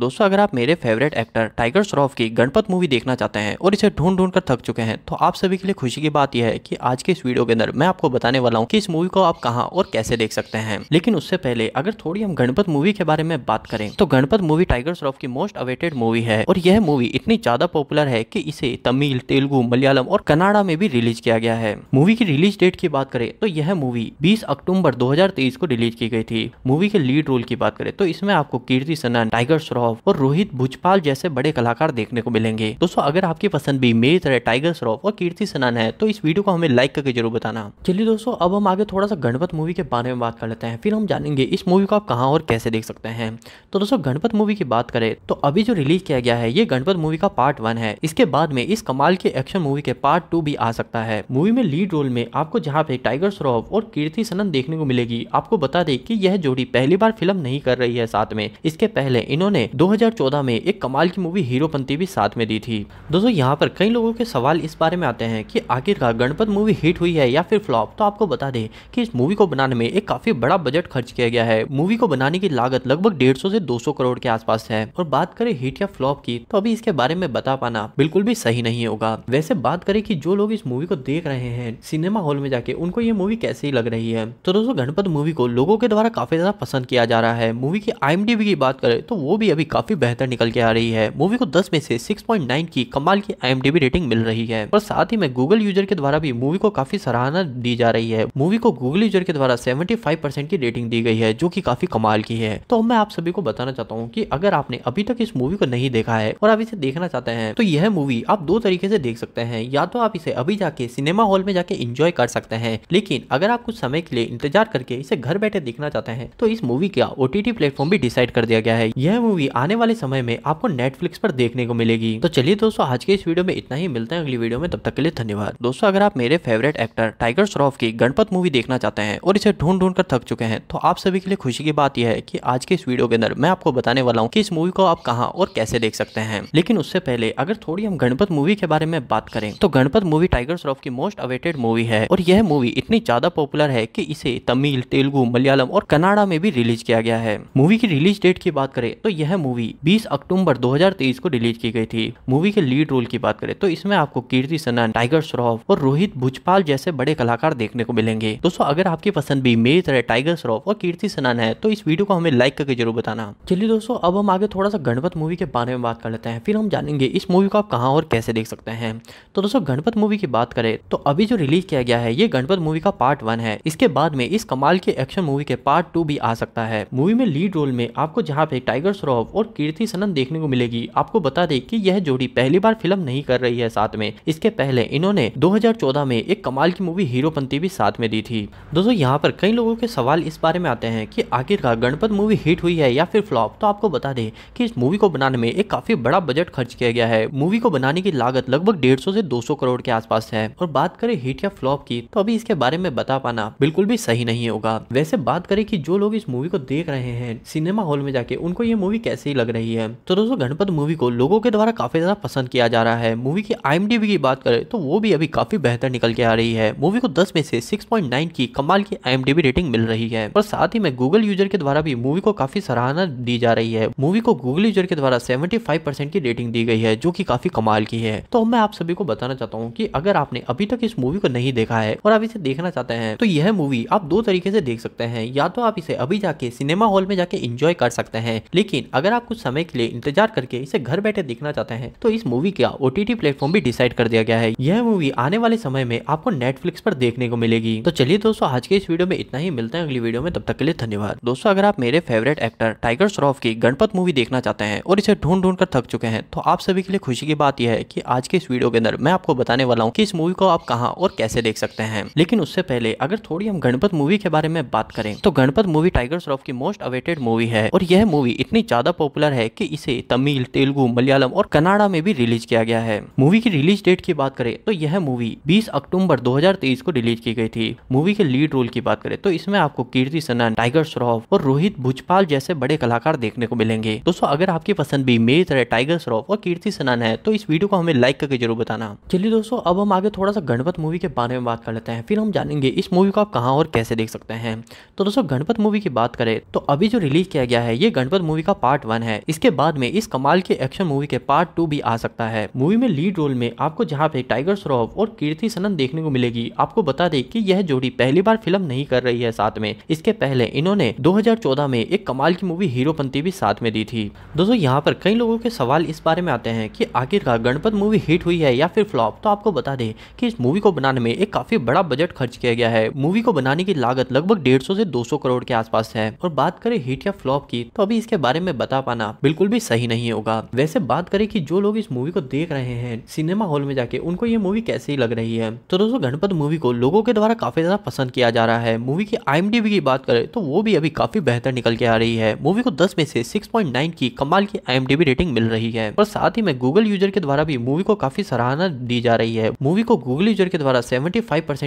दोस्तों अगर आप मेरे फेवरेट एक्टर टाइगर श्रॉफ की गणपत मूवी देखना चाहते हैं और इसे ढूंढ ढूंढ कर थक चुके हैं तो आप सभी के लिए खुशी की बात यह है कि आज के इस वीडियो के अंदर मैं आपको बताने वाला हूँ कि इस मूवी को आप कहाँ और कैसे देख सकते हैं लेकिन उससे पहले अगर थोड़ी हम गणपत मूवी के बारे में बात करें तो गणपत मूवी टाइगर श्रॉफ की मोस्ट अवेटेड मूवी है और यह मूवी इतनी ज्यादा पॉपुलर है की इसे तमिल तेलुगु मलयालम और कनाडा में भी रिलीज किया गया है मूवी की रिलीज डेट की बात करें तो यह मूवी बीस अक्टूबर दो को रिलीज की गई थी मूवी के लीड रोल की बात करें तो इसमें आपको कीर्ति सना टाइगर श्रॉफ श्रॉफ और रोहित भुजपाल जैसे बड़े कलाकार देखने को मिलेंगे दोस्तों अगर आपकी पसंद भी मेरी तरह टाइगर श्रॉफ और कीर्ति सनान है तो इस वीडियो को हमें लाइक करके जरूर बताना चलिए दोस्तों अब हम आगे थोड़ा सा गणपत मूवी के बारे में बात कर लेते हैं फिर हम जानेंगे इस मूवी को आप कहाँ और कैसे देख सकते हैं तो दोस्तों गणपत मूवी की बात करें तो अभी जो रिलीज किया गया है ये गणपत मूवी का पार्ट वन है इसके बाद में इस कमाल की एक्शन मूवी के पार्ट टू भी आ सकता है मूवी में लीड रोल में आपको जहाँ पे टाइगर श्रॉफ और कीर्ति सनन देखने को मिलेगी आपको बता दें कि यह जोड़ी पहली बार फिल्म नहीं कर रही है साथ में इसके पहले इन्होंने 2014 में एक कमाल की मूवी हीरोपंती भी साथ में दी थी दोस्तों यहाँ पर कई लोगों के सवाल इस बारे में आते हैं कि आखिरकार गणपत मूवी हिट हुई है या फिर फ्लॉप तो आपको बता दें कि इस मूवी को बनाने में एक काफी बड़ा बजट खर्च किया गया है मूवी को बनाने की लागत लगभग डेढ़ सौ दो करोड़ के आसपास है और बात करे हिट या फ्लॉप की तो अभी इसके बारे में बता पाना बिल्कुल भी सही नहीं होगा वैसे बात करे की जो लोग इस मूवी को देख रहे हैं सिनेमा हॉल में जाके उनको ये मूवी कैसी लग रही है तो दोस्तों गणपत मूवी को लोगों के द्वारा काफी ज्यादा पसंद किया जा रहा है मूवी की आई की बात करें तो वो भी अभी काफी बेहतर निकल के आ रही है मूवी को 10 में से 6.9 की कमाल की आई रेटिंग मिल रही है और साथ ही में गूगल यूजर के द्वारा भी मूवी को काफी सराहना दी जा रही है मूवी को गूगल यूजर के द्वारा 75% की रेटिंग दी गई है जो की काफी कमाल की है तो मैं आप सभी को बताना चाहता हूँ की अगर आपने अभी तक इस मूवी को नहीं देखा है और आप इसे देखना चाहते हैं तो यह मूवी आप दो तरीके से देख सकते हैं या तो आप इसे अभी जाके सिनेमा हॉल में जाके इंजॉय कर सकते हैं लेकिन अगर आप कुछ समय के लिए इंतजार करके इसे घर बैठे देखना चाहते हैं तो इस मूवी का ओ टी प्लेटफॉर्म भी डिसाइड कर दिया गया है यह मूवी आने वाले समय में आपको नेटफ्लिक्स पर देखने को मिलेगी तो चलिए दोस्तों आज के इस वीडियो में इतना ही मिलते हैं अगली वीडियो में तब तक के लिए धन्यवाद दोस्तों अगर आप मेरे फेवरेट एक्टर टाइगर श्रॉफ की गणपत मूवी देखना चाहते हैं और इसे ढूंढ ढूंढ कर थक चुके हैं तो आप सभी के लिए खुशी की बात यह है की आज के इस वीडियो के अंदर मैं आपको बताने वाला हूँ की इस मूवी को आप कहाँ और कैसे देख सकते हैं लेकिन उससे पहले अगर थोड़ी हम गणपत मूवी के बारे में बात करें तो गणपत मूवी टाइगर श्रॉफ की मोस्ट अवेटेड मूवी है और यह मूवी इतनी ज्यादा पॉपुलर है की इसे तमिल तेलुगु मलयालम और कनाडा में भी रिलीज किया गया है मूवी की रिलीज डेट की बात करें तो यह मूवी 20 अक्टूबर 2023 को रिलीज की गई थी मूवी के लीड रोल की बात करें तो इसमें आपको कीर्ति सनन टाइगर श्रॉफ और रोहित भुजपाल जैसे बड़े कलाकार देखने को मिलेंगे दोस्तों अगर आपकी पसंद भी मेरी तरह टाइगर श्रॉफ और कीर्ति सनन है तो इस वीडियो को हमें लाइक करके जरूर बताना चलिए दोस्तों अब हम आगे थोड़ा सा गणपत मूवी के बारे में बात कर लेते हैं फिर हम जानेंगे इस मूवी को आप कहाँ और कैसे देख सकते हैं तो दोस्तों गणपत मूवी की बात करें तो अभी जो रिलीज किया गया है ये गणपत मूवी का पार्ट वन है इसके बाद में इस कमाल के एक्शन मूवी के पार्ट टू भी आ सकता है मूवी में लीड रोल में आपको जहाँ पे टाइगर श्रॉफ और कीर्ति सनन देखने को मिलेगी आपको बता दें कि यह जोड़ी पहली बार फिल्म नहीं कर रही है साथ में इसके पहले इन्होंने 2014 में एक कमाल की मूवी हीरोपंती भी साथ में दी थी दोस्तों यहाँ पर कई लोगों के सवाल इस बारे में आते हैं की आखिरकार गणपत मूवी हिट हुई है या फिर फ्लॉप तो आपको बता दे की इस मूवी को बनाने में एक काफी बड़ा बजट खर्च किया गया है मूवी को बनाने की लागत लगभग डेढ़ सौ दो करोड़ के आस है और बात करें हिट या फ्लॉप की तो अभी इसके बारे में बता पाना बिल्कुल भी सही नहीं होगा वैसे बात करें कि जो लोग इस मूवी को देख रहे हैं सिनेमा हॉल में जाके उनको ये मूवी कैसे सी लग रही है तो दोस्तों गणपत मूवी को लोगों के द्वारा काफ़ी ज़्यादा पसंद किया जा रहा है मूवी की आई की बात करें तो वो भी अभी काफ़ी बेहतर निकल के आ रही है मूवी को दस में से सिक्स की कमाल की आई रेटिंग मिल रही है और साथ ही में गूगल यूजर के द्वारा भी मूवी को काफ़ी सराहना दी जा रही है मूवी को गूगल यूजर के द्वारा सेवेंटी की रेटिंग दी गई है जो की काफ़ी कमाल की है तो मैं आप सभी को बताना चाहता हूँ की अगर आपने अभी तक इस मूवी को नहीं देखा है और आप इसे देखना चाहते हैं तो यह मूवी आप दो तरीके से देख सकते हैं या तो आप इसे अभी जाके सिनेमा हॉल में जाके इंजॉय कर सकते हैं लेकिन अगर अगर आप कुछ समय के लिए इंतजार करके इसे घर बैठे देखना चाहते हैं तो इस मूवी का ओ टी प्लेटफॉर्म भी डिसाइड कर दिया गया है यह मूवी आने वाले समय में आपको नेटफ्लिक्स पर देखने को मिलेगी तो चलिए दोस्तों आज के इस वीडियो में इतना ही मिलता है अगली वीडियो में तब तक के लिए धन्यवाद दोस्तों अगर आप मेरे फेवरेट एक्टर टाइगर श्रॉफ की गणपत मूवी देखना चाहते हैं और इसे ढूंढ ढूंढ कर थक चुके हैं तो आप सभी के लिए खुशी की बात यह है की आज के इस वीडियो के अंदर मैं आपको बताने वाला हूँ की इस मूवी को आप कहाँ और कैसे देख सकते हैं लेकिन उससे पहले अगर थोड़ी हम गणपत मूवी के बारे में बात करें तो गणपत मूवी टाइगर श्रॉफ की मोस्ट अवेटेड मूवी है और यह मूवी इतनी ज्यादा पॉपुलर है कि इसे तमिल तेलुगु मलयालम और कनाडा में भी रिलीज किया गया है मूवी की रिलीज डेट की बात करें तो यह मूवी 20 अक्टूबर 2023 को रिलीज की गई थी मूवी के लीड रोल की बात करें तो इसमें आपको कीर्ति सनन टाइगर श्रॉफ और रोहित भुजपाल जैसे बड़े कलाकार देखने को मिलेंगे दोस्तों अगर आपकी पसंद भी मेरी तरह टाइगर श्रॉफ और कीर्ति सनन है तो इस वीडियो को हमें लाइक करके जरूर बताना चलिए दोस्तों अब हम आगे थोड़ा सा गणपत मूवी के बारे में बात कर लेते हैं फिर हम जानेंगे इस मूवी को आप कहाँ और कैसे देख सकते हैं तो दोस्तों गणपत मूवी की बात करें तो अभी जो रिलीज किया गया है ये गणपत मूवी का पार्ट वन है इसके बाद में इस कमाल की एक्शन मूवी के पार्ट टू भी आ सकता है मूवी में लीड रोल में आपको जहाँ पे टाइगर श्रॉफ और कीर्ति सनन देखने को मिलेगी आपको बता दे की यह जोड़ी पहली बार फिल्म नहीं कर रही है साथ में इसके पहले इन्होंने दो में एक कमाल की मूवी हीरो भी साथ में दी थी दोस्तों यहाँ पर कई लोगों के सवाल इस बारे में आते हैं की आखिरकार गणपत मूवी हिट हुई है या फिर फ्लॉप तो आपको बता दे कि इस मूवी को बनाने में एक काफी बड़ा बजट खर्च किया गया है मूवी को बनाने की लागत लगभग डेढ़ से दो करोड़ के आसपास है और बात करें हिट या फ्लॉप की तो अभी इसके बारे में बता बता पाना बिल्कुल भी सही नहीं होगा वैसे बात करें कि जो लोग इस मूवी को देख रहे हैं सिनेमा हॉल में जाके उनको ये मूवी कैसी लग रही है तो दोस्तों गणपत मूवी को लोगों के द्वारा काफी ज्यादा पसंद किया जा रहा है मूवी की आई की बात करें तो वो भी अभी काफी बेहतर निकल के आ रही है मूवी को दस में से सिक्स की कमाल की आई रेटिंग मिल रही है और साथ ही में गूगल यूजर के द्वारा भी मूवी को काफी सराहना दी जा रही है मूवी को गूगल यूजर के द्वारा सेवेंटी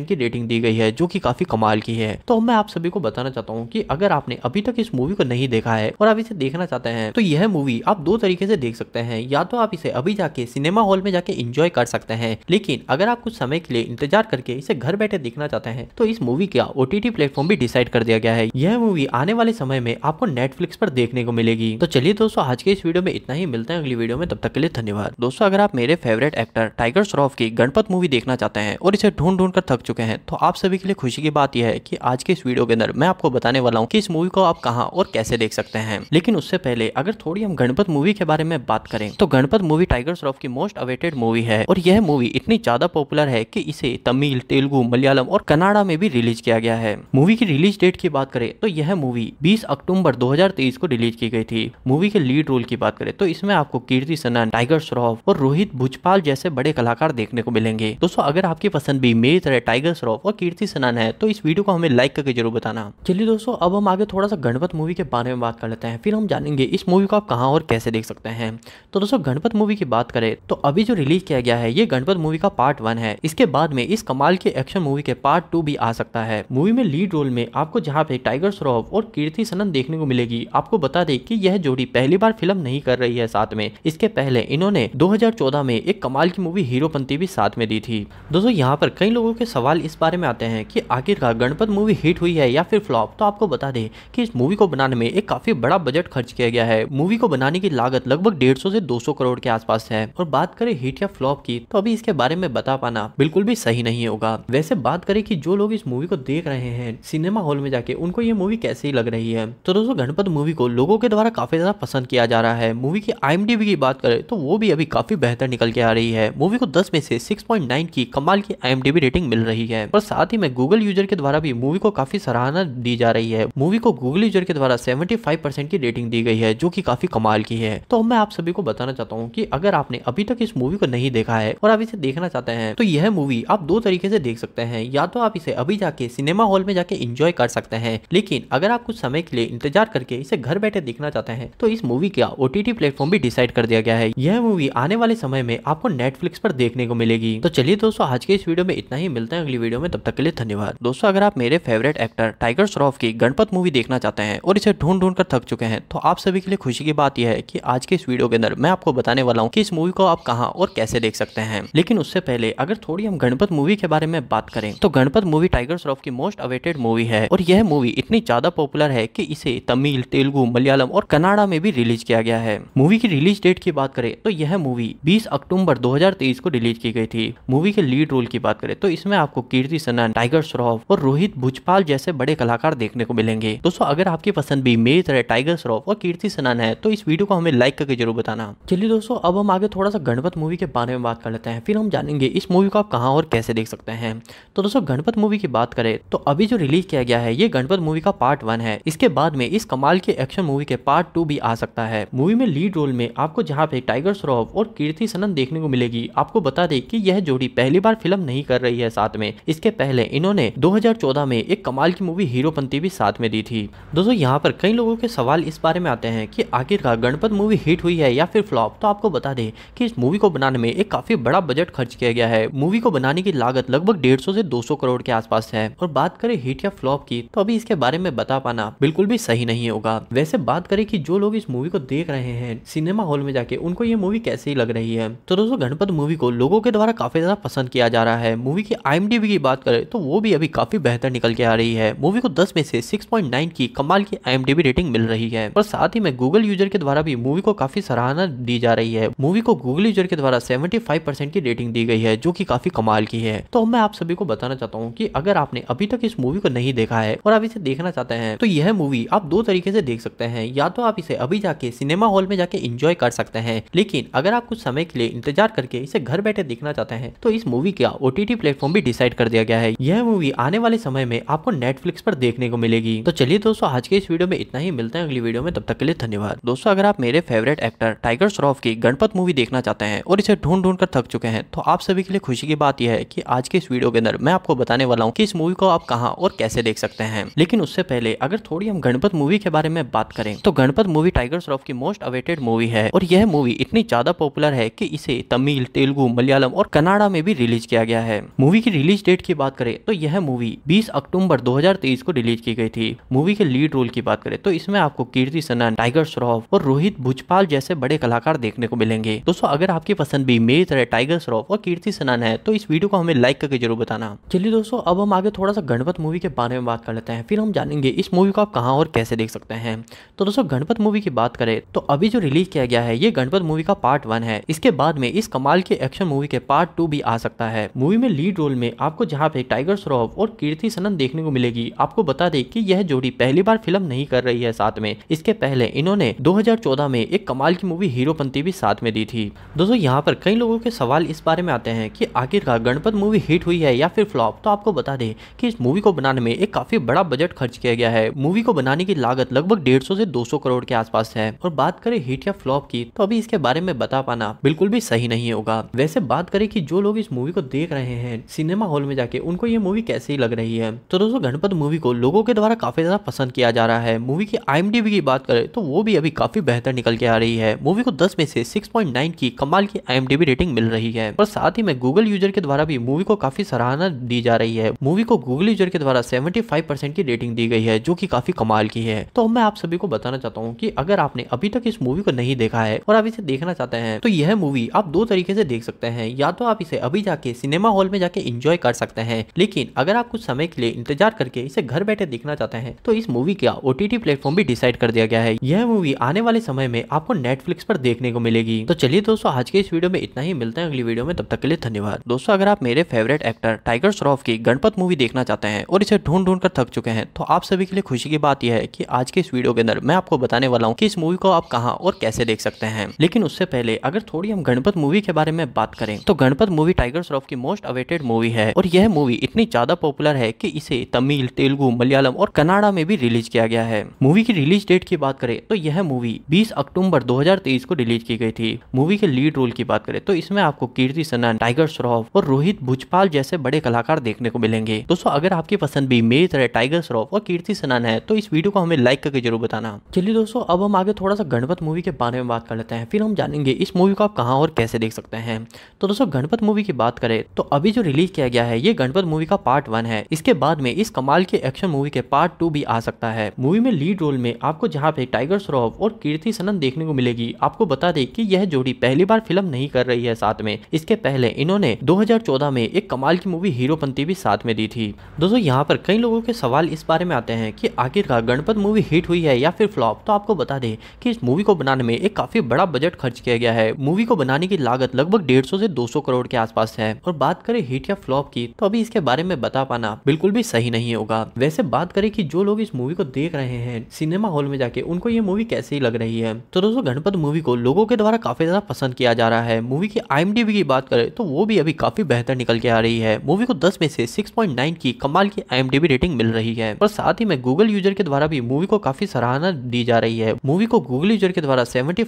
की रेटिंग दी गई है जो की काफी कमाल की है तो मैं आप सभी को बताना चाहता हूँ की अगर आपने अभी तक इस मूवी को नहीं देखा है और आप इसे देखना चाहते हैं हैं तो यह मूवी आप दो तरीके से देख सकते हैं या तो आप इसे अभी जाके सिनेमा हॉल में जाके इंजॉय कर सकते हैं लेकिन अगर आप कुछ समय के लिए इंतजार करके इसे घर बैठे देखना चाहते हैं तो इस मूवी का ओ टी प्लेटफॉर्म भी डिसाइड कर दिया गया है यह मूवी आने वाले समय में आपको नेटफ्लिक्स पर देखने को मिलेगी तो चलिए दोस्तों आज के इस वीडियो में इतना ही मिलते हैं अगली वीडियो में तब तक के लिए धन्यवाद दोस्तों अगर आप मेरे फेवरेट एक्टर टाइगर श्रॉफ की गणपत मूवी देखना चाहते हैं और इसे ढूंढ ढूंढ कर थक चुके हैं तो आप सभी के लिए खुशी की बात यह है कि आज के इस वीडियो के अंदर मैं आपको बताने वाला हूँ कि इस मूवी को आप कहाँ और कैसे देख सकते हैं लेकिन उससे पहले अगर थोड़ी हम गणपत मूवी के बारे में बात करें तो गणपत मूवी टाइगर श्रॉफ की मोस्ट अवेटेड मूवी है और यह मूवी इतनी ज्यादा पॉपुलर है कि इसे तमिल तेलुगु मलयालम और कनाडा में भी रिलीज किया गया है मूवी की रिलीज डेट की बात करें तो यह मूवी 20 अक्टूबर 2023 को रिलीज की गई थी मूवी के लीड रोल की बात करें तो इसमें आपको कीर्ति सनन टाइगर श्रॉफ और रोहित भुजपाल जैसे बड़े कलाकार देखने को मिलेंगे दोस्तों अगर आपकी पसंद भी मेरी तरह टाइगर श्रॉफ और कीर्ति सनन है तो इस वीडियो को हमें लाइक करके जरूर बताना चलिए दोस्तों अब हम आगे थोड़ा सा गणपत मूवी के बारे में बात कर लेते हैं फिर हम जानेंगे इस मूवी को आप कहाँ और कैसे देख सकते हैं तो दोस्तों गणपत मूवी की बात करें तो अभी जो रिलीज किया गया है ये गणपत मूवी का पार्ट वन है इसके बाद में इस कमाल की एक्शन मूवी के पार्ट टू भी आ सकता है मूवी में लीड रोल में आपको जहाँ पे टाइगर श्रॉफ और कीर्ति सनन देखने को मिलेगी आपको बता दें कि यह जोड़ी पहली बार फिल्म नहीं कर रही है साथ में इसके पहले इन्होंने 2014 में एक कमाल की मूवी हीरोपंती भी साथ में दी थी दोस्तों यहाँ पर कई लोगों के सवाल इस बारे में आते हैं कि आखिरकार गणपत मूवी हिट हुई है या फिर फ्लॉप तो आपको बता दें कि इस मूवी को बनाने में एक काफी बड़ा बजट खर्च किया गया है है मूवी को बनाने की लागत लगभग डेढ़ सौ से सौ करोड़ के आसपास है और बात करें हिट या फ्लॉप की तो अभी इसके बारे में बता पाना बिल्कुल भी सही नहीं होगा वैसे बात करें कि जो लोग इस मूवी को देख रहे हैं सिनेमा हॉल में जाके उनको ये मूवी कैसे लग रही है तो दोस्तों गणपत मूवी को लोगों के द्वारा काफी ज्यादा पसंद किया जा रहा है मूवी की आई की बात करें तो वो भी अभी काफी बेहतर निकल के आ रही है मूवी को 10 में से 6.9 की कमाल की आई रेटिंग मिल रही है और साथ ही में गूगल यूजर के द्वारा भी मूवी को काफी सराहना दी जा रही है मूवी को गूगल यूजर के द्वारा 75 परसेंट की रेटिंग दी गई है है जो कि काफी कमाल की है तो मैं आप सभी को बताना चाहता हूँ कि अगर आपने अभी तक इस मूवी को नहीं देखा है और आप इसे देखना चाहते हैं तो यह मूवी आप दो तरीके से देख सकते हैं या तो आप इसे अभी जाके सिनेमा हॉल में जाके इंजॉय कर सकते हैं लेकिन अगर आप कुछ समय के लिए इंतजार करके इसे घर बैठे देखना चाहते हैं तो इस मूवी का टी प्लेटफॉर्म भी डिसाइड कर दिया गया है यह मूवी आने वाले समय में आपको नेटफ्लिक्स पर देखने को मिलेगी तो चलिए दोस्तों आज के इस वीडियो में इतना ही मिलता है अगली वीडियो में तब तक के लिए धन्यवाद दोस्तों अगर आप मेरे फेवरेट एक्टर टाइगर श्रॉफ की गणपत मूवी देखना चाहते हैं और इसे ढूंढ ढूंढ कर थक चुके हैं तो आप सभी सभी के लिए खुशी की बात यह है कि आज के इस वीडियो के अंदर मैं आपको बताने वाला हूँ कि इस मूवी को आप कहाँ और कैसे देख सकते हैं लेकिन उससे पहले अगर थोड़ी हम गणपत मूवी के बारे में बात करें तो गणपत मूवी टाइगर श्रॉफ की मोस्ट अवेटेड मूवी है और यह मूवी इतनी ज्यादा पॉपुलर है की इसे तमिल तेलुगु मलयालम और कनाडा में भी रिलीज किया गया है मूवी की रिलीज डेट की बात करें तो यह मूवी बीस अक्टूबर दो को रिलीज की गई थी मूवी के लीड रोल की बात करें तो इसमें आपको कीर्ति सनन टाइगर श्रॉफ और रोहित भुजपाल जैसे बड़े कलाकार देखने को मिलेंगे दोस्तों अगर आपकी पसंद भी मेरी तरह टाइगर श्रॉफ और कीर्ति सुनाना है तो इस वीडियो को हमें लाइक करके जरूर बताना चलिए दोस्तों अब हम आगे थोड़ा सा गणपत मूवी के बारे में बात कर लेते हैं फिर हम जानेंगे इस मूवी को आप कहाँ और कैसे देख सकते हैं तो दोस्तों गणपत मूवी की बात करें तो अभी जो रिलीज किया गया है ये गणपत मूवी का पार्ट वन है इसके बाद में इस कमाल के एक्शन मूवी के पार्ट टू भी आ सकता है मूवी में लीड रोल में आपको जहाँ पे टाइगर श्रॉफ और कीर्ति सनन देखने को मिलेगी आपको बता दें कि यह जोड़ी पहली बार फिल्म नहीं कर रही है साथ में इसके पहले इन्होंने 2014 में एक कमाल की मूवी हीरोपंती भी साथ में दी थी दोस्तों यहाँ पर कई लोगों के सवाल इस बारे में आते हैं हैं कि आखिरकार गणपत मूवी हिट हुई है या फिर फ्लॉप तो आपको बता दें कि इस मूवी को बनाने में एक काफी बड़ा बजट खर्च किया गया है मूवी को बनाने की लागत लगभग डेढ़ से दो करोड़ के आसपास है और बात करें हिट या फ्लॉप की तो अभी इसके बारे में बता पाना बिल्कुल भी सही नहीं होगा वैसे बात करें कि जो लोग इस मूवी को देख रहे हैं सिनेमा हॉल में जाके उनको ये मूवी कैसी लग रही है तो दोस्तों गणपत मूवी को लोगों के द्वारा काफी ज्यादा पसंद किया जा रहा है मूवी की आईएमडीबी की बात करें तो वो भी अभी काफी बेहतर निकल के आ रही है मूवी को दस में से नाइन की कमाल की आईएमडीबी रेटिंग मिल रही है और साथ ही में में गूगल यूजर के द्वारा भी मूवी को काफी सराहना दी जा रही है मूवी को गूगल यूजर के द्वारा 75% की रेटिंग दी गई है जो कि काफी कमाल की है तो मैं आप सभी को बताना चाहता हूँ कि अगर आपने अभी तक इस मूवी को नहीं देखा है और आप इसे देखना चाहते हैं तो यह मूवी आप दो तरीके से देख सकते हैं या तो आप इसे अभी जाके सिनेमा हॉल में जाके इंजॉय कर सकते हैं लेकिन अगर आप कुछ समय के लिए इंतजार करके इसे घर बैठे देखना चाहते हैं तो इस मूवी का ओटीटी प्लेटफॉर्म भी डिसाइड कर दिया गया है यह मूवी आने वाले समय में आपको नेटफ्लिक्स पर देखने को मिलेगी तो चलिए दोस्तों आज के इस वीडियो में इतना ही मिलता है अगली वीडियो में तब तक के लिए धन्यवाद दोस्तों अगर आप मेरे फेवरेट एक्टर टाइगर श्रॉफ की गणपत मूवी देखना चाहते हैं और इसे ढूंढ ढूंढ कर थक चुके हैं तो आप सभी के लिए खुशी की बात यह है कि आज के इस वीडियो के अंदर मैं आपको बताने वाला हूँ कि इस मूवी को आप कहाँ और कैसे देख सकते हैं लेकिन उससे पहले अगर थोड़ी हम गणपत मूवी के बारे में बात करें तो गणपत मूवी टाइगर श्रॉफ की मोस्ट अवेटेड मूवी है और यह मूवी इतनी ज्यादा पॉपुलर है की इसे तमिल तेलुगु मलयालम और कनाडा में भी रिलीज किया गया है मूवी की रिलीज डेट की बात करें तो यह मूवी बीस अक्टूबर दो को रिलीज की गई थी मूवी के लीड रोल की बात करें तो इसमें आपको कीर्ति सनन टाइगर श्रॉफ और रोहित भुजपाल जैसे बड़े कलाकार देखने को मिलेंगे दोस्तों अगर आपकी पसंद भी मेरी तरह टाइगर श्रॉफ और कीर्ति सनान है तो इस वीडियो को हमें लाइक करके जरूर बताना चलिए दोस्तों अब हम आगे थोड़ा सा गणपत मूवी के बारे में बात कर लेते हैं फिर हम जानेंगे इस मूवी को आप कहाँ और कैसे देख सकते हैं तो दोस्तों गणपत मूवी की बात करें तो अभी जो रिलीज किया गया है ये गणपत मूवी का पार्ट वन है इसके बाद में इस कमाल के एक्शन मूवी के पार्ट टू भी आ सकता है मूवी में लीड रोल में आपको जहाँ पे टाइगर श्रॉफ और कीर्ति सनन देखने को मिलेगी आपको बता दें कि यह जोड़ी पहली बार फिल्म नहीं कर रही है साथ में इसके पहले इन्होंने 2014 में एक कमाल की मूवी हीरोपंती भी साथ में दी थी दोस्तों यहाँ पर कई लोगों के सवाल इस बारे में आते हैं कि आखिरकार गणपत मूवी हिट हुई है या फिर फ्लॉप तो आपको बता दें कि इस मूवी को बनाने में एक काफी बड़ा बजट खर्च किया गया है मूवी को बनाने की लागत लगभग डेढ़ से दो करोड़ के आसपास है और बात करें हिट या फ्लॉप की तो अभी इसके बारे में बता पाना बिल्कुल भी सही नहीं होगा वैसे बात करें कि जो लोग इस मूवी को देख रहे हैं सिनेमा हॉल में जाके उनको ये मूवी कैसी लग रही है तो दोस्तों गणपत मूवी को लोगों के द्वारा काफी ज्यादा पसंद किया जा रहा है मूवी की आई की बात करें तो वो भी अभी काफी बेहतर निकल के आ रही है मूवी को 10 में से 6.9 की कमाल की आई रेटिंग मिल रही है और साथ ही में गूगल यूजर के द्वारा भी मूवी को काफी सराहना दी जा रही है मूवी को गूगल यूजर के द्वारा 75% की रेटिंग दी गई है जो की काफी कमाल की है तो मैं आप सभी को बताना चाहता हूँ की अगर आपने अभी तक इस मूवी को नहीं देखा है और आप इसे देखना चाहते हैं तो यह मूवी आप दो तरीके से देख सकते हैं या तो आप इसे अभी जाके सिनेमा हॉल में जाके इंजॉय कर सकते हैं लेकिन अगर आप कुछ समय के लिए इंतजार करके इसे घर बैठे देखना चाहते हैं तो इस मूवी का ओ टी प्लेटफॉर्म भी डिसाइड कर दिया गया है यह मूवी आने वाले समय में आपको नेटफ्लिक्स पर देखने को मिलेगी तो चलिए दोस्तों आज के इस वीडियो में इतना ही मिलते हैं अगली वीडियो में तब तक के लिए धन्यवाद दोस्तों अगर आप मेरे फेवरेट एक्टर टाइगर श्रॉफ की गणपत मूवी देखना चाहते हैं और इसे ढूंढ ढूंढ कर थक चुके हैं तो आप सभी के लिए खुशी की बात यह है की आज के इस वीडियो के अंदर मैं आपको बताने वाला हूँ की इस मूवी को आप कहाँ और कैसे देख सकते हैं लेकिन उससे पहले अगर थोड़ी हम गणपत मूवी के बारे में बात करें तो गणपत मूवी टाइगर श्रॉफ की मोस्ट अवेटेड मूवी है और यह मूवी इतनी ज्यादा पॉपुलर है की इसे तमिल तेलुगु मलयालम और कनाडा में भी रिलीज किया गया है मूवी की रिलीज डेट की बात करें तो यह मूवी 20 अक्टूबर 2023 को रिलीज की गई थी मूवी के लीड रोल की बात करें तो इसमें आपको कीर्ति सनन टाइगर श्रॉफ और रोहित भुजपाल जैसे बड़े कलाकार देखने को मिलेंगे दोस्तों अगर आपकी पसंद भी मेरी तरह टाइगर श्रॉफ और कीर्ति सनन है तो इस वीडियो को हमें लाइक करके जरूर बताना चलिए दोस्तों अब हम आगे थोड़ा सा गणपत मूवी के बारे में बात कर लेते हैं फिर हम जानेंगे इस मूवी को आप कहाँ और कैसे देख सकते हैं तो दोस्तों गणपत मूवी की बात करें तो अभी जो रिलीज किया गया है ये गणपत मूवी का पार्ट वन है इसके बाद में इस कमाल के एक्शन मूवी के पार्ट टू भी आ सकता है मूवी में लीड रोल में आपको जहाँ पे टाइगर टाइगर श्रॉफ और कीर्ति सनन देखने को मिलेगी आपको बता दें कि यह जोड़ी पहली बार फिल्म नहीं कर रही है साथ में इसके पहले इन्होंने 2014 में एक कमाल की मूवी हीरोपंती भी साथ में दी थी दोस्तों यहाँ पर कई लोगों के सवाल इस बारे में आते हैं की आखिरकार गणपत मूवी हिट हुई है या फिर फ्लॉप तो आपको बता दे की इस मूवी को बनाने में एक काफी बड़ा बजट खर्च किया गया है मूवी को बनाने की लागत लगभग डेढ़ से दो करोड़ के आसपास है और बात करें हिट या फ्लॉप की तो अभी इसके बारे में बता पाना बिल्कुल भी सही नहीं होगा वैसे बात करें कि जो लोग इस मूवी को देख रहे हैं सिनेमा हॉल में जाके उनको ये ये मूवी कैसी लग रही है तो दोस्तों गणपत मूवी को लोगों के द्वारा काफी ज्यादा पसंद किया जा रहा है मूवी की आई की बात करें तो वो भी अभी काफी बेहतर निकल के आ रही है मूवी को दस में से सिक्स की कमाल की आई रेटिंग मिल रही है और साथ ही में गूगल यूजर के द्वारा भी मूवी को काफी सराहना दी जा रही है मूवी को गूगल यूजर के द्वारा सेवेंटी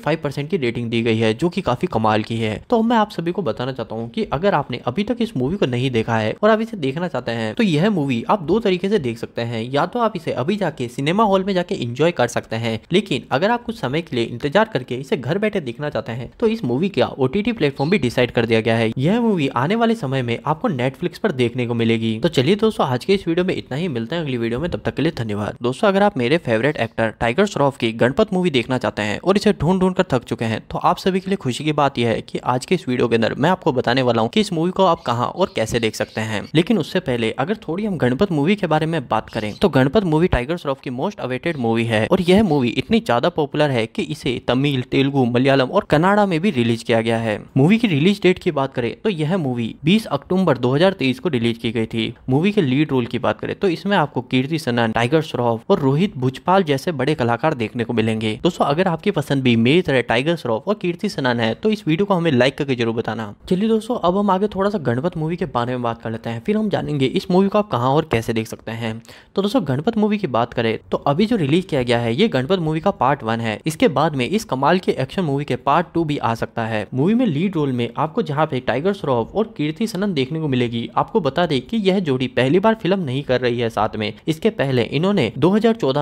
की रेटिंग दी गई है जो की काफी कमाल की है तो मैं आप सभी को बताना चाहता हूँ की अगर आपने अभी तक इस मूवी को नहीं देखा है और आप इसे देखना चाहते हैं तो यह मूवी आप दो तरीके से देख सकते हैं या तो आप इसे अभी जाके सिनेमा हॉल में जाके इंजॉय कर सकते हैं लेकिन अगर आप कुछ समय के लिए इंतजार करके इसे घर बैठे देखना चाहते हैं तो इस मूवी का ओ टी प्लेटफॉर्म भी डिसाइड कर दिया गया है यह मूवी आने वाले समय में आपको नेटफ्लिक्स पर देखने को मिलेगी तो चलिए दोस्तों आज के इस वीडियो में इतना ही मिलते हैं अगली वीडियो में तब तक के लिए धन्यवाद दोस्तों अगर आप मेरे फेवरेट एक्टर टाइगर श्रॉफ की गणपत मूवी देखना चाहते हैं और इसे ढूंढ ढूंढ कर थक चुके हैं तो आप सभी के लिए खुशी की बात यह है कि आज के इस वीडियो के अंदर मैं आपको बताने वाला हूँ की इस मूवी को आप कहाँ और कैसे देख सकते हैं लेकिन उससे पहले अगर थोड़ी हम गणपत मूवी के बारे में बात करें तो गणपत मूवी टाइगर श्रॉफ की मोस्ट अवेटेड मूवी है और यह मूवी इतनी ज़्यादा पॉपुलर है कि इसे तमिल तेलुगु मलयालम और कनाडा में भी रिलीज किया गया है मूवी की रिलीज डेट की बात करें तो यह मूवी 20 अक्टूबर 2023 को रिलीज की गई थी मूवी के लीड रोल की बात करें तो इसमें आपको कीर्ति सनन टाइगर श्रॉफ और रोहित भुजपाल जैसे बड़े कलाकार देखने को मिलेंगे दोस्तों अगर आपकी पसंद भी मेरी तरह टाइगर श्रॉफ और कीर्ति सनन है तो इस वीडियो को हमें लाइक करके जरूर बताना चलिए दोस्तों अब हम आगे थोड़ा सा गणपत मूवी के बारे में बात कर लेते हैं फिर हम जानेंगे इस मूवी को आप कहा और कैसे देख सकते हैं तो दोस्तों गणपत मूवी की बात करें तो अभी जो रिलीज किया गया है ये गणपत मूवी का पार्ट वन है इसके बाद में इस कमाल के एक्शन मूवी के पार्ट टू भी आ सकता है मूवी में लीड रोल में आपको जहाँ पे टाइगर श्रॉफ और कीर्ति सनन देखने को मिलेगी आपको बता दे की यह जोड़ी पहली बार फिल्म नहीं कर रही है साथ में इसके पहले इन्होंने दो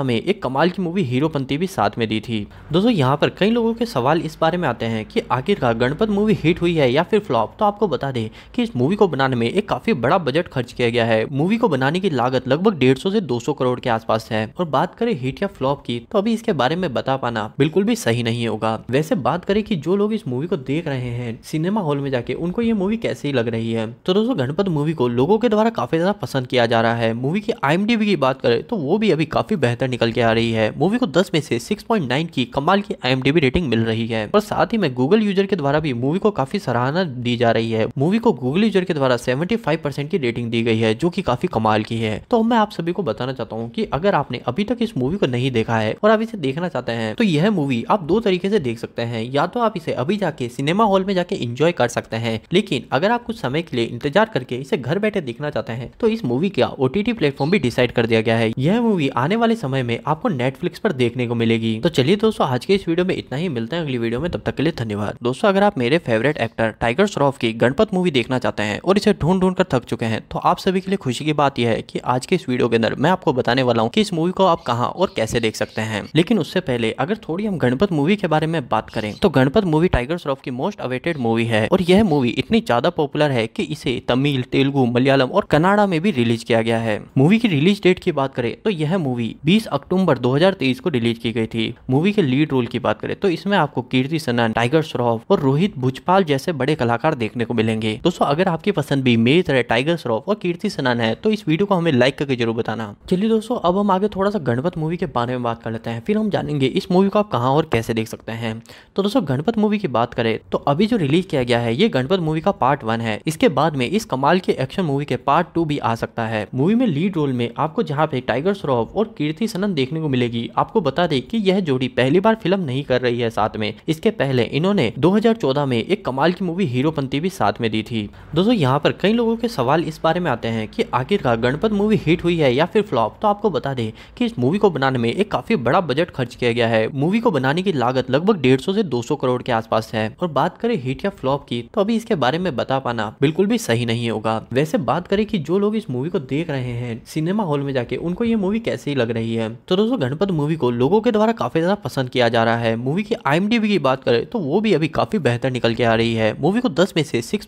में एक कमाल की मूवी हीरोपंती भी साथ में दी थी दोस्तों यहाँ पर कई लोगों के सवाल इस बारे में आते हैं की आखिरकार गणपत मूवी हिट हुई है या फिर फ्लॉप तो आपको बता दे की इस मूवी को बनाने में एक काफी बड़ा बजट खर्च किया गया है मूवी को बनाने की लागत लगभग डेढ़ से दो करोड़ के आसपास है और बात करें हिट या फ्लॉप की तो अभी इसके बारे बारे में बता पाना बिल्कुल भी सही नहीं होगा वैसे बात करें कि जो लोग इस मूवी को देख रहे हैं सिनेमा हॉल में जाके उनको ये मूवी कैसी लग रही है तो दोस्तों गणपत मूवी को लोगों के द्वारा काफी ज्यादा पसंद किया जा रहा है मूवी की आई की बात करें तो वो भी अभी काफी बेहतर निकल के आ रही है मूवी को दस में से सिक्स की कमाल की आई रेटिंग मिल रही है और साथ ही में गूगल यूजर के द्वारा भी मूवी को काफी सराहना दी जा रही है मूवी को गूगल यूजर के द्वारा सेवेंटी की रेटिंग दी गई है जो की काफी कमाल की है तो मैं आप सभी को बताना चाहता हूँ की अगर आपने अभी तक इस मूवी को नहीं देखा है और आप इसे देखना चाहते हैं तो यह मूवी आप दो तरीके से देख सकते हैं या तो आप इसे अभी जाके सिनेमा हॉल में जाके इंजॉय कर सकते हैं लेकिन अगर आप कुछ समय के लिए इंतजार करके इसे घर बैठे देखना चाहते हैं तो इस मूवी का ओ टी प्लेटफॉर्म भी डिसाइड कर दिया गया है यह मूवी आने वाले समय में आपको नेटफ्लिक्स पर देखने को मिलेगी तो चलिए दोस्तों आज के इस वीडियो में इतना ही मिलता है अगली वीडियो में तब तक के लिए धन्यवाद दोस्तों अगर आप मेरे फेवरेट एक्टर टाइगर श्रॉफ की गणपत मूवी देखना चाहते हैं और इसे ढूंढ ढूंढ कर थक चुके हैं तो आप सभी के लिए खुशी की बात यह है कि आज के इस वीडियो के अंदर मैं आपको बताने वाला हूँ कि इस मूवी को आप कहाँ और कैसे देख सकते हैं लेकिन उससे पहले अगर थोड़ी हम गणपत मूवी के बारे में बात करें तो गणपत मूवी टाइगर श्रॉफ की मोस्ट अवेटेड मूवी है और यह मूवी इतनी ज्यादा पॉपुलर है कि इसे तमिल तेलुगु मलयालम और कनाडा में भी रिलीज किया गया है मूवी की रिलीज डेट की बात करें तो यह मूवी बीस अक्टूबर दो को रिलीज की गई थी मूवी के लीड रोल की बात करें तो इसमें आपको कीर्ति सनन टाइगर श्रॉफ और रोहित भुजपाल जैसे बड़े कलाकार देखने को मिलेंगे दोस्तों अगर आपकी पसंद भी मेरी तरह टाइगर श्रॉफ और कीर्ति सनन है तो इस वीडियो को हमें लाइक करके जरूर बताना चलिए दोस्तों अब हम आगे थोड़ा सा गणपत मूवी के बारे में बात कर लेते हैं फिर हम जानेंगे इस मूवी को आप कहाँ और कैसे देख सकते हैं तो दोस्तों गणपत मूवी की बात करें तो अभी जो रिलीज किया गया है ये गणपत मूवी का पार्ट वन है इसके बाद में इस कमाल की एक्शन मूवी के पार्ट टू भी आ सकता है मूवी में लीड रोल में आपको जहाँ पे टाइगर श्रॉफ और कीर्ति सनन देखने को मिलेगी आपको बता दें कि यह जोड़ी पहली बार फिल्म नहीं कर रही है साथ में इसके पहले इन्होंने 2014 में एक कमाल की मूवी हीरोपंती भी साथ में दी थी दोस्तों यहाँ पर कई लोगों के सवाल इस बारे में आते हैं कि आखिरकार गणपत मूवी हिट हुई है या फिर फ्लॉप तो आपको बता दें कि इस मूवी को बनाने में एक काफी बड़ा बजट खर्च किया गया है मूवी को बनाने की लागत लगभग डेढ़ दो सौ करोड़ के आसपास है और बात करें हिट या फ्लॉप की तो अभी इसके बारे में बता पाना बिल्कुल भी सही नहीं होगा वैसे बात करें कि जो लोग इस मूवी को देख रहे हैं सिनेमा हॉल में जाके उनको ये मूवी कैसी लग रही है तो दोस्तों गणपत मूवी को लोगों के द्वारा काफी ज्यादा पसंद किया जा रहा है मूवी की आई की बात करें तो वो भी अभी काफी बेहतर निकल के आ रही है मूवी को दस में से सिक्स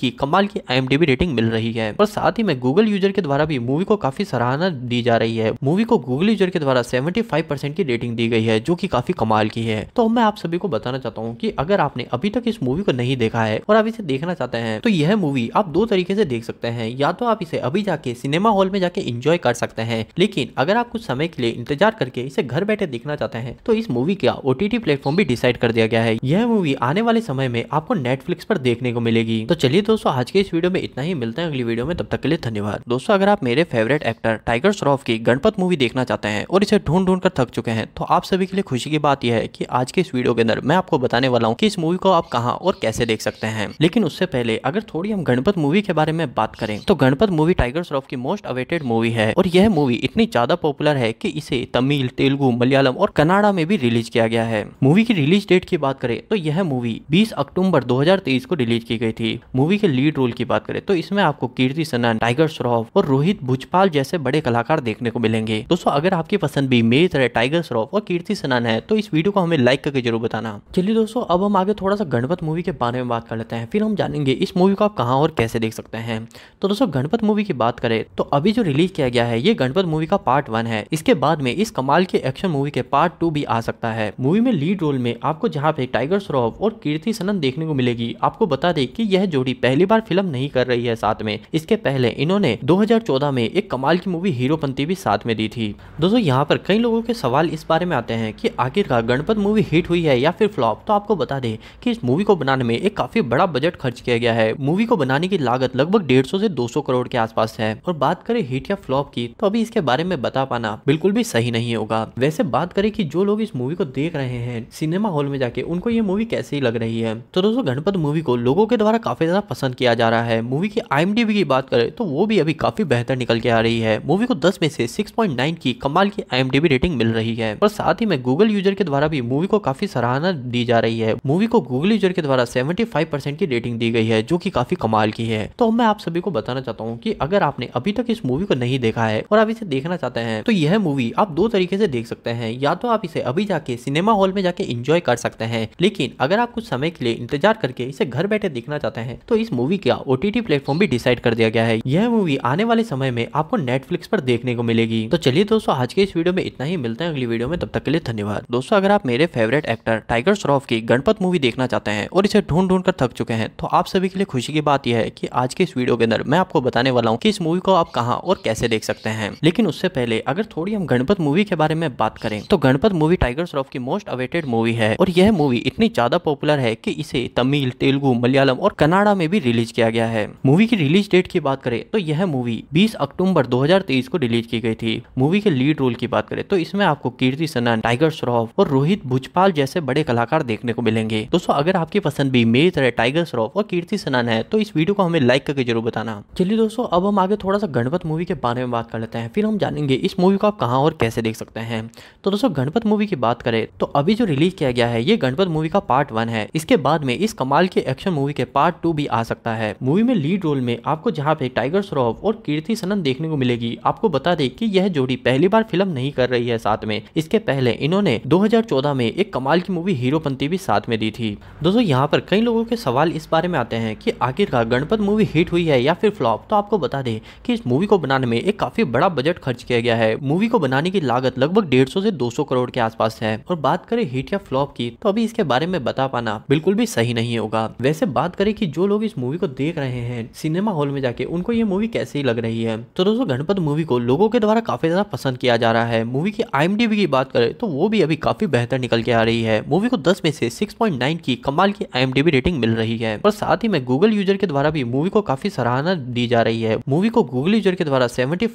की कमाल की आई रेटिंग मिल रही है और साथ ही में गूगल यूजर के द्वारा भी मूवी को काफी सराहना दी जा रही है मूवी को गूगल यूजर के द्वारा सेवेंटी की रेटिंग रेटिंग दी गई है जो कि काफी कमाल की है तो मैं आप सभी को बताना चाहता हूँ कि अगर आपने अभी तक इस मूवी को नहीं देखा है और आप इसे देखना चाहते हैं तो यह मूवी आप दो तरीके से देख सकते हैं या तो आप इसे अभी जाके सिनेमा हॉल में जाके इंजॉय कर सकते हैं लेकिन अगर आप कुछ समय के लिए इंतजार करके इसे घर बैठे देखना चाहते हैं तो इस मूवी का ओटीटी प्लेटफॉर्म भी डिसाइड कर दिया गया है यह मूवी आने वाले समय में आपको नेटफ्लिक्स पर देखने को मिलेगी तो चलिए दोस्तों आज के इस वीडियो में इतना ही मिलते हैं अगली वीडियो में तब तक के लिए धन्यवाद दोस्तों अगर आप मेरे फेवरेट एक्टर टाइगर श्रॉफ की गणपत मूवी देखना चाहते हैं और इसे ढूंढ ढूंढ कर थक चुके हैं तो तो आप सभी के लिए खुशी की बात यह है कि आज के इस वीडियो के अंदर मैं आपको बताने वाला हूँ कि इस मूवी को आप कहाँ और कैसे देख सकते हैं लेकिन उससे पहले अगर थोड़ी हम गणपत मूवी के बारे में बात करें तो गणपत मूवी टाइगर श्रॉफ की मोस्ट अवेटेड मूवी है और यह मूवी इतनी ज्यादा पॉपुलर है की इसे तमिल तेलुगु मलयालम और कनाडा में भी रिलीज किया गया है मूवी की रिलीज डेट की बात करें तो यह मूवी बीस अक्टूबर दो को रिलीज की गई थी मूवी के लीड रोल की बात करें तो इसमें आपको कीर्ति सनन टाइगर श्रॉफ और रोहित भुजपाल जैसे बड़े कलाकार देखने को मिलेंगे दोस्तों अगर आपकी पसंद भी मेज है टाइगर श्रॉफ और कीर्ति सनान है तो इस वीडियो को हमें लाइक करके जरूर बताना चलिए दोस्तों अब हम आगे थोड़ा सा गणपत मूवी के बारे में बात कर लेते हैं फिर हम जानेंगे इस मूवी को आप कहाँ और कैसे देख सकते हैं तो दोस्तों गणपत मूवी की बात करें तो अभी जो रिलीज किया गया है ये गणपत मूवी का पार्ट वन है इसके बाद में इस कमाल के एक्शन मूवी के पार्ट टू भी आ सकता है मूवी में लीड रोल में आपको जहाँ पे टाइगर श्रॉफ और कीर्ति सनन देखने को मिलेगी आपको बता दें कि यह जोड़ी पहली बार फिल्म नहीं कर रही है साथ में इसके पहले इन्होंने 2014 में एक कमाल की मूवी हीरोपंती भी साथ में दी थी दोस्तों यहाँ पर कई लोगों के सवाल इस बारे बारे में आते हैं कि आखिरकार गणपत मूवी हिट हुई है या फिर फ्लॉप तो आपको बता दें कि इस मूवी को बनाने में एक काफी बड़ा बजट खर्च किया गया है मूवी को बनाने की लागत लगभग डेढ़ सौ ऐसी दो सौ करोड़ के आसपास है और बात करें हिट या फ्लॉप की तो अभी इसके बारे में बता पाना बिल्कुल भी सही नहीं होगा वैसे बात करें की जो लोग इस मूवी को देख रहे हैं सिनेमा हॉल में जाके उनको ये मूवी कैसी लग रही है तो दोस्तों गणपत मूवी को लोगों के द्वारा काफी ज्यादा पसंद किया जा रहा है मूवी की आई की बात करें तो वो भी अभी काफी बेहतर निकल के आ रही है मूवी को दस में से सिक्स की कमाल की आई रेटिंग मिल रही है पर साथ ही में गूगल यूजर के द्वारा भी मूवी को काफी सराहना दी जा रही है मूवी को गूगल यूजर के द्वारा 75% की रेटिंग दी गई है जो कि काफी कमाल की है तो मैं आप सभी को बताना चाहता हूँ कि अगर आपने अभी तक इस मूवी को नहीं देखा है और आप इसे देखना चाहते हैं तो यह मूवी आप दो तरीके से देख सकते हैं या तो आप इसे अभी जाके सिनेमा हॉल में जाके इंजॉय कर सकते हैं लेकिन अगर आप कुछ समय के लिए इंतजार करके इसे घर बैठे देखना चाहते हैं तो इस मूवी का ओटीटी प्लेटफॉर्म भी डिसाइड कर दिया गया है यह मूवी आने वाले समय में आपको नेटफ्लिक्स पर देखने को मिलेगी तो चलिए दोस्तों आज के इस वीडियो में इतना ही मिलता है अगली वीडियो में में तब तक के लिए धन्यवाद दोस्तों अगर आप मेरे फेवरेट एक्टर टाइगर श्रॉफ की गणपत मूवी देखना चाहते हैं और इसे ढूंढ ढूंढ कर थक चुके हैं तो आप सभी के लिए खुशी की बात यह है कि आज के इस वीडियो के अंदर मैं आपको बताने वाला हूँ कि इस मूवी को आप कहाँ और कैसे देख सकते हैं लेकिन उससे पहले अगर थोड़ी हम गणपत मूवी के बारे में बात करें तो गणपत मूवी टाइगर श्रॉफ की मोस्ट अवेटेड मूवी है और यह मूवी इतनी ज्यादा पॉपुलर है की इसे तमिल तेलुगु मलयालम और कनाडा में भी रिलीज किया गया है मूवी की रिलीज डेट की बात करें तो यह मूवी बीस अक्टूबर दो को रिलीज की गई थी मूवी के लीड रोल की बात करें तो इसमें आपको कीर्ति सनन टाइगर श्रॉफ और रोहित भुजपाल जैसे बड़े कलाकार देखने को मिलेंगे दोस्तों अगर आपकी पसंद भी मेरी तरह टाइगर श्रॉफ और कीर्ति सनन है तो इस वीडियो को हमें लाइक करके जरूर बताना चलिए दोस्तों अब हम आगे थोड़ा सा गणपत मूवी के बारे में बात कर लेते हैं फिर हम जानेंगे इस मूवी को आप कहाँ और कैसे देख सकते हैं तो दोस्तों गणपत मूवी की बात करें तो अभी जो रिलीज किया गया है ये गणपत मूवी का पार्ट वन है इसके बाद में इस कमाल के एक्शन मूवी के पार्ट टू भी आ सकता है मूवी में लीड रोल में आपको जहाँ पे टाइगर श्रॉफ और कीर्ति सनन देखने को मिलेगी आपको बता दें कि यह जोड़ी पहली बार फिल्म नहीं कर रही है साथ में इसके इसके पहले इन्होंने 2014 में एक कमाल की मूवी हीरोपंती भी साथ में दी थी दोस्तों यहाँ पर कई लोगों के सवाल इस बारे में आते हैं कि आखिरकार गणपत मूवी हिट हुई है या फिर फ्लॉप तो आपको बता दें कि इस मूवी को बनाने में एक काफी बड़ा बजट खर्च किया गया है मूवी को बनाने की लागत लगभग डेढ़ से दो करोड़ के आसपास है और बात करें हिट या फ्लॉप की तो अभी इसके बारे में बता पाना बिल्कुल भी सही नहीं होगा वैसे बात करें कि जो लोग इस मूवी को देख रहे हैं सिनेमा हॉल में जाके उनको ये मूवी कैसी लग रही है तो दोस्तों गणपत मूवी को लोगों के द्वारा काफी ज्यादा पसंद किया जा रहा है मूवी की आई की बात बात करें तो वो भी अभी काफ़ी बेहतर निकल के आ रही है मूवी को दस में से सिक्स की कमाल की आई रेटिंग मिल रही है और साथ ही में गूगल यूजर के द्वारा भी मूवी को काफ़ी सराहना दी जा रही है मूवी को गूगल यूजर के द्वारा सेवेंटी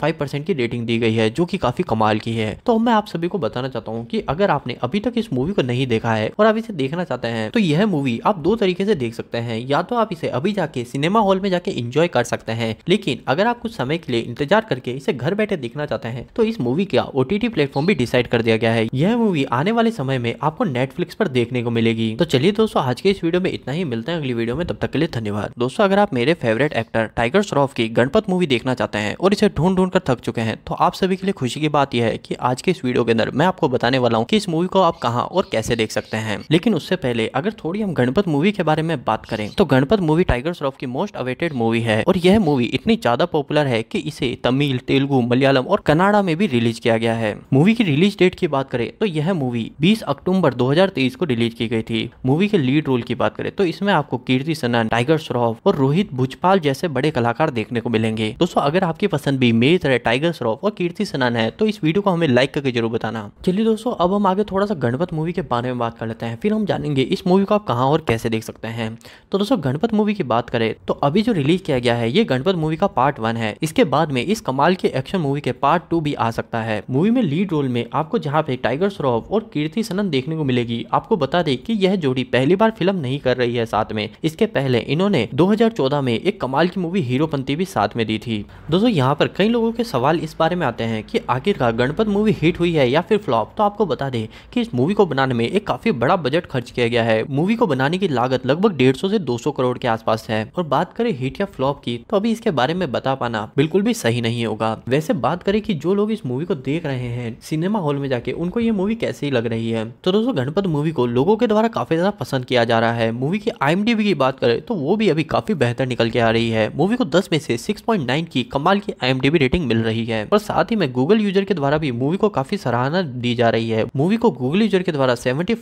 की रेटिंग दी गई है जो की काफ़ी कमाल की है तो मैं आप सभी को बताना चाहता हूँ की अगर आपने अभी तक इस मूवी को नहीं देखा है और आप इसे देखना चाहते हैं तो यह मूवी आप दो तरीके से देख सकते हैं या तो आप इसे अभी जाके सिनेमा हॉल में जाके इंजॉय कर सकते हैं लेकिन अगर आप कुछ समय के लिए इंतजार करके इसे घर बैठे देखना चाहते हैं तो इस मूवी का ओटीटी टी प्लेटफॉर्म भी डिसाइड कर दिया दिया गया है यह मूवी आने वाले समय में आपको नेटफ्लिक्स पर देखने को मिलेगी तो चलिए दोस्तों आज के इस वीडियो में इतना ही मिलते हैं अगली वीडियो में तब तक के लिए धन्यवाद दोस्तों अगर आप मेरे फेवरेट एक्टर टाइगर श्रॉफ की गणपत मूवी देखना चाहते हैं और इसे ढूंढ ढूंढ कर थक चुके हैं तो आप सभी के लिए खुशी की बात यह है की आज के इस वीडियो के अंदर मैं आपको बताने वाला हूँ की इस मूवी को आप कहाँ और कैसे देख सकते हैं लेकिन उससे पहले अगर थोड़ी हम गणपत मूवी के बारे में बात करें तो गणपत मूवी टाइगर श्रॉफ की मोस्ट अवेटेड मूवी है और यह मूवी इतनी ज्यादा पॉपुलर है कि इसे तमिल तेलुगु मलयालम और कनाडा में भी रिलीज किया गया है मूवी की रिलीज डेट की की बात करें तो यह मूवी 20 अक्टूबर 2023 को रिलीज की गई थी मूवी के लीड रोल की बात करें तो इसमें आपको कीर्ति सनन टाइगर श्रॉफ और रोहित भुजपाल जैसे बड़े कलाकार देखने को मिलेंगे दोस्तों अगर आपकी पसंद भी मेरी तरह टाइगर श्रॉफ और कीर्ति सनन है तो इस वीडियो को हमें लाइक करके जरूर बताना चलिए दोस्तों अब हम आगे थोड़ा सा गणपत मूवी के बारे में बात कर लेते हैं फिर हम जानेंगे इस मूवी को आप कहाँ और कैसे देख सकते हैं तो दोस्तों गणपत मूवी की बात करें तो अभी जो रिलीज किया गया है ये गणपत मूवी का पार्ट वन है इसके बाद में इस कमाल के एक्शन मूवी के पार्ट टू भी आ सकता है मूवी में लीड रोल में आपको जहाँ यहाँ पे टाइगर श्रॉफ और कीर्ति सनन देखने को मिलेगी आपको बता दें कि यह जोड़ी पहली बार फिल्म नहीं कर रही है साथ में इसके पहले इन्होंने 2014 में एक कमाल की मूवी हीरोपंती भी साथ में दी थी दोस्तों यहाँ पर कई लोगों के सवाल इस बारे में आते हैं की आखिरकार गणपत मूवी हिट हुई है या फिर फ्लॉप तो आपको बता दे की इस मूवी को बनाने में एक काफी बड़ा बजट खर्च किया गया है मूवी को बनाने की लागत लगभग डेढ़ सौ दो करोड़ के आसपास है और बात करें हिट या फ्लॉप की तो अभी इसके बारे में बता पाना बिल्कुल भी सही नहीं होगा वैसे बात करें की जो लोग इस मूवी को देख रहे हैं सिनेमा हॉल में जाके करके उनको ये मूवी कैसी लग रही है तो दोस्तों गणपत मूवी को लोगों के द्वारा काफी ज्यादा पसंद किया जा रहा है मूवी की आई की बात करें तो वो भी अभी काफी बेहतर निकल के आ रही है मूवी को दस में से सिक्स की कमाल की आई रेटिंग मिल रही है और साथ ही में गूगल यूजर के द्वारा भी मूवी को काफी सराहना दी जा रही है मूवी को गूगल यूजर के द्वारा सेवेंटी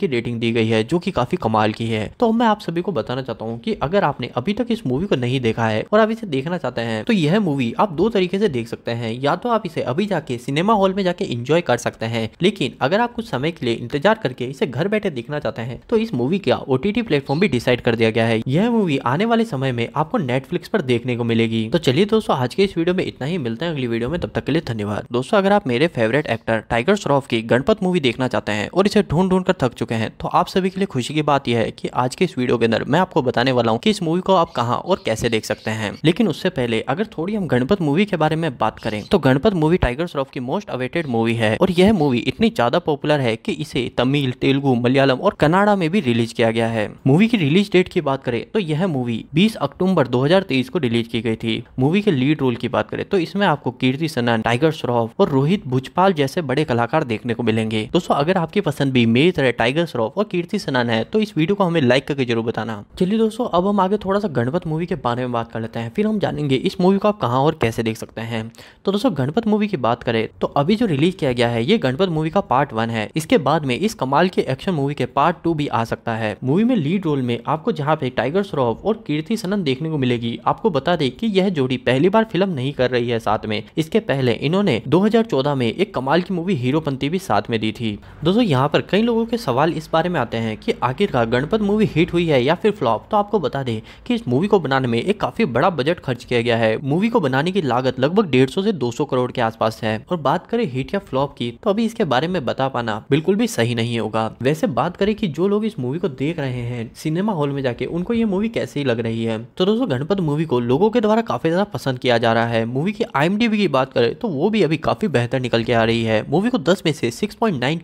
की रेटिंग दी गई है जो की काफी कमाल की है तो मैं आप सभी को बताना चाहता हूँ की अगर आपने अभी तक इस मूवी को नहीं देखा है और आप इसे देखना चाहते हैं तो यह मूवी आप दो तरीके से देख सकते हैं या तो आप इसे अभी जाके सिनेमा हॉल में जाके इंजॉय कर सकते सकते हैं लेकिन अगर आप कुछ समय के लिए इंतजार करके इसे घर बैठे देखना चाहते हैं तो इस मूवी का ओ टी प्लेटफॉर्म भी डिसाइड कर दिया गया है यह मूवी आने वाले समय में आपको नेटफ्लिक्स पर देखने को मिलेगी तो चलिए दोस्तों आज के इस वीडियो में इतना ही मिलता है अगली वीडियो में तब तक के लिए धन्यवाद दोस्तों अगर आप मेरे फेवरेट एक्टर टाइगर श्रॉफ की गणपत मूवी देखना चाहते हैं और इसे ढूंढ ढूंढ कर थक चुके हैं तो आप सभी के लिए खुशी की बात यह है की आज के इस वीडियो के अंदर मैं आपको बताने वाला हूँ की इस मूवी को आप कहाँ और कैसे देख सकते हैं लेकिन उससे पहले अगर थोड़ी हम गणपत मूवी के बारे में बात करें तो गणपत मूवी टाइगर श्रॉफ की मोस्ट अवेटेड मूवी है और यह यह मूवी इतनी ज्यादा पॉपुलर है कि इसे तमिल तेलुगु मलयालम और कनाडा में भी रिलीज किया गया है मूवी की रिलीज डेट की बात करें तो यह मूवी 20 अक्टूबर 2023 को रिलीज की गई थी मूवी के लीड रोल की बात करें तो इसमें आपको कीर्ति सनन टाइगर श्रॉफ और रोहित भुजपाल जैसे बड़े कलाकार देखने को मिलेंगे दोस्तों अगर आपकी पसंद भी मेरी तरह टाइगर श्रॉफ और कीर्ति सनन है तो इस वीडियो को हमें लाइक करके जरूर बताना चलिए दोस्तों अब हम आगे थोड़ा सा गणपत मूवी के बारे में बात कर लेते हैं फिर हम जानेंगे इस मूवी को आप कहाँ और कैसे देख सकते हैं तो दोस्तों गणपत मूवी की बात करें तो अभी जो रिलीज किया गया है ये गणपत मूवी का पार्ट वन है इसके बाद में इस कमाल की एक्शन मूवी के पार्ट टू भी आ सकता है मूवी में लीड रोल में आपको जहाँ पे टाइगर श्रॉफ और कीर्ति सनन देखने को मिलेगी आपको बता दे कि यह जोड़ी पहली बार फिल्म नहीं कर रही है साथ में इसके पहले इन्होंने 2014 में एक कमाल की मूवी हीरोपंती भी साथ में दी थी दोस्तों यहाँ पर कई लोगों के सवाल इस बारे में आते हैं की आखिरकार गणपत मूवी हिट हुई है या फिर फ्लॉप तो आपको बता दे कि इस मूवी को बनाने में एक काफी बड़ा बजट खर्च किया गया है मूवी को बनाने की लागत लगभग डेढ़ से 200 करोड़ के आसपास है और बात करें हिट या फ्लॉप की तो तो अभी इसके बारे में बता पाना बिल्कुल भी सही नहीं होगा वैसे बात करें कि जो लोग इस मूवी को देख रहे हैं सिनेमा हॉल में जाके उनको ये मूवी कैसी लग रही है तो दोस्तों गणपत मूवी को लोगों के द्वारा काफी ज्यादा पसंद किया जा रहा है मूवी की आई की बात करें तो वो भी अभी काफी बेहतर निकल के आ रही है मूवी को दस में से सिक्स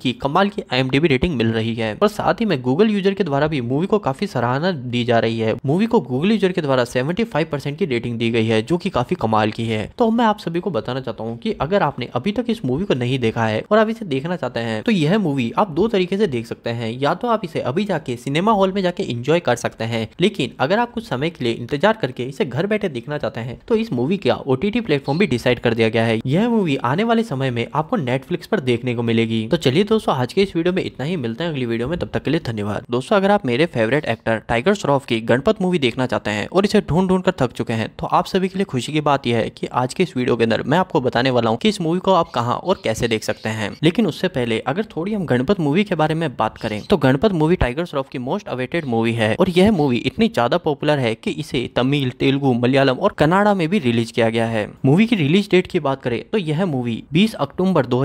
की कमाल की आई रेटिंग मिल रही है और साथ ही में गूगल यूजर के द्वारा भी मूवी को काफी सराहना दी जा रही है मूवी को गूगल यूजर के द्वारा सेवेंटी परसेंट की रेटिंग दी गई है जो की काफी कमाल की है तो मैं आप सभी को बताना चाहता हूँ कि अगर आपने अभी तक इस मूवी को नहीं देखा है और आप इसे देखना चाहते हैं तो यह मूवी आप दो तरीके से देख सकते हैं या तो आप इसे अभी जाके सिनेमा हॉल में जाके इंजॉय कर सकते हैं लेकिन अगर आप कुछ समय के लिए इंतजार करके इसे घर बैठे देखना चाहते हैं तो इस मूवी का ओटीटी प्लेटफॉर्म भी डिसाइड कर दिया गया है यह मूवी आने वाले समय में आपको नेटफ्लिक्स पर देखने को मिलेगी तो चलिए दोस्तों आज के इस वीडियो में इतना ही मिलते हैं अगली वीडियो में तब तक के लिए धन्यवाद दोस्तों अगर आप मेरे फेवरेट एक्टर टाइगर श्रॉफ की गणपत मूवी देखना चाहते हैं और इसे ढूंढ ढूंढ कर थक चुके हैं तो आप सभी के लिए खुशी की बात यह है कि आज के इस वीडियो के अंदर मैं आपको बताने वाला हूँ कि इस मूवी को आप कहाँ और कैसे देख सकते हैं है लेकिन उससे पहले अगर थोड़ी हम गणपत मूवी के बारे में बात करें तो गणपत मूवी टाइगर श्रॉफ की मोस्ट अवेटेड मूवी है और यह मूवी इतनी ज्यादा पॉपुलर है की इसे तमिल तेलुगु मलयालम और कनाडा में भी रिलीज किया गया है मूवी की रिलीज डेट की बात करें तो यह मूवी बीस अक्टूबर दो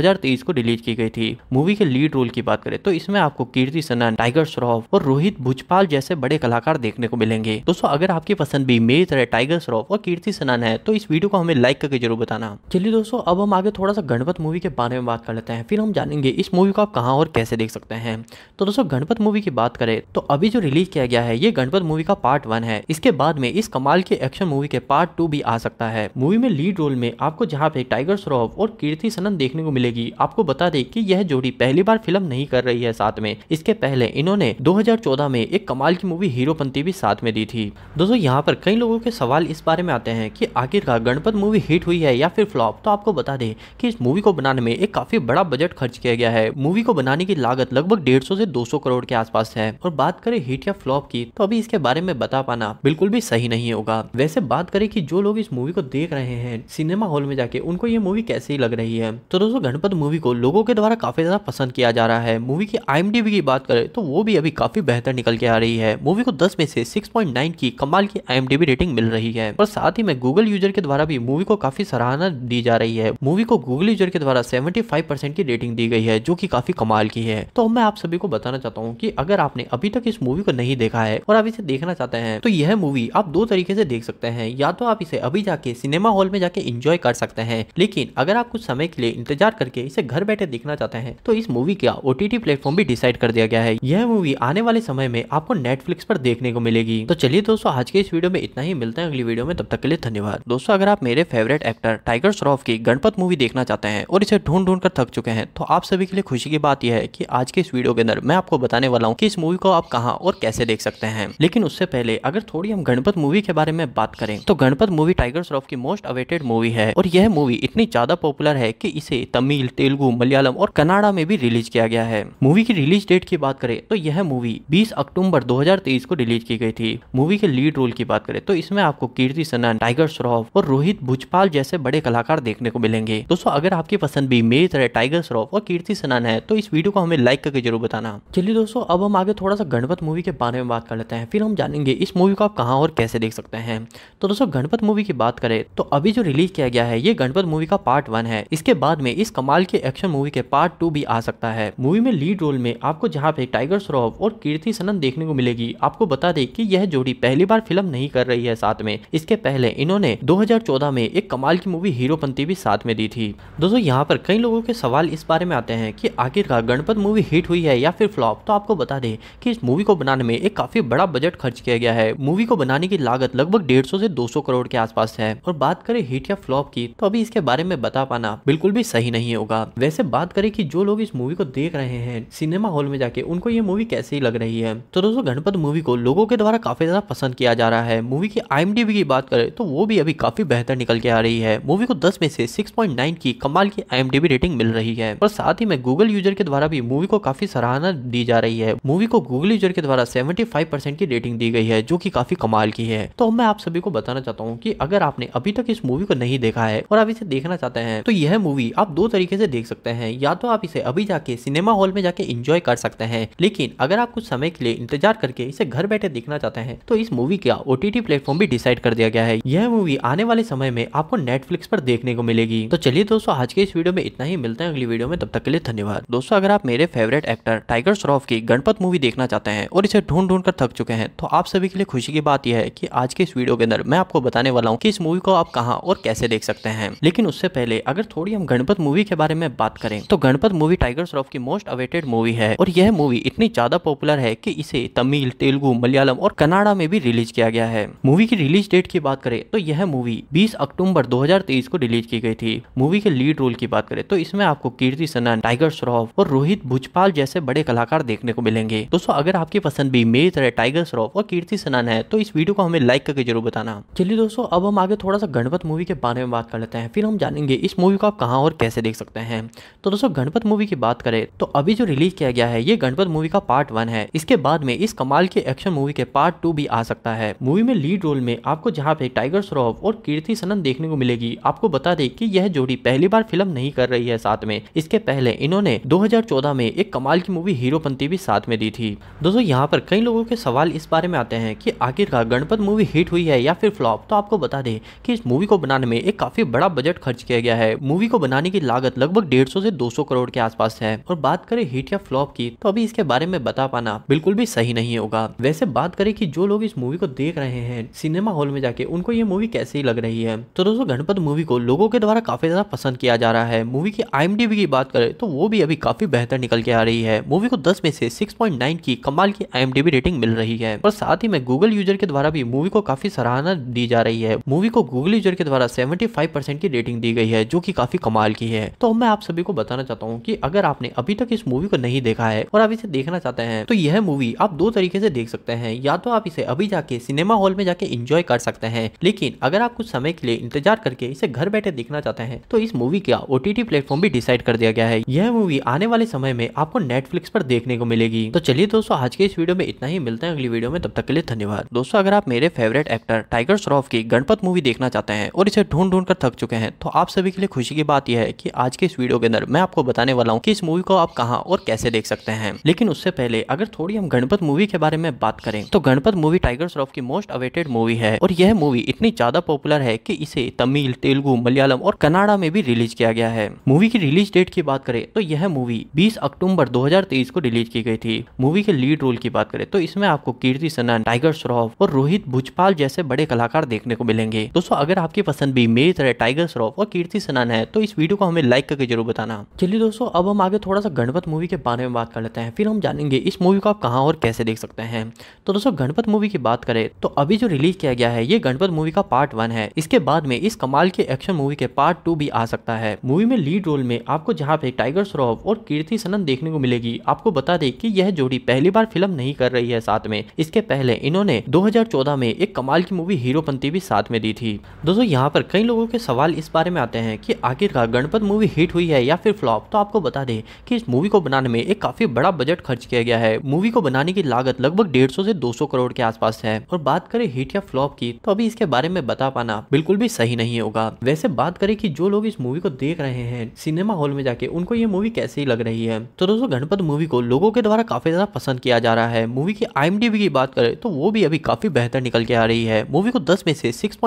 को रिलीज की गई थी मूवी के लीड रोल की बात करें तो इसमें आपको कीर्ति सनन टाइगर श्रॉफ और रोहित भुजपाल जैसे बड़े कलाकार देखने को मिलेंगे दोस्तों अगर आपकी पसंद भी मेरी तरह टाइगर श्रॉफ और कीर्ति सनन है तो इस वीडियो को हमें लाइक करके जरूर बताना चलिए दोस्तों अब हम आगे थोड़ा सा गणपत मूवी के बारे में बात कर लेते हैं करते हैं फिर हम जानेंगे इस मूवी को आप कहाँ और कैसे देख सकते हैं तो दोस्तों गणपत मूवी की बात करें तो अभी जो रिलीज किया गया है ये गणपत मूवी का पार्ट वन है इसके बाद में इस कमाल की एक्शन मूवी के पार्ट टू भी आ सकता है मूवी में लीड रोल में आपको जहाँ पे टाइगर श्रॉफ और कीर्ति सनन देखने को मिलेगी आपको बता दें कि यह जोड़ी पहली बार फिल्म नहीं कर रही है साथ में इसके पहले इन्होंने 2014 में एक कमाल की मूवी हीरोपंती भी साथ में दी थी दोस्तों यहाँ पर कई लोगों के सवाल इस बारे में आते हैं कि आखिरकार गणपत मूवी हिट हुई है या फिर फ्लॉप तो आपको बता दें कि इस मूवी को बनाने में एक काफी बड़ा बड़ा बजट खर्च किया गया है मूवी को बनाने की लागत लगभग डेढ़ सौ ऐसी दो सौ करोड़ के आसपास है और बात करें हिट या फ्लॉप की तो अभी इसके बारे में बता पाना बिल्कुल भी सही नहीं होगा वैसे बात करें कि जो लोग इस मूवी को देख रहे हैं सिनेमा हॉल में जाके उनको ये मूवी कैसी लग रही है तो दोस्तों गणपत मूवी को लोगों के द्वारा काफी ज्यादा पसंद किया जा रहा है मूवी की आई की बात करें तो वो भी अभी काफी बेहतर निकल के आ रही है मूवी को दस में से सिक्स की कमाल की आई रेटिंग मिल रही है और साथ ही में गूगल यूजर के द्वारा भी मूवी को काफी सराहना दी जा रही है मूवी को गूगल यूजर के द्वारा सेवेंटी परसेंट की रेटिंग दी गई है जो कि काफी कमाल की है तो मैं आप सभी को बताना चाहता हूँ कि अगर आपने अभी तक इस मूवी को नहीं देखा है और आप इसे देखना चाहते हैं तो यह मूवी आप दो तरीके से देख सकते हैं या तो आप इसे अभी जाके सिनेमा हॉल में जाके इंजॉय कर सकते हैं लेकिन अगर आप कुछ समय के लिए इंतजार करके इसे घर बैठे देखना चाहते हैं तो इस मूवी का ओटीटी प्लेटफॉर्म भी डिसाइड कर दिया गया है यह मूवी आने वाले समय में आपको नेटफ्लिक्स पर देखने को मिलेगी तो चलिए दोस्तों आज के इस वीडियो में इतना ही मिलते हैं अगली वीडियो में तब तक के लिए धन्यवाद दोस्तों अगर आप मेरे फेवरेट एक्टर टाइगर श्रॉफ की गणपत मूवी देखना चाहते हैं और इसे ढूंढ ढूंढ कर थक लग चुके हैं तो आप सभी के लिए खुशी की बात यह है कि आज के इस वीडियो के अंदर मैं आपको बताने वाला हूँ कि इस मूवी को आप कहाँ और कैसे देख सकते हैं लेकिन उससे पहले अगर थोड़ी हम गणपत मूवी के बारे में बात करें तो गणपत मूवी टाइगर श्रॉफ की मोस्ट अवेटेड मूवी है और यह मूवी इतनी ज्यादा पॉपुलर है की इसे तमिल तेलुगु मलयालम और कनाडा में भी रिलीज किया गया है मूवी की रिलीज डेट की बात करें तो यह मूवी बीस अक्टूबर दो को रिलीज की गई थी मूवी के लीड रोल की बात करें तो इसमें आपको कीर्ति सनन टाइगर श्रॉफ और रोहित भुजपाल जैसे बड़े कलाकार देखने को मिलेंगे दोस्तों अगर आपकी पसंद भी मेरी तरह टाइगर श्रॉफ और कीर्ति सनान है तो इस वीडियो को हमें लाइक करके जरूर बताना चलिए दोस्तों अब हम आगे थोड़ा सा गणपत मूवी के बारे में बात कर लेते हैं फिर हम जानेंगे इस मूवी को आप कहाँ और कैसे देख सकते हैं तो दोस्तों गणपत मूवी की बात करें तो अभी जो रिलीज किया गया है ये गणपत मूवी का पार्ट वन है इसके बाद में इस कमाल के एक्शन मूवी के पार्ट टू भी आ सकता है मूवी में लीड रोल में आपको जहाँ पे टाइगर श्रॉफ और कीर्ति सनन देखने को मिलेगी आपको बता दें कि यह जोड़ी पहली बार फिल्म नहीं कर रही है साथ में इसके पहले इन्होंने 2014 में एक कमाल की मूवी हीरोपंती भी साथ में दी थी दोस्तों यहाँ पर कई लोगों के सवाल सवाल इस बारे में आते हैं कि आखिरकार गणपत मूवी हिट हुई है या फिर फ्लॉप तो आपको बता दें कि इस मूवी को बनाने में एक काफी बड़ा बजट खर्च किया गया है मूवी को बनाने की लागत लगभग डेढ़ सौ से दो सौ करोड़ के आसपास है और बात करें हिट या फ्लॉप की तो अभी इसके बारे में बता पाना बिल्कुल भी सही नहीं होगा वैसे बात करें कि जो लोग इस मूवी को देख रहे हैं सिनेमा हॉल में जाके उनको ये मूवी कैसी लग रही है तो दोस्तों गणपत मूवी को लोगों के द्वारा काफी ज्यादा पसंद किया जा रहा है मूवी की बी की बात करें तो वो भी अभी काफी बेहतर निकल के आ रही है मूवी को दस में से नाइन की कमाल की आईएमडीबी रेटिंग मिल रही है रही है और साथ ही में गूगल यूजर के द्वारा भी मूवी को काफी सराहना दी जा रही है मूवी को गूगल यूजर के द्वारा 75% की रेटिंग दी गई है जो कि काफी कमाल की है तो मैं आप सभी को बताना चाहता हूँ कि अगर आपने अभी तक इस मूवी को नहीं देखा है और आप इसे देखना चाहते हैं तो यह मूवी आप दो तरीके से देख सकते हैं या तो आप इसे अभी जाके सिनेमा हॉल में जाके इंजॉय कर सकते हैं लेकिन अगर आप कुछ समय के लिए इंतजार करके इसे घर बैठे देखना चाहते हैं तो इस मूवी का ओ टी प्लेटफॉर्म भी डिसाइड कर दिया गया है यह मूवी आने वाले समय में आपको नेटफ्लिक्स पर देखने को मिलेगी तो चलिए दोस्तों आज के इस वीडियो में इतना ही मिलता है हैं अगली वीडियो में तब तक के लिए धन्यवाद दोस्तों अगर आप मेरे फेवरेट एक्टर टाइगर श्रॉफ की गणपत मूवी देखना चाहते हैं और इसे ढूंढ ढूंढ कर थक चुके हैं तो आप सभी के लिए खुशी की बात यह है कि आज के इस वीडियो के अंदर मैं आपको बताने वाला हूँ कि इस मूवी को आप कहाँ और कैसे देख सकते हैं लेकिन उससे पहले अगर थोड़ी हम गणपत मूवी के बारे में बात करें तो गणपत मूवी टाइगर श्रॉफ की मोस्ट अवेटेड मूवी है और यह मूवी इतनी ज्यादा पॉपुलर है की इसे तमिल तेलुगु मलयालम और कनाडा में भी रिलीज किया गया है मूवी की रिलीज डेट की बात करें तो यह मूवी बीस अक्टूबर दो को रिलीज की गई थी मूवी के लीड रोल की बात करें तो इसमें आप आपको कीर्ति सनन टाइगर श्रॉफ और रोहित भुजपाल जैसे बड़े कलाकार देखने को मिलेंगे दोस्तों अगर आपकी पसंद भी मेरी तरह टाइगर श्रॉफ और कीर्ति सनन है तो इस वीडियो को हमें लाइक करके जरूर बताना चलिए दोस्तों अब हम आगे थोड़ा सा गणपत मूवी के बारे में बात कर लेते हैं फिर हम जानेंगे इस मूवी को आप कहाँ और कैसे देख सकते हैं तो दोस्तों गणपत मूवी की बात करें तो अभी जो रिलीज किया गया है ये गणपत मूवी का पार्ट वन है इसके बाद में इस कमाल के एक्शन मूवी के पार्ट टू भी आ सकता है मूवी में लीड रोल में आपको जहाँ पे टाइगर श्रॉफ और कीर्ति सनन देखने को मिलेगी आपको बता दें कि यह जोड़ी पहली बार फिल्म नहीं कर रही है साथ में इसके पहले इन्होंने 2014 में एक कमाल की मूवी हीरोपंती भी साथ में दी थी दोस्तों यहाँ पर कई लोगों के सवाल इस बारे में आते हैं कि आखिरकार गणपत मूवी हिट हुई है या फिर फ्लॉप तो आपको बता दें कि इस मूवी को बनाने में एक काफी बड़ा बजट खर्च किया गया है मूवी को बनाने की लागत लगभग डेढ़ से दो करोड़ के आसपास है और बात करें हिट या फ्लॉप की तो अभी इसके बारे में बता पाना बिल्कुल भी सही नहीं होगा वैसे बात करें कि जो लोग इस मूवी को देख रहे हैं सिनेमा हॉल में जाके उनको ये मूवी कैसी लग रही है तो दोस्तों गणपत मूवी को लोगों के द्वारा काफी ज्यादा पसंद किया जा रहा है मूवी की आई एम की बात करें तो वो भी अभी काफ़ी बेहतर निकल के आ रही है मूवी को 10 में से 6.9 की कमाल की एम रेटिंग मिल रही है और साथ ही में गूगल यूजर के द्वारा भी मूवी को काफ़ी सराहना दी जा रही है मूवी को गूगल यूजर के द्वारा 75% की रेटिंग दी गई है जो कि काफ़ी कमाल की है तो मैं आप सभी को बताना चाहता हूँ की अगर आपने अभी तक इस मूवी को नहीं देखा है और आप इसे देखना चाहते हैं तो यह मूवी आप दो तरीके से देख सकते हैं या तो आप इसे अभी जाके सिनेमा हॉल में जाके इंजॉय कर सकते हैं लेकिन अगर आप कुछ समय के लिए इंतजार करके इसे घर बैठे देखना चाहते हैं तो इस मूवी का ओ टी प्लेटफॉर्म भी डिसाइड कर दिया गया है यह मूवी आने वाले समय में आपको नेटफ्लिक्स पर देखने को मिलेगी तो चलिए दोस्तों आज के इस वीडियो में इतना ही मिलता है अगली वीडियो में तब तक के लिए धन्यवाद दोस्तों अगर आप मेरे फेवरेट एक्टर टाइगर श्रॉफ की गणपत मूवी देखना चाहते हैं और इसे ढूंढ ढूंढ कर थक चुके हैं तो आप सभी के लिए खुशी की बात यह है की आज के इस वीडियो के अंदर मैं आपको बताने वाला हूँ की इस मूवी को आप कहाँ और कैसे देख सकते हैं लेकिन उससे पहले अगर थोड़ी हम गणपत मूवी के बारे में बात करें तो गणपत मूवी टाइगर श्रॉफ की मोस्ट अवेटेड मूवी है और यह मूवी इतनी ज्यादा पॉपुलर है की इसे तमिल तेलुगु मलयालम और कनाडा में भी रिलीज किया गया है मूवी की रिलीज डेट की बात करें तो यह मूवी 20 अक्टूबर 2023 को रिलीज की गई थी मूवी के लीड रोल की बात करें तो इसमें आपको कीर्ति सनन टाइगर श्रॉफ और रोहित भुजपाल जैसे बड़े कलाकार देखने को मिलेंगे दोस्तों अगर आपकी पसंद भी मेरी तरह टाइगर श्रॉफ और कीर्ति सनन है तो इस वीडियो को हमें लाइक करके जरूर बताना चलिए दोस्तों अब हम आगे थोड़ा सा गणपत मूवी के बारे में बात कर लेते हैं फिर हम जानेंगे इस मूवी को आप कहाँ और कैसे देख सकते हैं तो दोस्तों गणपत मूवी की बात करें तो अभी जो रिलीज किया गया है ये गणपत मूवी का पार्ट वन है इसके बाद में इस कमाल के एक्शन मूवी के पार्ट टू भी आ सकता है मूवी में लीड रोल में में आपको जहाँ पे टाइगर श्रॉफ और कीर्ति सनन देखने को मिलेगी आपको बता दें कि यह जोड़ी पहली बार फिल्म नहीं कर रही है साथ में इसके पहले इन्होंने 2014 में एक कमाल की मूवी हीरोपंती भी साथ में दी थी दोस्तों यहाँ पर कई लोगों के सवाल इस बारे में आते हैं की आखिरकार गणपत मूवी हिट हुई है या फिर फ्लॉप तो आपको बता दे की इस मूवी को बनाने में एक काफी बड़ा बजट खर्च किया गया है मूवी को बनाने की लागत लगभग डेढ़ सौ दो करोड़ के आस है और बात करें हिट या फ्लॉप की तो अभी इसके बारे में बता पाना बिल्कुल भी सही नहीं होगा वैसे बात करें कि जो लोग इस मूवी को देख रहे हैं सिनेमा सिनेमा हॉल में जाके उनको ये मूवी कैसी लग रही है तो दोस्तों गणपत मूवी को लोगों के द्वारा काफी ज्यादा पसंद किया जा रहा है मूवी की आई की बात करें तो वो भी अभी काफी बेहतर निकल के आ रही है मूवी को दस में से सिक्स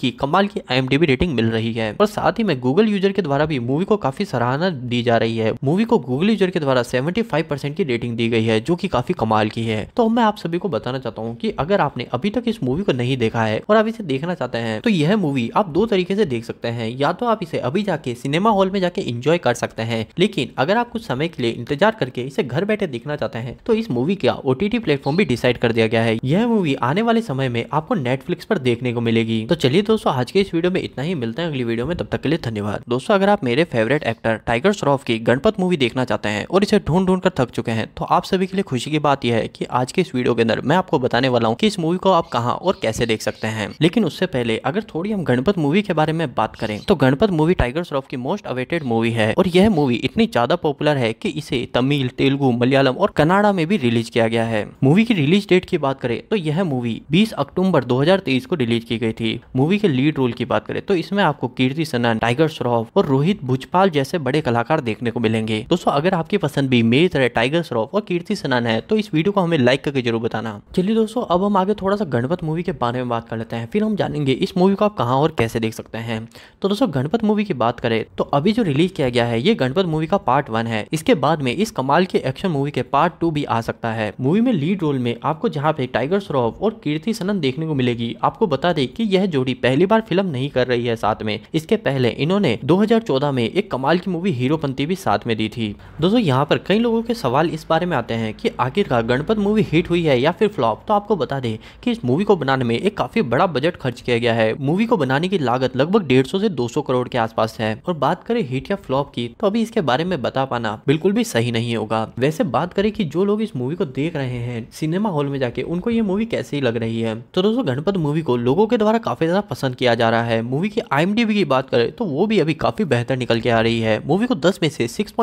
की कमाल की आई रेटिंग मिल रही है और साथ ही में गूगल यूजर के द्वारा भी मूवी को काफी सराहना दी जा रही है मूवी को गूगल यूजर के द्वारा सेवेंटी की रेटिंग दी गई है जो की काफी कमाल की है तो मैं आप सभी को बताना चाहता हूँ की अगर आपने अभी तक इस मूवी को नहीं देखा है और आप इसे देखना चाहते हैं तो यह मूवी आप दो तरीके से देख सकते हैं या तो आप इसे अभी जाके सिनेमा हॉल में जाके इंजॉय इंजॉय कर सकते हैं लेकिन अगर आप कुछ समय के लिए इंतजार करके इसे घर बैठे देखना चाहते हैं तो इस मूवी का ओ टी प्लेटफॉर्म भी डिसाइड कर दिया गया है यह मूवी आने वाले समय में आपको नेटफ्लिक्स पर देखने को मिलेगी तो चलिए दोस्तों आज के इस वीडियो में इतना ही मिलते हैं अगली वीडियो में तब तक के लिए धन्यवाद दोस्तों अगर आप मेरे फेवरेट एक्टर टाइगर श्रॉफ की गणपत मूवी देखना चाहते हैं और इसे ढूंढ ढूंढ कर थक चुके हैं तो आप सभी के लिए खुशी की बात यह है कि आज के इस वीडियो के अंदर मैं आपको बताने वाला हूँ कि इस मूवी को आप कहाँ और कैसे देख सकते हैं लेकिन उससे पहले अगर थोड़ी हम गणपत मूवी के बारे में बात करें तो गणपत मूवी टाइगर श्रॉफ की मोस्ट अवेटेड मूवी है है और यह मूवी इतनी ज्यादा पॉपुलर है कि इसे तमिल तेलुगु मलयालम और कनाडा में भी रिलीज किया गया है मूवी की रिलीज डेट की बात करें तो यह मूवी 20 अक्टूबर 2023 को रिलीज की गई थी मूवी के लीड रोल की बात करें तो इसमें आपको कीर्ति सनन टाइगर श्रॉफ और रोहित भुजपाल जैसे बड़े कलाकार देखने को मिलेंगे दोस्तों अगर आपकी पसंद भी मेरी तरह टाइगर श्रॉफ और कीर्ति सनन है तो इस वीडियो को हमें लाइक करके जरूर बताना चलिए दोस्तों अब हम आगे थोड़ा सा गणपत मूवी के बारे में बात कर लेते हैं फिर हम जानेंगे इस मूवी को आप कहाँ और कैसे देख सकते हैं तो दोस्तों गणपत मूवी की बात करें तो अभी जो रिलीज किया गया है ये गणपत मूवी का पार्ट वन है इसके बाद में इस कमाल के एक्शन मूवी के पार्ट टू भी आ सकता है मूवी में लीड रोल में आपको जहाँ पे टाइगर श्रॉफ और कीर्ति सनन देखने को मिलेगी आपको बता दें कि यह जोड़ी पहली बार फिल्म नहीं कर रही है साथ में इसके पहले इन्होंने 2014 में एक कमाल की मूवी हीरोपंती भी साथ में दी थी दोस्तों यहाँ पर कई लोगों के सवाल इस बारे में आते हैं कि आखिरकार गणपत मूवी हिट हुई है या फिर फ्लॉप तो आपको बता दें कि इस मूवी को बनाने में एक काफी बड़ा बजट खर्च किया गया है मूवी को बनाने की लागत लगभग डेढ़ से दो करोड़ के आसपास है और बात करें हिट या फ्लॉप जॉब की तो अभी इसके बारे में बता पाना बिल्कुल भी सही नहीं होगा वैसे बात करें कि जो लोग इस मूवी को देख रहे हैं सिनेमा हॉल में जाके उनको ये मूवी कैसी लग रही है तो दोस्तों गणपत मूवी को लोगों के द्वारा काफी ज्यादा पसंद किया जा रहा है मूवी की आई की बात करें तो वो भी अभी काफी बेहतर निकल के आ रही है मूवी को दस में से सिक्स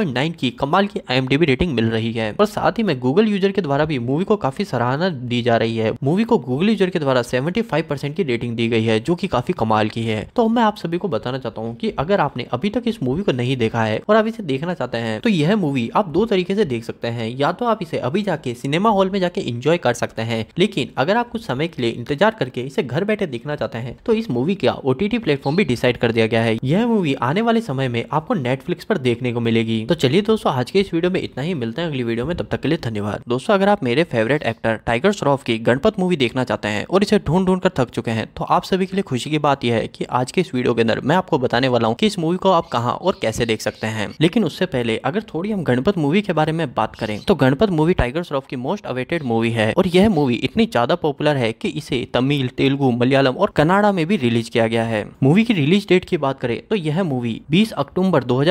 की कमाल की आई रेटिंग मिल रही है और साथ ही में गूगल यूजर के द्वारा भी मूवी को काफी सराहना दी जा रही है मूवी को गूगल यूजर के द्वारा 75% की रेटिंग दी गई है जो की काफी कमाल की है तो मैं आप सभी को बताना चाहता हूँ की अगर आपने अभी तक इस मूवी को नहीं देखा है और आप इसे देखना चाहते हैं तो यह मूवी आप दो तरीके से देख सकते हैं या तो आप इसे अभी जाके सिनेमा हॉल में जाके इंजॉय कर सकते हैं लेकिन अगर आप कुछ समय के लिए इंतजार करके इसे घर बैठे देखना चाहते हैं तो इस मूवी का ओटीटी प्लेटफॉर्म भी डिसाइड कर दिया गया है यह मूवी आने वाले समय में आपको नेटफ्लिक्स पर देखने को मिलेगी तो चलिए दोस्तों आज के इस वीडियो में इतना ही मिलते हैं अगली वीडियो में तब तक के लिए धन्यवाद दोस्तों अगर आप मेरे फेवरेट एक्टर टाइगर श्रॉफ की गणपत मूवी देखना चाहते हैं और इसे ढूंढ ढूंढ कर थक चुके हैं तो आप सभी के लिए खुशी की बात यह है कि आज के इस वीडियो के अंदर मैं आपको बताने वाला हूँ कि इस मूवी को आप कहाँ और कैसे देख सकते हैं लेकिन उससे पहले अगर थोड़ी हम गणपत मूवी के बारे में बात करें तो गणपत मूवी टाइगर श्रॉफ की मोस्ट अवेटेड मूवी है और यह मूवी इतनी ज्यादा पॉपुलर है की इसे तमिल तेलुगु मलयालम और कनाडा में भी रिलीज किया गया है मूवी की रिलीज डेट की बात करें तो यह मूवी बीस अक्टूबर दो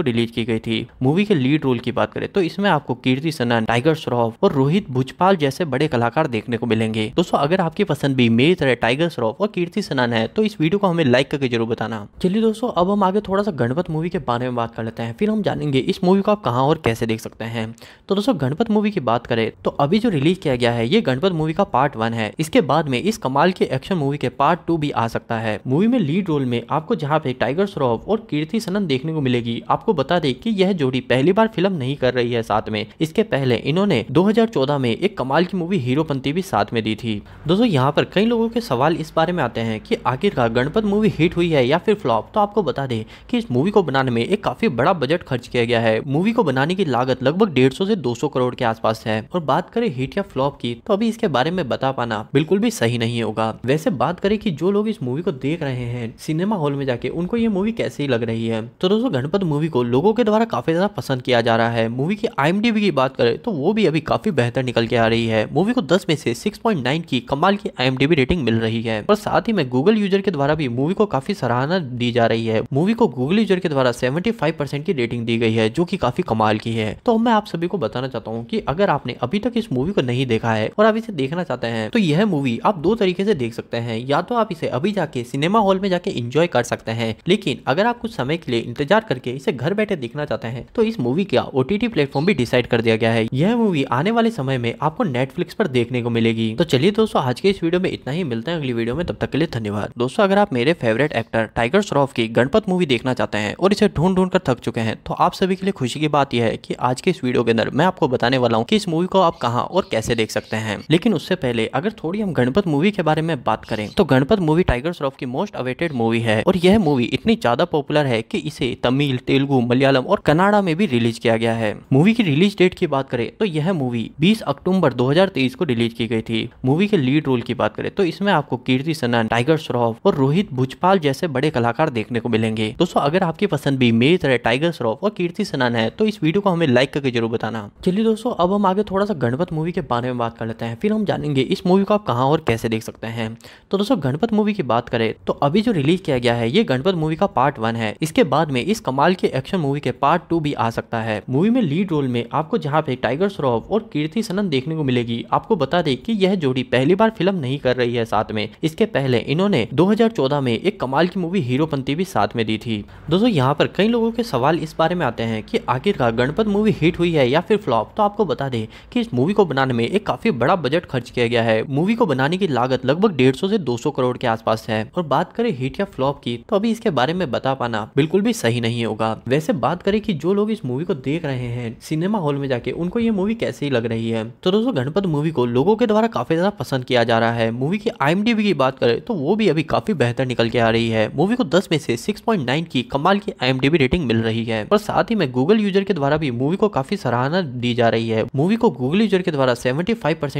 को रिलीज की गई थी मूवी के लीड रोल की बात करें तो इसमें आपको कीर्ति सनन टाइगर श्रॉफ और रोहित भुजपाल जैसे बड़े कलाकार देखने को मिलेंगे दोस्तों अगर आपकी पसंद भी मेरी तरह टाइगर श्रॉफ और कीर्ति सनन है तो इस वीडियो को हमें लाइक करके जरूर बताना चलिए दोस्तों अब हम आगे थोड़ा सा गणपत मूवी के बारे बारे में बात कर लेते हैं फिर हम जानेंगे इस मूवी को आप कहाँ और कैसे देख सकते हैं तो दोस्तों गणपत मूवी की बात करें तो अभी जो रिलीज किया गया है ये गणपत मूवी का पार्ट वन है इसके बाद में इस कमाल के एक्शन मूवी के पार्ट टू भी आ सकता है मूवी में लीड रोल में आपको जहाँ पे टाइगर श्रॉफ और कीर्ति सनन देखने को मिलेगी आपको बता दें कि यह जोड़ी पहली बार फिल्म नहीं कर रही है साथ में इसके पहले इन्होंने 2014 में एक कमाल की मूवी हीरोपंती भी साथ में दी थी दोस्तों यहाँ पर कई लोगों के सवाल इस बारे में आते हैं कि आखिरकार गणपत मूवी हिट हुई है या फिर फ्लॉप तो आपको बता दें कि इस मूवी को बनाने में लिए काफी बड़ा बजट खर्च किया गया है मूवी को बनाने की लागत लगभग डेढ़ सौ से 200 करोड़ के आस है और बात करें हिट या फ्लॉप की तो अभी इसके बारे में बता पाना बिल्कुल भी सही नहीं होगा वैसे बात करें की जो लोग इस मूवी को देख रहे हैं सिनेमा हॉल में जाके उनको ये मूवी कैसी लग रही है तो दोस्तों गणपत मूवी को लोगों के द्वारा काफी ज्यादा पसंद किया जा रहा है मूवी की आईएमडीबी की बात करें तो वो भी अभी काफी बेहतर निकल के आ रही है मूवी को 10 में से 6.9 की कमाल की आईएमडीबी रेटिंग मिल रही है और साथ ही में गूगल यूजर के द्वारा भी मूवी को काफी सराहना दी जा रही है मूवी को गूगल यूजर के द्वारा सेवन 75 परसेंट की रेटिंग दी गई है जो कि काफी कमाल की है तो मैं आप सभी को बताना चाहता हूँ कि अगर आपने अभी तक इस मूवी को नहीं देखा है और आप इसे देखना चाहते हैं तो यह मूवी आप दो तरीके से देख सकते हैं या तो आप इसे अभी जाके सिनेमा हॉल में जाके इंजॉय कर सकते हैं लेकिन अगर आप कुछ समय के लिए इंतजार करके इसे घर बैठे देखना चाहते हैं तो इस मूवी का ओटीटी प्लेटफॉर्म भी डिसाइड कर दिया गया है यह मूवी आने वाले समय में आपको नेटफ्लिक्स पर देखने को मिलेगी तो चलिए दोस्तों आज के इस वीडियो में इतना ही मिलते हैं अगली वीडियो में तब तक के लिए धन्यवाद दोस्तों अगर आप मेरे फेवरेट एक्टर टाइगर श्रॉफ की गणपत मूवी देखना चाहते हैं और इसे ढूंढ ढूंढ कर थक चुके हैं तो आप सभी के लिए खुशी की बात यह है कि आज के इस वीडियो के अंदर मैं आपको बताने वाला हूँ कि इस मूवी को आप कहाँ और कैसे देख सकते हैं लेकिन उससे पहले अगर थोड़ी हम गणपत मूवी के बारे में बात करें तो गणपत मूवी टाइगर श्रॉफ की मोस्ट अवेटेड मूवी है और यह मूवी इतनी ज्यादा पॉपुलर है की इसे तमिल तेलुगु मलयालम और कनाडा में भी रिलीज किया गया है मूवी की रिलीज डेट की बात करें तो यह मूवी बीस अक्टूबर दो को रिलीज की गई थी मूवी के लीड रोल की बात करें तो इसमें आपको कीर्ति सनन टाइगर श्रॉफ और रोहित भुजपाल जैसे बड़े कलाकार देखने को मिलेंगे दोस्तों अगर आपकी पसंद भी मेरी तरह टाइगर श्रॉफ और कीर्ति सनान है तो इस वीडियो को हमें लाइक करके जरूर बताना चलिए दोस्तों अब हम आगे थोड़ा सा गणपत मूवी के बारे में बात कर लेते हैं फिर हम जानेंगे इस मूवी को आप कहाँ और कैसे देख सकते हैं तो दोस्तों गणपत मूवी की बात करें तो अभी जो रिलीज किया गया है ये गणपत मूवी का पार्ट वन है इसके बाद में इस कमाल के एक्शन मूवी के पार्ट टू भी आ सकता है मूवी में लीड रोल में आपको जहाँ पे टाइगर श्रॉफ और कीर्ति सनन देखने को मिलेगी आपको बता दें कि यह जोड़ी पहली बार फिल्म नहीं कर रही है साथ में इसके पहले इन्होंने 2014 में एक कमाल की मूवी हीरोपंती भी साथ में दी थी दोस्तों यहाँ पर कई लोगों के सवाल इस बारे में आते हैं कि आखिरकार गणपत मूवी हिट हुई है या फिर फ्लॉप तो आपको बता दें कि इस मूवी को बनाने में एक काफी बड़ा बजट खर्च किया गया है मूवी को बनाने की लागत लगभग डेढ़ से दो करोड़ के आसपास है और बात करें हिट या फ्लॉप की तो अभी इसके बारे में बता पाना बिल्कुल भी सही नहीं होगा वैसे बात करें कि जो लोग इस मूवी को देख रहे हैं सिनेमा हॉल में जाके उनको ये मूवी कैसे लग रही है तो दोस्तों गणपत मूवी को लोगों के द्वारा काफी ज्यादा पसंद किया जा रहा है मूवी की बी की बात करें तो वो भी अभी काफी बेहतर निकल के आ रही है मूवी को दस में से नाइन की कमाल की बी भी रेटिंग मिल रही है और साथ ही में गूगल यूजर के द्वारा भी मूवी को काफी सराहना दी जा रही है मूवी को गूगल यूजर के द्वारा सेवेंटी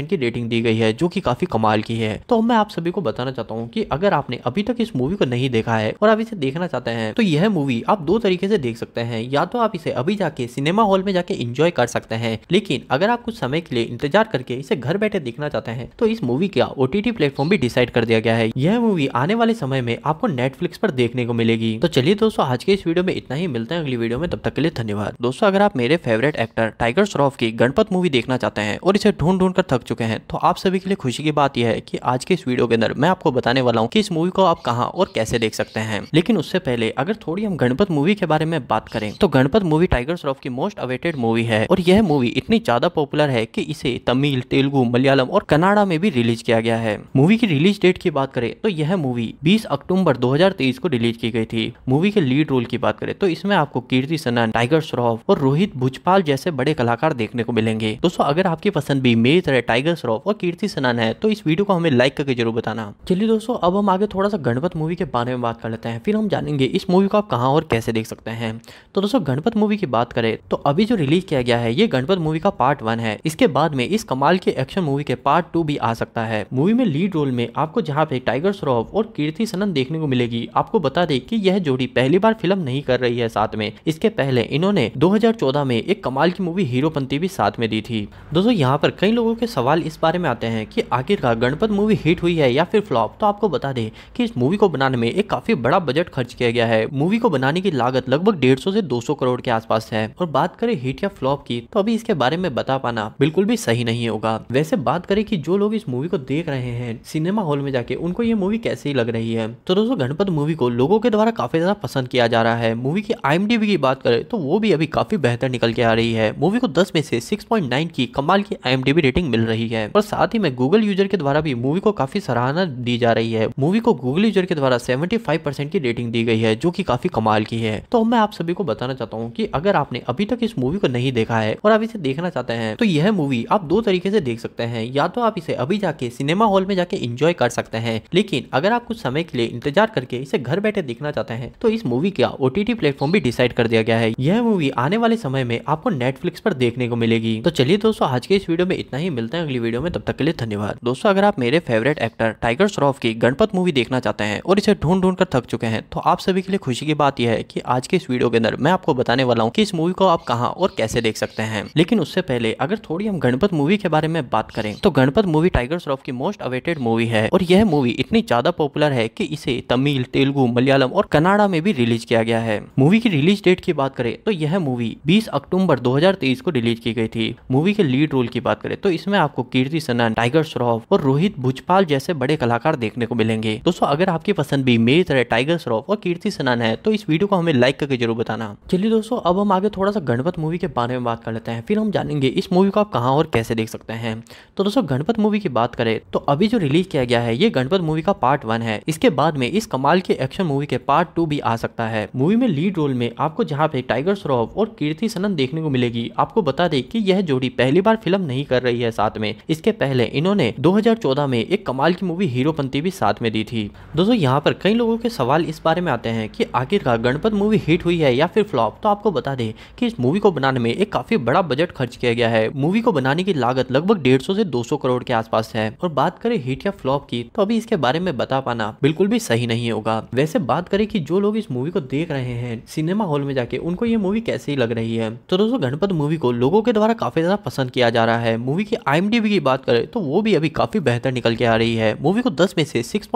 की रेटिंग दी गई है जो की काफी कमाल की है तो मैं आप सभी को बताना चाहता हूँ की अगर आपने अभी तक इस मूवी को नहीं देखा है और आप इसे देखना चाहते हैं तो यह मूवी आप दो तरीके से देख सकते हैं या तो आप इसे अभी जाके सिनेमा हॉल में जाके इंजॉय कर सकते हैं लेकिन अगर आप कुछ समय के लिए इंतजार करके इसे घर बैठे देखना चाहते हैं तो इस मूवी का ओ टी प्लेटफॉर्म भी डिसाइड कर दिया गया है यह मूवी आने वाले समय में आपको नेटफ्लिक्स पर देखने को मिलेगी तो चलिए दोस्तों आज के इस वीडियो में इतना ही मिलता है अगली वीडियो में तब तक के लिए धन्यवाद दोस्तों अगर आप मेरे फेवरेट एक्टर टाइगर श्रॉफ की गणपत मूवी देखना चाहते हैं और इसे ढूंढ ढूंढ कर थक चुके हैं तो आप सभी के लिए खुशी की बात यह है की आज के इस वीडियो के अंदर मैं आपको बताने वाला हूँ की इस मूवी को आप कहाँ और कैसे देख सकते हैं लेकिन उससे पहले अगर थोड़ी हम गणपत मूवी के बारे में बात करें तो गणपत मूवी टाइगर श्रॉफ की मोस्ट अवेटेड मूवी है और यह मूवी इतनी ज्यादा पॉपुलर है की इसे तमिल तेलुगु मलयालम और कनाडा में भी रिलीज किया गया है मूवी की रिलीज डेट की बात करें तो यह मूवी बीस अक्टूबर दो को रिलीज की गई थी मूवी के लीड रोल की बात करें तो इसमें आपको कीर्ति सनन टाइगर श्रॉफ और रोहित भुजपाल जैसे बड़े कलाकार देखने को मिलेंगे दोस्तों अगर आपकी पसंद भी मेरी तरह टाइगर श्रॉफ और कीर्ति सनन है तो इस वीडियो को हमें लाइक करके जरूर बताना चलिए दोस्तों अब हम आगे थोड़ा सा गणपत मूवी के बारे में बात कर लेते हैं फिर हम जानेंगे इस मूवी को आप कहाँ और कैसे देख सकते हैं तो दोस्तों गणपत मूवी की बात करें तो अभी जो रिलीज किया गया है ये गणपत मूवी का पार्ट वन है इसके बाद में इस कमाल के एक्शन मूवी के पार्ट टू भी आ सकता है मूवी में लीड रोल में आपको जहाँ पे टाइगर श्रॉफ और कीर्ति सनन देखने को मिलेगी आपको बता दें कि यह जोड़ी पहली बार फिल्म नहीं कर रही रही है साथ में इसके पहले इन्होंने 2014 में एक कमाल की मूवी हीरोपंती भी साथ में दी थी दोस्तों यहाँ पर कई लोगों के सवाल इस बारे में आते हैं कि आखिरकार गणपत मूवी हिट हुई है या फिर फ्लॉप तो आपको बता दें कि इस मूवी को बनाने में एक काफी बड़ा बजट खर्च किया गया है मूवी को बनाने की लागत लगभग डेढ़ सौ दो करोड़ के आसपास है और बात करें हिट या फ्लॉप की तो अभी इसके बारे में बता पाना बिल्कुल भी सही नहीं होगा वैसे बात करें कि जो लोग इस मूवी को देख रहे हैं सिनेमा हॉल में जाके उनको ये मूवी कैसी लग रही है तो दोस्तों गणपत मूवी को लोगों के द्वारा काफी ज्यादा पसंद किया जा रहा है मूवी मूवी की आई की बात करें तो वो भी अभी काफी बेहतर निकल के आ रही है मूवी को दस में से सिक्स की कमाल की आई रेटिंग मिल रही है और साथ ही में गूगल यूजर के द्वारा भी मूवी को काफी सराहना दी जा रही है मूवी को गूगल यूजर के द्वारा 75 की रेटिंग दी गई है जो की काफी कमाल की है तो मैं आप सभी को बताना चाहता हूँ की अगर आपने अभी तक इस मूवी को नहीं देखा है और आप इसे देखना चाहते हैं तो यह मूवी आप दो तरीके से देख सकते हैं या तो आप इसे अभी जाके सिनेमा हॉल में जाके इंजॉय कर सकते हैं लेकिन अगर आप कुछ समय के लिए इंतजार करके इसे घर बैठे देखना चाहते हैं तो इस मूवी का ओ टी प्लेटफॉर्म भी डिसाइड कर दिया गया है यह मूवी आने वाले समय में आपको नेटफ्लिक्स पर देखने को मिलेगी तो चलिए दोस्तों आज के इस वीडियो में इतना ही मिलते हैं अगली वीडियो में तब तक के लिए धन्यवाद दोस्तों अगर आप मेरे फेवरेट एक्टर टाइगर श्रॉफ की गणपत मूवी देखना चाहते हैं और इसे ढूंढ ढूंढ कर थक चुके हैं तो आप सभी के लिए खुशी की बात यह है की आज के इस वीडियो के अंदर मैं आपको बताने वाला हूँ की इस मूवी को आप कहाँ और कैसे देख सकते हैं लेकिन उससे पहले अगर थोड़ी हम गणपत मूवी के बारे में बात करें तो गणपत मूवी टाइगर श्रॉफ की मोस्ट अवेटेड मूवी है और यह मूवी इतनी ज्यादा पॉपुलर है की इसे तमिल तेलुगु मलयालम और कनाडा में भी रिलीज किया गया है मूवी की रिलीज डेट की बात करें तो यह मूवी 20 अक्टूबर 2023 को रिलीज की गई थी मूवी के लीड रोल की बात करें तो इसमें आपको कीर्ति सनन टाइगर श्रॉफ और रोहित भुजपाल जैसे बड़े कलाकार देखने को मिलेंगे दोस्तों अगर आपकी पसंद भी मेरी तरह टाइगर श्रॉफ और कीर्ति सनन है तो इस वीडियो को हमें लाइक करके जरूर बताना चलिए दोस्तों अब हम आगे थोड़ा सा गणपत मूवी के बारे में बात कर लेते हैं फिर हम जानेंगे इस मूवी को आप कहाँ और कैसे देख सकते हैं तो दोस्तों गणपत मूवी की बात करें तो अभी जो रिलीज किया गया है ये गणपत मूवी का पार्ट वन है इसके बाद में इस कमाल के एक्शन मूवी के पार्ट टू भी आ सकता है मूवी में लीड लीड रोल में आपको जहाँ पे टाइगर श्रॉफ और कीर्ति सनन देखने को मिलेगी आपको बता दें कि यह जोड़ी पहली बार फिल्म नहीं कर रही है साथ में इसके पहले इन्होंने 2014 में एक कमाल की मूवी हीरोपंती भी साथ में दी थी दोस्तों यहाँ पर कई लोगों के सवाल इस बारे में आते हैं की आखिरकार गणपत मूवी हिट हुई है या फिर फ्लॉप तो आपको बता दें कि इस मूवी को बनाने में एक काफी बड़ा बजट खर्च किया गया है मूवी को बनाने की लागत लगभग डेढ़ से दो करोड़ के आसपास है और बात करें हिट या फ्लॉप की तो अभी इसके बारे में बता पाना बिल्कुल भी सही नहीं होगा वैसे बात करें कि जो लोग इस मूवी को देख रहे हैं हैं सिनेमा हॉल में जाके उनको ये मूवी कैसी लग रही है तो दोस्तों गणपत मूवी को लोगों के द्वारा काफी ज्यादा पसंद किया जा रहा है मूवी की आई की बात करें तो वो भी अभी काफी बेहतर निकल के आ रही है मूवी को दस में से सिक्स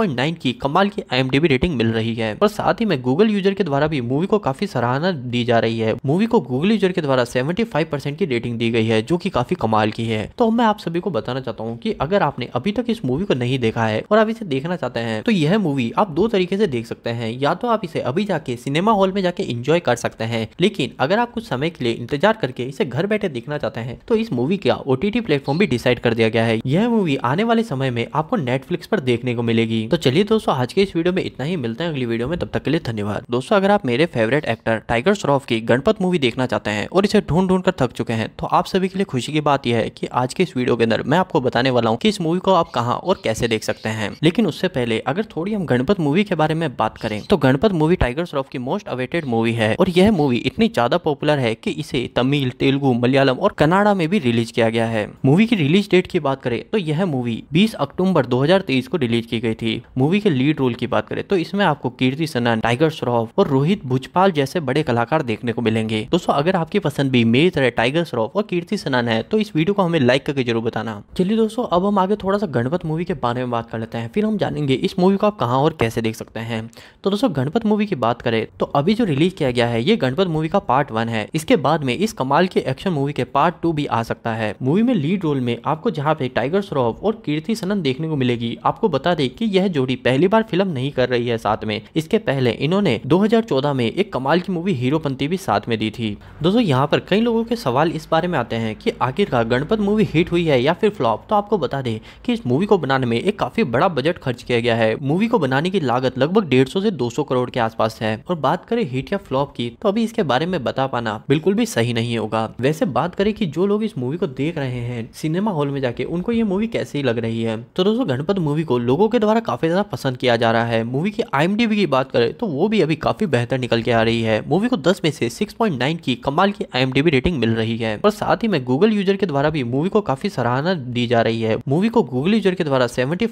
की कमाल की आई रेटिंग मिल रही है और साथ ही में गूगल यूजर के द्वारा भी मूवी को काफी सराहना दी जा रही है मूवी को गूगल यूजर के द्वारा सेवेंटी की रेटिंग दी गई है जो की काफी कमाल की है तो मैं आप सभी को बताना चाहता हूँ की अगर आपने अभी तक इस मूवी को नहीं देखा है और आप इसे देखना चाहते हैं तो यह मूवी आप दो तरीके से देख सकते हैं या तो आप इसे अभी जाके सिनेमा हॉल में में जाके इंजॉय कर सकते हैं लेकिन अगर आप कुछ समय के लिए इंतजार करके इसे घर बैठे देखना चाहते हैं तो इस मूवी का ओ टी प्लेटफॉर्म भी डिसाइड कर दिया गया है यह मूवी आने वाले समय में आपको नेटफ्लिक्स पर देखने को मिलेगी तो चलिए दोस्तों आज के इस वीडियो में इतना ही मिलते हैं अगली वीडियो में तब तक के लिए धन्यवाद दोस्तों अगर आप मेरे फेवरेट एक्टर टाइगर श्रॉफ की गणपत मूवी देखना चाहते हैं और इसे ढूंढ ढूंढ कर थक चुके हैं तो आप सभी के लिए खुशी की बात यह है कि आज के इस वीडियो के अंदर मैं आपको बताने वाला हूँ कि इस मूवी को आप कहाँ और कैसे देख सकते हैं लेकिन उससे पहले अगर थोड़ी हम गणपत मूवी के बारे में बात करें तो गणपत मूवी टाइगर श्रॉफ की मोस्ट अवेट रेटेड मूवी है और यह मूवी इतनी ज्यादा पॉपुलर है कि इसे तमिल तेलुगु मलयालम और कनाडा में भी रिलीज किया गया है मूवी की रिलीज डेट की बात करें तो यह मूवी 20 अक्टूबर 2023 को रिलीज की गई थी मूवी के लीड रोल की बात करें तो इसमें आपको कीर्ति सनन टाइगर श्रॉफ और रोहित भुजपाल जैसे बड़े कलाकार देखने को मिलेंगे दोस्तों अगर आपकी पसंद भी मेरी तरह टाइगर श्रॉफ और कीर्ति सनन है तो इस वीडियो को हमें लाइक करके जरूर बताना चलिए दोस्तों अब हम आगे थोड़ा सा गणपत मूवी के बारे में बात कर लेते हैं फिर हम जानेंगे इस मूवी को आप कहाँ और कैसे देख सकते हैं तो दोस्तों गणपत मूवी की बात करें तो अभी जो रिलीज किया गया है ये गणपत मूवी का पार्ट वन है इसके बाद में इस कमाल के एक्शन मूवी के पार्ट टू भी आ सकता है मूवी में लीड रोल में आपको जहाँ पे टाइगर श्रॉफ और कीर्ति सनन देखने को मिलेगी आपको बता दें कि यह जोड़ी पहली बार फिल्म नहीं कर रही है साथ में इसके पहले इन्होंने 2014 में एक कमाल की मूवी हीरोपंती भी साथ में दी थी दोस्तों यहाँ पर कई लोगों के सवाल इस बारे में आते हैं की आखिरकार गणपत मूवी हिट हुई है या फिर फ्लॉप तो आपको बता दें की इस मूवी को बनाने में एक काफी बड़ा बजट खर्च किया गया है मूवी को बनाने की लागत लगभग डेढ़ से दो करोड़ के आसपास है और बात करें हिट या फ्लॉप की तो अभी इसके बारे में बता पाना बिल्कुल भी सही नहीं होगा वैसे बात करें कि जो लोग इस मूवी को देख रहे हैं सिनेमा हॉल में जाके उनको ये मूवी कैसी लग रही है तो दोस्तों गणपत मूवी को लोगों के द्वारा काफी ज्यादा पसंद किया जा रहा है मूवी की आई की बात करें तो वो भी अभी काफी बेहतर निकल के आ रही है मूवी को दस में से सिक्स की कमाल की आई रेटिंग मिल रही है और साथ ही में गूगल यूजर के द्वारा भी मूवी को काफी सराहना दी जा रही है मूवी को गूगल यूजर के द्वारा सेवेंटी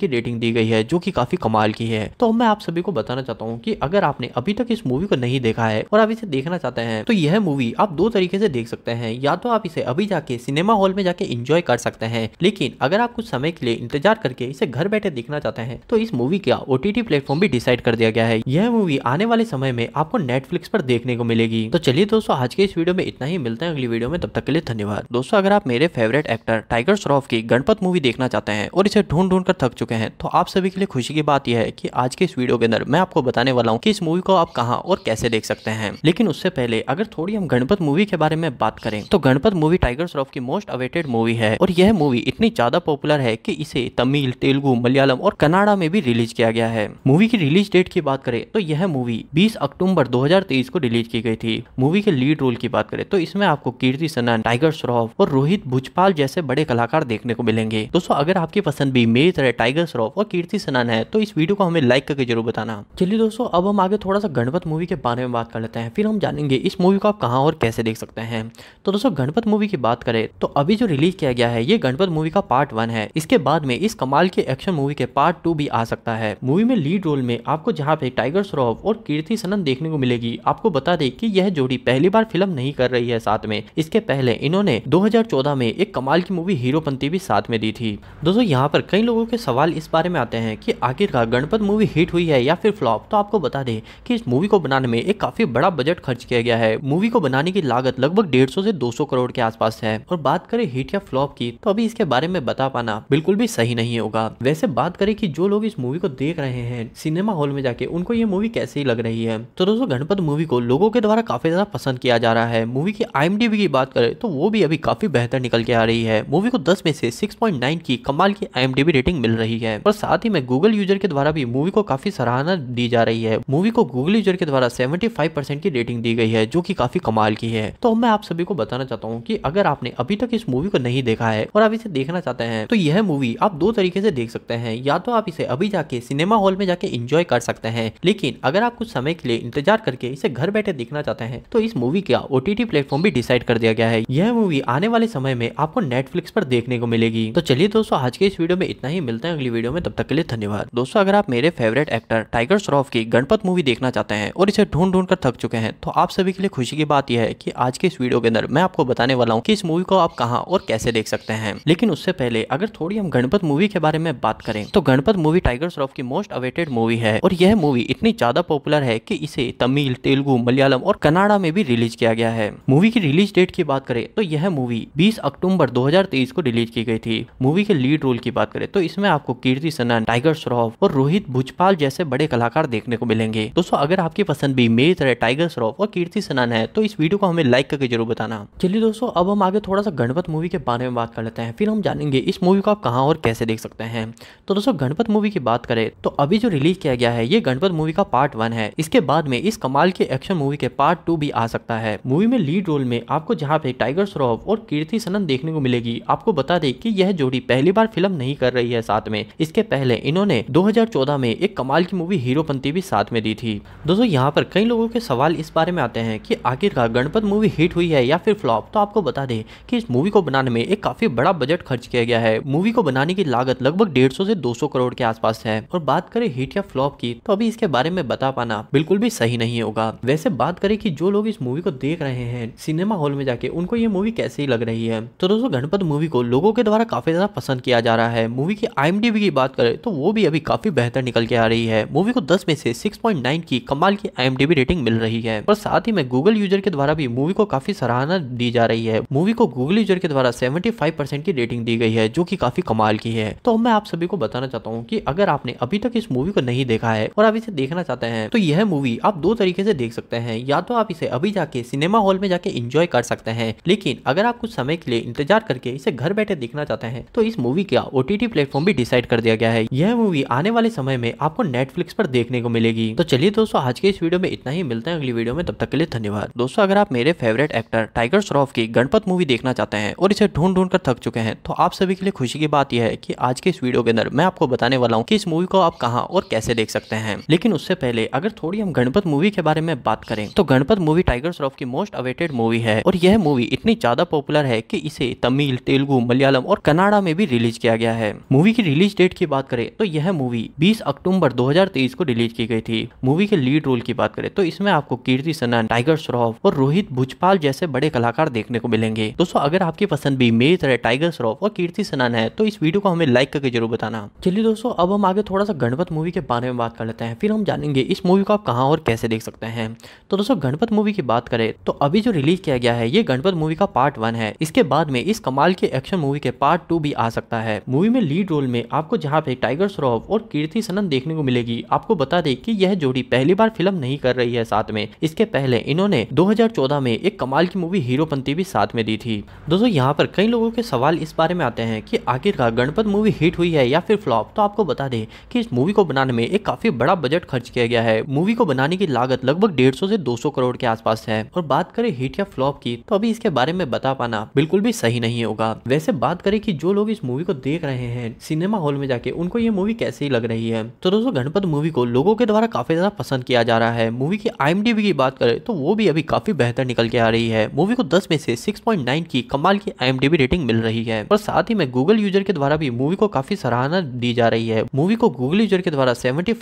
की रेटिंग दी गई है जो की काफी कमाल की है तो मैं आप सभी को बताना चाहता हूँ की अगर आपने अभी तक इस मूवी मूवी को नहीं देखा है और आप इसे देखना चाहते हैं तो यह मूवी आप दो तरीके से देख सकते हैं या तो आप इसे अभी जाके सिनेमा हॉल में जाके इंजॉय कर सकते हैं लेकिन अगर आप कुछ समय के लिए इंतजार करके इसे घर बैठे देखना चाहते हैं तो इस मूवी का ओ टी प्लेटफॉर्म भी डिसाइड कर दिया गया है यह मूवी आने वाले समय में आपको नेटफ्लिक्स पर देखने को मिलेगी तो चलिए दोस्तों आज के इस वीडियो में इतना ही मिलते हैं अगली वीडियो में तब तक के लिए धन्यवाद दोस्तों अगर आप मेरे फेवरेट एक्टर टाइगर श्रॉफ की गणपत मूवी देखना चाहते हैं और इसे ढूंढ ढूंढ कर थक चुके हैं तो आप सभी के लिए खुशी की बात यह है कि आज के इस वीडियो के अंदर मैं आपको बताने वाला हूँ कि इस मूवी को आप कहाँ और कैसे देख सकते हैं लेकिन उससे पहले अगर थोड़ी हम गणपत मूवी के बारे में बात करें तो गणपत मूवी टाइगर श्रॉफ की मोस्ट अवेटेड मूवी है और यह मूवी इतनी ज्यादा पॉपुलर है की इसे तमिल तेलुगु मलयालम और कनाडा में भी रिलीज किया गया है मूवी की रिलीज डेट की बात करें तो यह मूवी बीस अक्टूबर दो को रिलीज की गई थी मूवी के लीड रोल की बात करें तो इसमें आपको कीर्ति सनन टाइगर श्रॉफ और रोहित भुजपाल जैसे बड़े कलाकार देखने को मिलेंगे दोस्तों अगर आपकी पसंद भी मेरी तरह टाइगर श्रॉफ और कीर्ति सनन है तो इस वीडियो को हमें लाइक करके जरूर बताना चलिए दोस्तों अब हम आगे थोड़ा सा गणपत मूवी मूवी के बारे में बात कर लेते हैं फिर हम जानेंगे इस मूवी को आप कहाँ और कैसे देख सकते हैं तो दोस्तों गणपत मूवी की बात करें तो अभी जो रिलीज किया गया है ये गणपत मूवी का पार्ट वन है इसके बाद में इस कमाल के एक्शन मूवी के पार्ट टू भी आ सकता है मूवी में लीड रोल में आपको जहाँ पे टाइगर श्रॉफ और कीर्ति सनन देखने को मिलेगी आपको बता दें कि यह जोड़ी पहली बार फिल्म नहीं कर रही है साथ में इसके पहले इन्होंने 2014 में एक कमाल की मूवी हीरोपंती भी साथ में दी थी दोस्तों यहाँ पर कई लोगों के सवाल इस बारे में आते हैं कि आखिरकार गणपत मूवी हिट हुई है या फिर फ्लॉप तो आपको बता दे की इस मूवी को बनाने में एक काफी बड़ा बजट खर्च किया गया है मूवी को बनाने की लागत लगभग डेढ़ सौ दो करोड़ के आसपास है और बात करें हिट या फ्लॉप की तो अभी इसके बारे में बता पाना बिल्कुल भी सही नहीं होगा वैसे बात करें कि जो लोग इस मूवी को देख रहे हैं सिनेमा हॉल में जाके उनको ये मूवी कैसे लग रही है तो दोस्तों गणपत मूवी को लोगों के द्वारा काफी ज्यादा पसंद किया जा रहा है मूवी की आई की बात करें तो वो भी अभी काफी बेहतर निकल के आ रही है मूवी को 10 में से 6.9 की कमाल की आई रेटिंग मिल रही है और साथ ही में गूगल यूजर के द्वारा भी मूवी को काफी सराहना दी जा रही है मूवी को गूगल यूजर के द्वारा 75 परसेंट की रेटिंग दी गई है जो कि काफी कमाल की है तो मैं आप सभी को बताना चाहता हूँ कि अगर आपने अभी तक इस मूवी को नहीं देखा है और आप इसे देखना चाहते हैं तो यह मूवी आप दो तरीके से देख सकते हैं या तो आप इसे अभी जाके सिनेमा हॉल में जाके इंजॉय कर सकते हैं लेकिन अगर आप कुछ समय के लिए इंतजार करके इसे घर बैठे देखना चाहते हैं तो इस मूवी का टी प्लेटफॉर्म भी डिसाइड कर दिया गया है यह मूवी आने वाले समय में आपको नेटफ्लिक्स पर देखने को मिलेगी तो चलिए दोस्तों आज के इस वीडियो में इतना ही मिलते हैं अगली वीडियो में तब तक के लिए धन्यवाद दोस्तों अगर आप मेरे फेवरेट एक्टर टाइगर श्रॉफ की गणपत मूवी देखना चाहते हैं और इसे ढूंढ ढूंढ कर थक चुके हैं तो आप सभी के लिए खुशी की बात यह है कि आज के इस वीडियो के अंदर मैं आपको बताने वाला हूँ कि इस मूवी को आप कहाँ और कैसे देख सकते हैं लेकिन उससे पहले अगर थोड़ी हम गणपत मूवी के बारे में बात करें तो गणपत मूवी टाइगर श्रॉफ की मोस्ट अवेटेड मूवी है और यह मूवी इतनी ज्यादा पॉपुलर है की इसे तमिल तेलुगु मलयालम और कनाडा में भी रिलीज किया गया है मूवी की रिलीज डेट की बात करें तो यह मूवी बीस अक्टूबर दो को रिलीज की गई थी मूवी के लीड रोल की बात करें तो इसमें आपको कीर्ति सनन टाइगर श्रॉफ और रोहित भुजपाल जैसे बड़े कलाकार देखने को मिलेंगे दोस्तों अगर आपकी पसंद भी मेरी तरह टाइगर श्रॉफ और कीर्ति सनान है तो इस वीडियो को हमें लाइक करके जरूर बताना चलिए दोस्तों अब हम आगे थोड़ा सा गणपत मूवी के बारे में बात कर लेते हैं फिर हम जानेंगे इस मूवी को आप कहाँ और कैसे देख सकते हैं तो दोस्तों गणपत मूवी की बात करें तो अभी जो रिलीज किया गया है ये गणपत मूवी का पार्ट वन है इसके बाद में इस कमाल की एक्शन मूवी के पार्ट टू भी आ सकता है मूवी में लीड रोल में आपको जहाँ पे टाइगर श्रॉफ और कीर्ति सनन देखने को मिलेगी आपको बता दें कि यह जोड़ी पहली बार फिल्म नहीं कर रही है साथ में इसके पहले इन्होंने 2014 में एक कमाल की मूवी हीरोपंती भी साथ में दी थी दोस्तों यहाँ पर कई लोगों के सवाल इस बारे में आते हैं कि आखिरकार गणपत मूवी हिट हुई है या फिर फ्लॉप तो आपको बता दें कि इस मूवी को बनाने में एक काफी बड़ा बजट खर्च किया गया है मूवी को बनाने की लागत लगभग डेढ़ से सौ करोड़ के आसपास है और बात करें हिट या फ्लॉप की तो अभी इसके बारे में बता पाना बिल्कुल भी सही नहीं होगा वैसे बात करें कि जो लोग इस मूवी को देख रहे हैं सिनेमा हॉल में जाके उनको ये मूवी कैसी लग रही है तो दोस्तों गणपत मूवी को लोगों के द्वारा काफी ज्यादा पसंद किया जा रहा है मूवी की आईएमडीबी की बात करें तो वो भी अभी काफी बेहतर निकल के आ रही है मूवी को दस में से नाइन की कमाल की की आई रेटिंग मिल रही है और साथ ही में गूगल यूजर के द्वारा भी मूवी को काफी सराहना दी जा रही है मूवी को गूगल यूजर के द्वारा 75 परसेंट की रेटिंग दी गई है जो कि काफी कमाल की है तो मैं आप सभी को बताना चाहता हूँ कि अगर आपने अभी तक इस मूवी को नहीं देखा है और आप इसे देखना चाहते हैं तो यह मूवी आप दो तरीके से देख सकते हैं या तो आप इसे अभी जाके सिनेमा हॉल में जाके इंजॉय कर सकते हैं लेकिन अगर आप कुछ समय के लिए इंतजार करके इसे घर बैठे देखना चाहते हैं तो इस मूवी का ओ प्लेटफॉर्म भी डिसाइड कर दिया गया है यह मूवी आने वाले समय में आपको नेटफ्लिक्स पर देखने को मिलेगी तो चलिए दोस्तों आज के इस वीडियो में इतना ही मिलते हैं अगली वीडियो में तब तक के लिए धन्यवाद दोस्तों अगर आप मेरे फेवरेट एक्टर टाइगर श्रॉफ की गणपत मूवी देखना चाहते हैं और इसे ढूंढ ढूंढ कर थक चुके हैं तो आप सभी के लिए खुशी की बात यह है की आज के इस वीडियो के अंदर मैं आपको बताने वाला हूँ की इस मूवी को आप कहाँ और कैसे देख सकते हैं लेकिन उससे पहले अगर थोड़ी हम गणपत मूवी के बारे में बात करें तो गणपत मूवी टाइगर श्रॉफ की मोस्ट अवेटेड मूवी है और यह मूवी इतनी ज्यादा पॉपुलर है की इसे तमिल तेलुगु मलयालम और कनाडा में भी रिलीज किया गया है मूवी की रिलीज डेट की बात करें तो यह मूवी बीस अक्टूबर दो को रिलीज की गई थी मूवी के लीड रोल की की बात करें तो इसमें आपको कीर्ति सनन टाइगर श्रॉफ और रोहित भुजपाल जैसे बड़े कलाकार देखने को मिलेंगे दोस्तों अगर आपकी पसंद भी मेरी तरह टाइगर श्रॉफ और कीर्ति सनन है तो इस वीडियो को हमें लाइक करके जरूर बताना चलिए दोस्तों अब हम आगे थोड़ा सा गणपत मूवी के बारे में बात कर लेते हैं फिर हम जानेंगे इस मूवी को आप कहाँ और कैसे देख सकते हैं तो दोस्तों गणपत मूवी की बात करें तो अभी जो रिलीज किया गया है ये गणपत मूवी का पार्ट वन है इसके बाद में इस कमाल के एक्शन मूवी के पार्ट टू भी आ सकता है मूवी में लीड रोल में आपको जहाँ पे टाइगर श्रॉफ और कीर्ति सनन देखने को मिलेगी आपको बता दें कि यह जोड़ी पहली बार फिल्म नहीं कर रही है साथ में इसके पहले इन्होंने 2014 में एक कमाल की मूवी हीरोपंती भी साथ में दी थी दोस्तों यहाँ पर कई लोगों के सवाल इस बारे में आते हैं कि आखिरकार गणपत मूवी हिट हुई है या फिर फ्लॉप तो आपको बता दें कि इस मूवी को बनाने में एक काफी बड़ा बजट खर्च किया गया है मूवी को बनाने की लागत लगभग डेढ़ से दो करोड़ के आसपास है और बात करें हिट या फ्लॉप की तो अभी इसके बारे में बता पाना बिल्कुल भी सही नहीं होगा वैसे बात करें कि जो लोग इस मूवी को देख रहे हैं सिनेमा हॉल में जाके उनको ये मूवी कैसी लग रही है तो दोस्तों गणपत मूवी को लोगों के द्वारा काफी ज्यादा पसंद किया जा रहा है मूवी की आई की बात करें तो वो भी अभी काफ़ी बेहतर निकल के आ रही है मूवी को 10 में से 6.9 की कमाल की आई रेटिंग मिल रही है और साथ ही में गूगल यूजर के द्वारा भी मूवी को काफ़ी सराहना दी जा रही है मूवी को गूगल यूजर के द्वारा सेवेंटी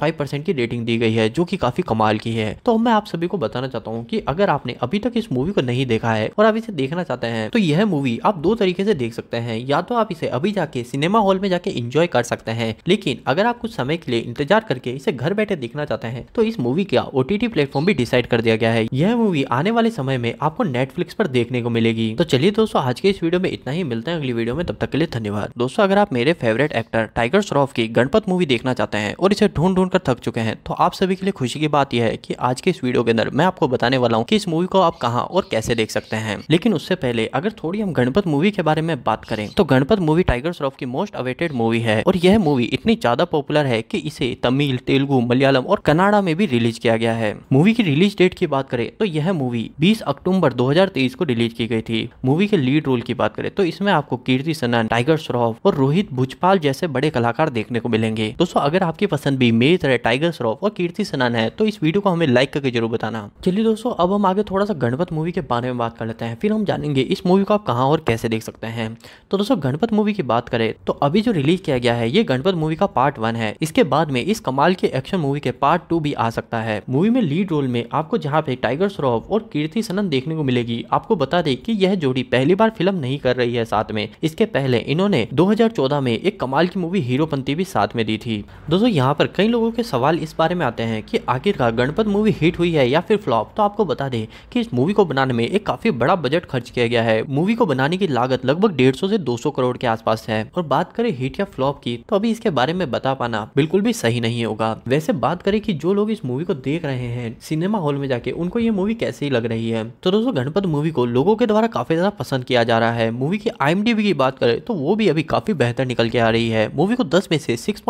की रेटिंग दी गई है जो की काफ़ी कमाल की है तो मैं आप सभी को बताना चाहता हूँ की अगर आपने अभी तक इस मूवी को नहीं देखा है और आप इसे देखना चाहते हैं तो यह मूवी आप दो तरीके से देख सकते हैं या तो आप इसे अभी जाके सिनेमा हॉल में जाके इंजॉय कर सकते हैं लेकिन अगर आप कुछ समय के लिए इंतजार करके इसे घर बैठे देखना चाहते हैं तो इस मूवी का ओ टी प्लेटफॉर्म भी डिसाइड कर दिया गया है यह मूवी आने वाले समय में आपको नेटफ्लिक्स पर देखने को मिलेगी तो चलिए दोस्तों आज के इस वीडियो में इतना ही मिलते हैं अगली वीडियो में तब तक के लिए धन्यवाद दोस्तों अगर आप मेरे फेवरेट एक्टर टाइगर श्रॉफ की गणपत मूवी देखना चाहते हैं और इसे ढूंढ ढूंढ कर थक चुके हैं तो आप सभी के लिए खुशी की बात यह है की आज के इस वीडियो के अंदर मैं आपको बताने वाला हूँ की इस मूवी को आप कहाँ और कैसे देख सकते हैं लेकिन उससे पहले अगर थोड़ी हम गणपत मूवी के बारे में बात करें तो गणपत मूवी टाइगर श्रॉफ की मोस्ट अवेटेड मूवी है और यह मूवी इतनी ज्यादा पॉपुलर है की इसे तमिल तेलुगु मलयालम और कनाडा में भी रिलीज किया गया है मूवी की रिलीज डेट की बात करें तो यह मूवी 20 अक्टूबर 2023 को रिलीज की गई थी मूवी के लीड रोल की बात करें तो इसमें आपको कीर्ति सनन टाइगर श्रॉफ और रोहित भुजपाल जैसे बड़े कलाकार देखने को मिलेंगे दोस्तों अगर आपकी पसंद भी मेरी तरह टाइगर श्रॉफ और कीर्ति सनन है तो इस वीडियो को हमें लाइक करके जरूर बताना चलिए दोस्तों अब हम आगे थोड़ा सा गणपत मूवी के बारे में बात कर लेते हैं फिर हम जानेंगे इस मूवी को आप कहाँ और कैसे देख सकते हैं तो दोस्तों गणपत मूवी की बात करें तो अभी जो रिलीज किया गया है ये गणपत मूवी का पार्ट वन है इसके बाद में इस कमाल के एक्शन मूवी के पार्ट टू भी आ सकता है मूवी में लीड रोल में आपको जहाँ पे टाइगर श्रॉफ और कीर्ति सनन देखने को मिलेगी आपको बता दें कि यह जोड़ी पहली बार फिल्म नहीं कर रही है साथ में इसके पहले इन्होंने 2014 में एक कमाल की मूवी हीरोपंती भी साथ में दी थी दोस्तों यहाँ पर कई लोगों के सवाल इस बारे में आते हैं की आखिरकार गणपत मूवी हिट हुई है या फिर फ्लॉप तो आपको बता दे की इस मूवी को बनाने में एक काफी बड़ा बजट खर्च किया गया है मूवी को बनाने की लागत लगभग डेढ़ से दो करोड़ के आसपास है और बात करें हिट या फ्लॉप की तो अभी इसके बारे में बता पाना बिल्कुल भी सही नहीं होगा वैसे बात करें की जो लोग इस मूवी को देख देख रहे हैं सिनेमा हॉल में जाके उनको ये मूवी कैसी लग रही है तो दोस्तों गणपत मूवी को लोगों के द्वारा काफी ज्यादा पसंद किया जा रहा है मूवी की आई की बात करें तो वो भी अभी काफी बेहतर निकल के आ रही है मूवी को दस में से सिक्स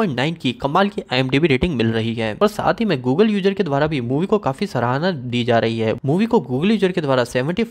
की कमाल की आई रेटिंग मिल रही है और साथ ही में गूगल यूजर के द्वारा भी मूवी को काफी सराहना दी जा रही है मूवी को गूगल यूजर के द्वारा सेवेंटी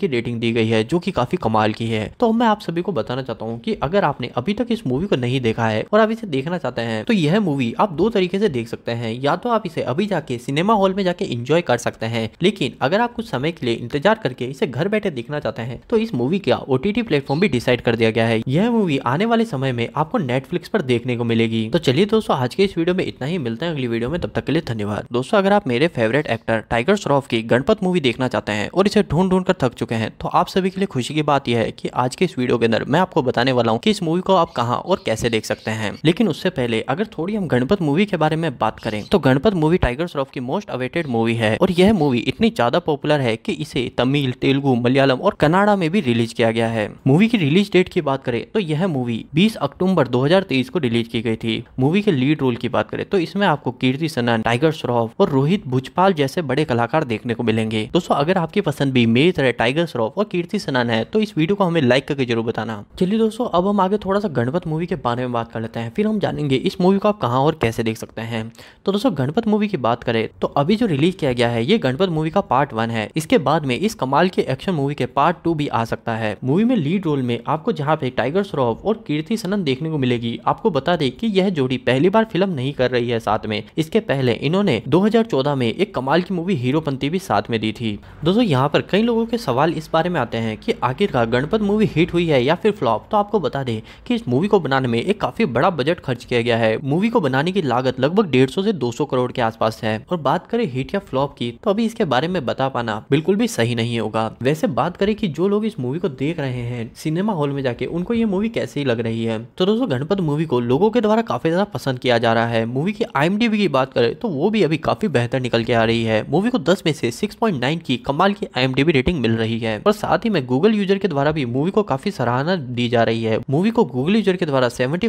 की रेटिंग दी गई है जो की काफी कमाल की है तो मैं आप सभी को बताना चाहता हूँ की अगर आपने अभी तक इस मूवी को नहीं देखा है और आप इसे देखना चाहते हैं तो यह मूवी आप दो तरीके से देख सकते हैं या तो आप इसे अभी जाके सिनेमा सिनेमा हॉल में जाके इंजॉय कर सकते हैं लेकिन अगर आप कुछ समय के लिए इंतजार करके इसे घर बैठे देखना चाहते हैं तो इस मूवी का ओ टी प्लेटफॉर्म भी डिसाइड कर दिया गया है यह मूवी आने वाले समय में आपको नेटफ्लिक्स पर देखने को मिलेगी तो चलिए दोस्तों आज के इस वीडियो में इतना ही मिलते हैं अगली वीडियो में तब तक के लिए धन्यवाद दोस्तों अगर आप मेरे फेवरेट एक्टर टाइगर श्रॉफ की गणपत मूवी देखना चाहते हैं और इसे ढूंढ ढूंढ कर थक चुके हैं तो आप सभी के लिए खुशी की बात यह है कि आज के इस वीडियो के अंदर मैं आपको बताने वाला हूँ की इस मूवी को आप कहाँ और कैसे देख सकते हैं लेकिन उससे पहले अगर थोड़ी हम गणपत मूवी के बारे में बात करें तो गणपत मूवी टाइगर श्रॉफ की मोस्ट अवेटेड मूवी है और यह मूवी इतनी ज्यादा पॉपुलर है कि इसे तमिल तेलुगु मलयालम और कनाडा में भी रिलीज किया गया है मूवी की रिलीज डेट की बात करें तो यह मूवी 20 अक्टूबर 2023 को रिलीज की गई थी मूवी के लीड रोल की बात करें तो इसमें आपको कीर्ति सनन टाइगर श्रॉफ और रोहित भुजपाल जैसे बड़े कलाकार देखने को मिलेंगे दोस्तों अगर आपकी पसंद भी मेरी तरह टाइगर श्रॉफ और कीर्ति सनन है तो इस वीडियो को हमें लाइक करके जरूर बताना चलिए दोस्तों अब हम आगे थोड़ा सा गणपत मूवी के बारे में बात कर लेते हैं फिर हम जानेंगे इस मूवी को आप कहाँ और कैसे देख सकते हैं तो दोस्तों गणपत मूवी की बात करें तो अभी जो रिलीज किया गया है ये गणपत मूवी का पार्ट वन है इसके बाद में इस कमाल के एक्शन मूवी के पार्ट टू भी आ सकता है मूवी में लीड रोल में आपको जहाँ पे टाइगर श्रॉफ और कीर्ति सनन देखने को मिलेगी आपको बता दें कि यह जोड़ी पहली बार फिल्म नहीं कर रही है साथ में इसके पहले इन्होंने दो में एक कमाल की मूवी हीरोपंती भी साथ में दी थी दोस्तों यहाँ पर कई लोगों के सवाल इस बारे में आते हैं की आखिरकार गणपत मूवी हिट हुई है या फिर फ्लॉप तो आपको बता दे की इस मूवी को बनाने में एक काफी बड़ा बजट खर्च किया गया है मूवी को बनाने की लागत लगभग डेढ़ से दो करोड़ के आसपास है और बात करें हिट या फ्लॉप की तो अभी इसके बारे में बता पाना बिल्कुल भी सही नहीं होगा वैसे बात करें कि जो लोग इस मूवी को देख रहे हैं सिनेमा हॉल में जाके उनको ये मूवी कैसी लग रही है तो दोस्तों गणपत मूवी को लोगों के द्वारा काफी ज्यादा पसंद किया जा रहा है मूवी की आई की बात करें तो वो भी अभी काफी बेहतर निकल के आ रही है मूवी को दस में से सिक्स की कमाल की आई रेटिंग मिल रही है और साथ ही में गूगल यूजर के द्वारा भी मूवी को काफी सराहना दी जा रही है मूवी को गूगल यूजर के द्वारा सेवेंटी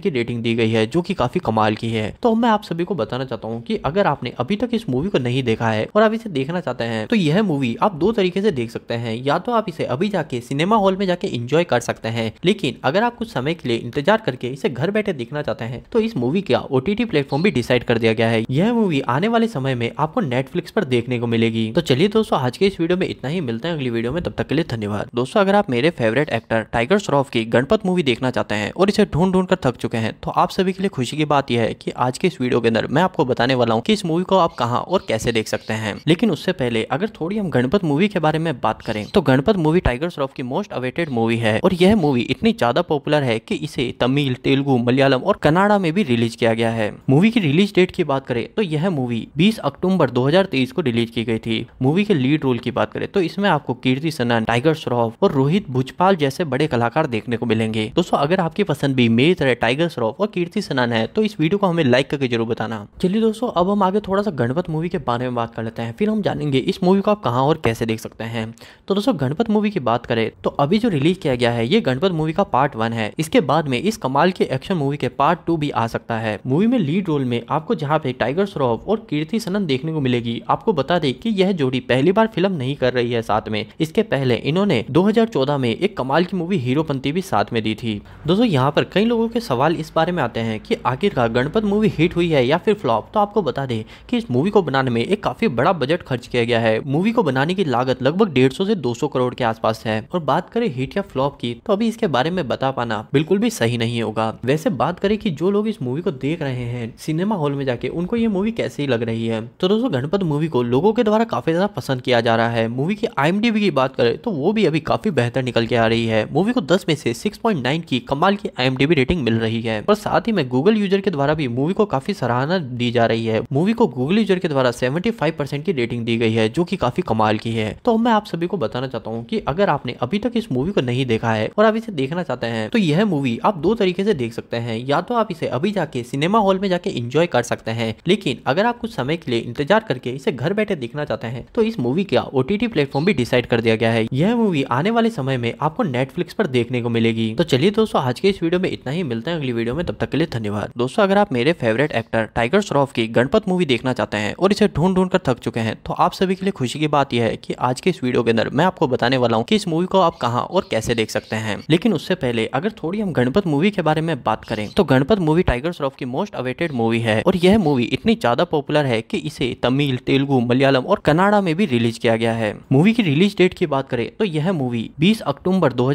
की रेटिंग दी गई है जो की काफी कमाल की है तो मैं आप सभी को बताना चाहता हूँ कि अगर आपने अब अभी तक इस मूवी को नहीं देखा है और आप इसे देखना चाहते हैं तो यह मूवी आप दो तरीके से देख सकते हैं या तो आप इसे अभी जाके सिनेमा हॉल में जाके इंजॉय कर सकते हैं लेकिन अगर आप कुछ समय के लिए इंतजार करके इसे घर बैठे देखना चाहते हैं तो इस मूवी का ओ टी प्लेटफॉर्म भी डिसाइड कर दिया गया है यह मूवी आने वाले समय में आपको नेटफ्लिक्स पर देखने को मिलेगी तो चलिए दोस्तों आज के इस वीडियो में इतना ही मिलता है अगली वीडियो में तब तक के लिए धन्यवाद दोस्तों अगर आप मेरे फेवरेट एक्टर टाइगर श्रॉफ की गणपत मूवी देखना चाहते हैं और इसे ढूंढ ढूंढ कर थक चुके हैं तो आप सभी के लिए खुशी की बात यह है कि आज के इस वीडियो के अंदर मैं आपको बताने वाला हूँ कि इस मूवी को आप कहाँ और कैसे देख सकते हैं लेकिन उससे पहले अगर थोड़ी हम गणपत मूवी के बारे में बात करें तो गणपत मूवी टाइगर श्रॉफ की मोस्ट अवेटेड मूवी है और यह मूवी इतनी ज्यादा पॉपुलर है की इसे तमिल तेलुगु मलयालम और कनाडा में भी रिलीज किया गया है मूवी की रिलीज डेट की बात करें तो यह मूवी बीस अक्टूबर दो को रिलीज की गई थी मूवी के लीड रोल की बात करें तो इसमें आपको कीर्ति सनन टाइगर श्रॉफ और रोहित भुजपाल जैसे बड़े कलाकार देखने को मिलेंगे दोस्तों अगर आपकी पसंद भी मेरी तरह टाइगर श्रॉफ और कीर्ति सनन है तो इस वीडियो को हमें लाइक करके जरूर बताना चलिए दोस्तों अब हम आगे थोड़ा सा दोस्तों मतलब गणपत मूवी के बारे में बात कर लेते हैं फिर हम जानेंगे इस मूवी को आप कहाँ और कैसे देख सकते हैं तो दोस्तों गणपत मूवी की बात करें तो अभी जो रिलीज किया गया है ये गणपत मूवी का पार्ट वन है इसके बाद में इस कमाल की एक्शन मूवी के पार्ट टू भी आ सकता है मूवी में लीड रोल में आपको जहाँ पे टाइगर श्रॉफ और कीर्ति सनन देखने को मिलेगी आपको बता दें की यह जोड़ी पहली बार फिल्म नहीं कर रही है साथ में इसके पहले इन्होंने दो में एक कमाल की मूवी हीरोपंती भी साथ में दी थी दोस्तों यहाँ पर कई लोगों के सवाल इस बारे में आते हैं की आखिरकार गणपत मूवी हिट हुई है या फिर फ्लॉप तो आपको बता दे कि इस मूवी को बनाने में एक काफी बड़ा बजट खर्च किया गया है मूवी को बनाने की लागत लगभग डेढ़ सौ दो करोड़ के आसपास है और बात करे हिट या फ्लॉप की तो अभी इसके बारे में बता पाना बिल्कुल भी सही नहीं होगा वैसे बात करे की जो लोग इस मूवी को देख रहे हैं सिनेमा हॉल में जाके उनको ये मूवी कैसी लग रही है तो दोस्तों गणपत मूवी को लोगों के द्वारा काफी ज्यादा पसंद किया जा रहा है मूवी की आई की बात करें तो वो भी अभी काफी बेहतर निकल के आ रही है मूवी को 10 में से 6.9 की कमाल की आई रेटिंग मिल रही है और साथ ही में गूगल यूजर के द्वारा भी मूवी को काफी सराहना दी जा रही है मूवी को गूगल गूगल यूजर के द्वारा 75 परसेंट की रेटिंग दी गई है जो कि काफी कमाल की है तो मैं आप सभी को बताना चाहता हूँ कि अगर आपने अभी तक इस मूवी को नहीं देखा है और आप इसे देखना चाहते हैं तो यह मूवी आप दो तरीके से देख सकते हैं या तो आप इसे अभी जाके सिनेमा हॉल में जाके इंजॉय कर सकते हैं लेकिन अगर आप कुछ समय के लिए इंतजार करके इसे घर बैठे देखना चाहते हैं तो इस मूवी का ओटीटी प्लेटफॉर्म भी डिसाइड कर दिया गया है यह मूवी आने वाले समय में आपको नेटफ्लिक्स पर देखने को मिलेगी तो चलिए दोस्तों आज के इस वीडियो में इतना ही मिलता है अगली वीडियो में तब तक के लिए धन्यवाद दोस्तों अगर आप मेरे फेवरेट एक्टर टाइगर श्रॉफ की गणपत मूवी देखना जाते हैं और इसे ढूंढ ढूंढ कर थक चुके हैं तो आप सभी के लिए खुशी की बात यह है कि आज के इस वीडियो के अंदर मैं आपको बताने वाला हूँ कि इस मूवी को आप कहाँ और कैसे देख सकते हैं लेकिन उससे पहले अगर थोड़ी हम गणपत मूवी के बारे में बात करें तो गणपत मूवी टाइगर श्रॉफ की मोस्ट अवेटेड मूवी है और यह मूवी इतनी ज्यादा पॉपुलर है की इसे तमिल तेलुगु मलयालम और कनाडा में भी रिलीज किया गया है मूवी की रिलीज डेट की बात करें तो यह मूवी बीस अक्टूबर दो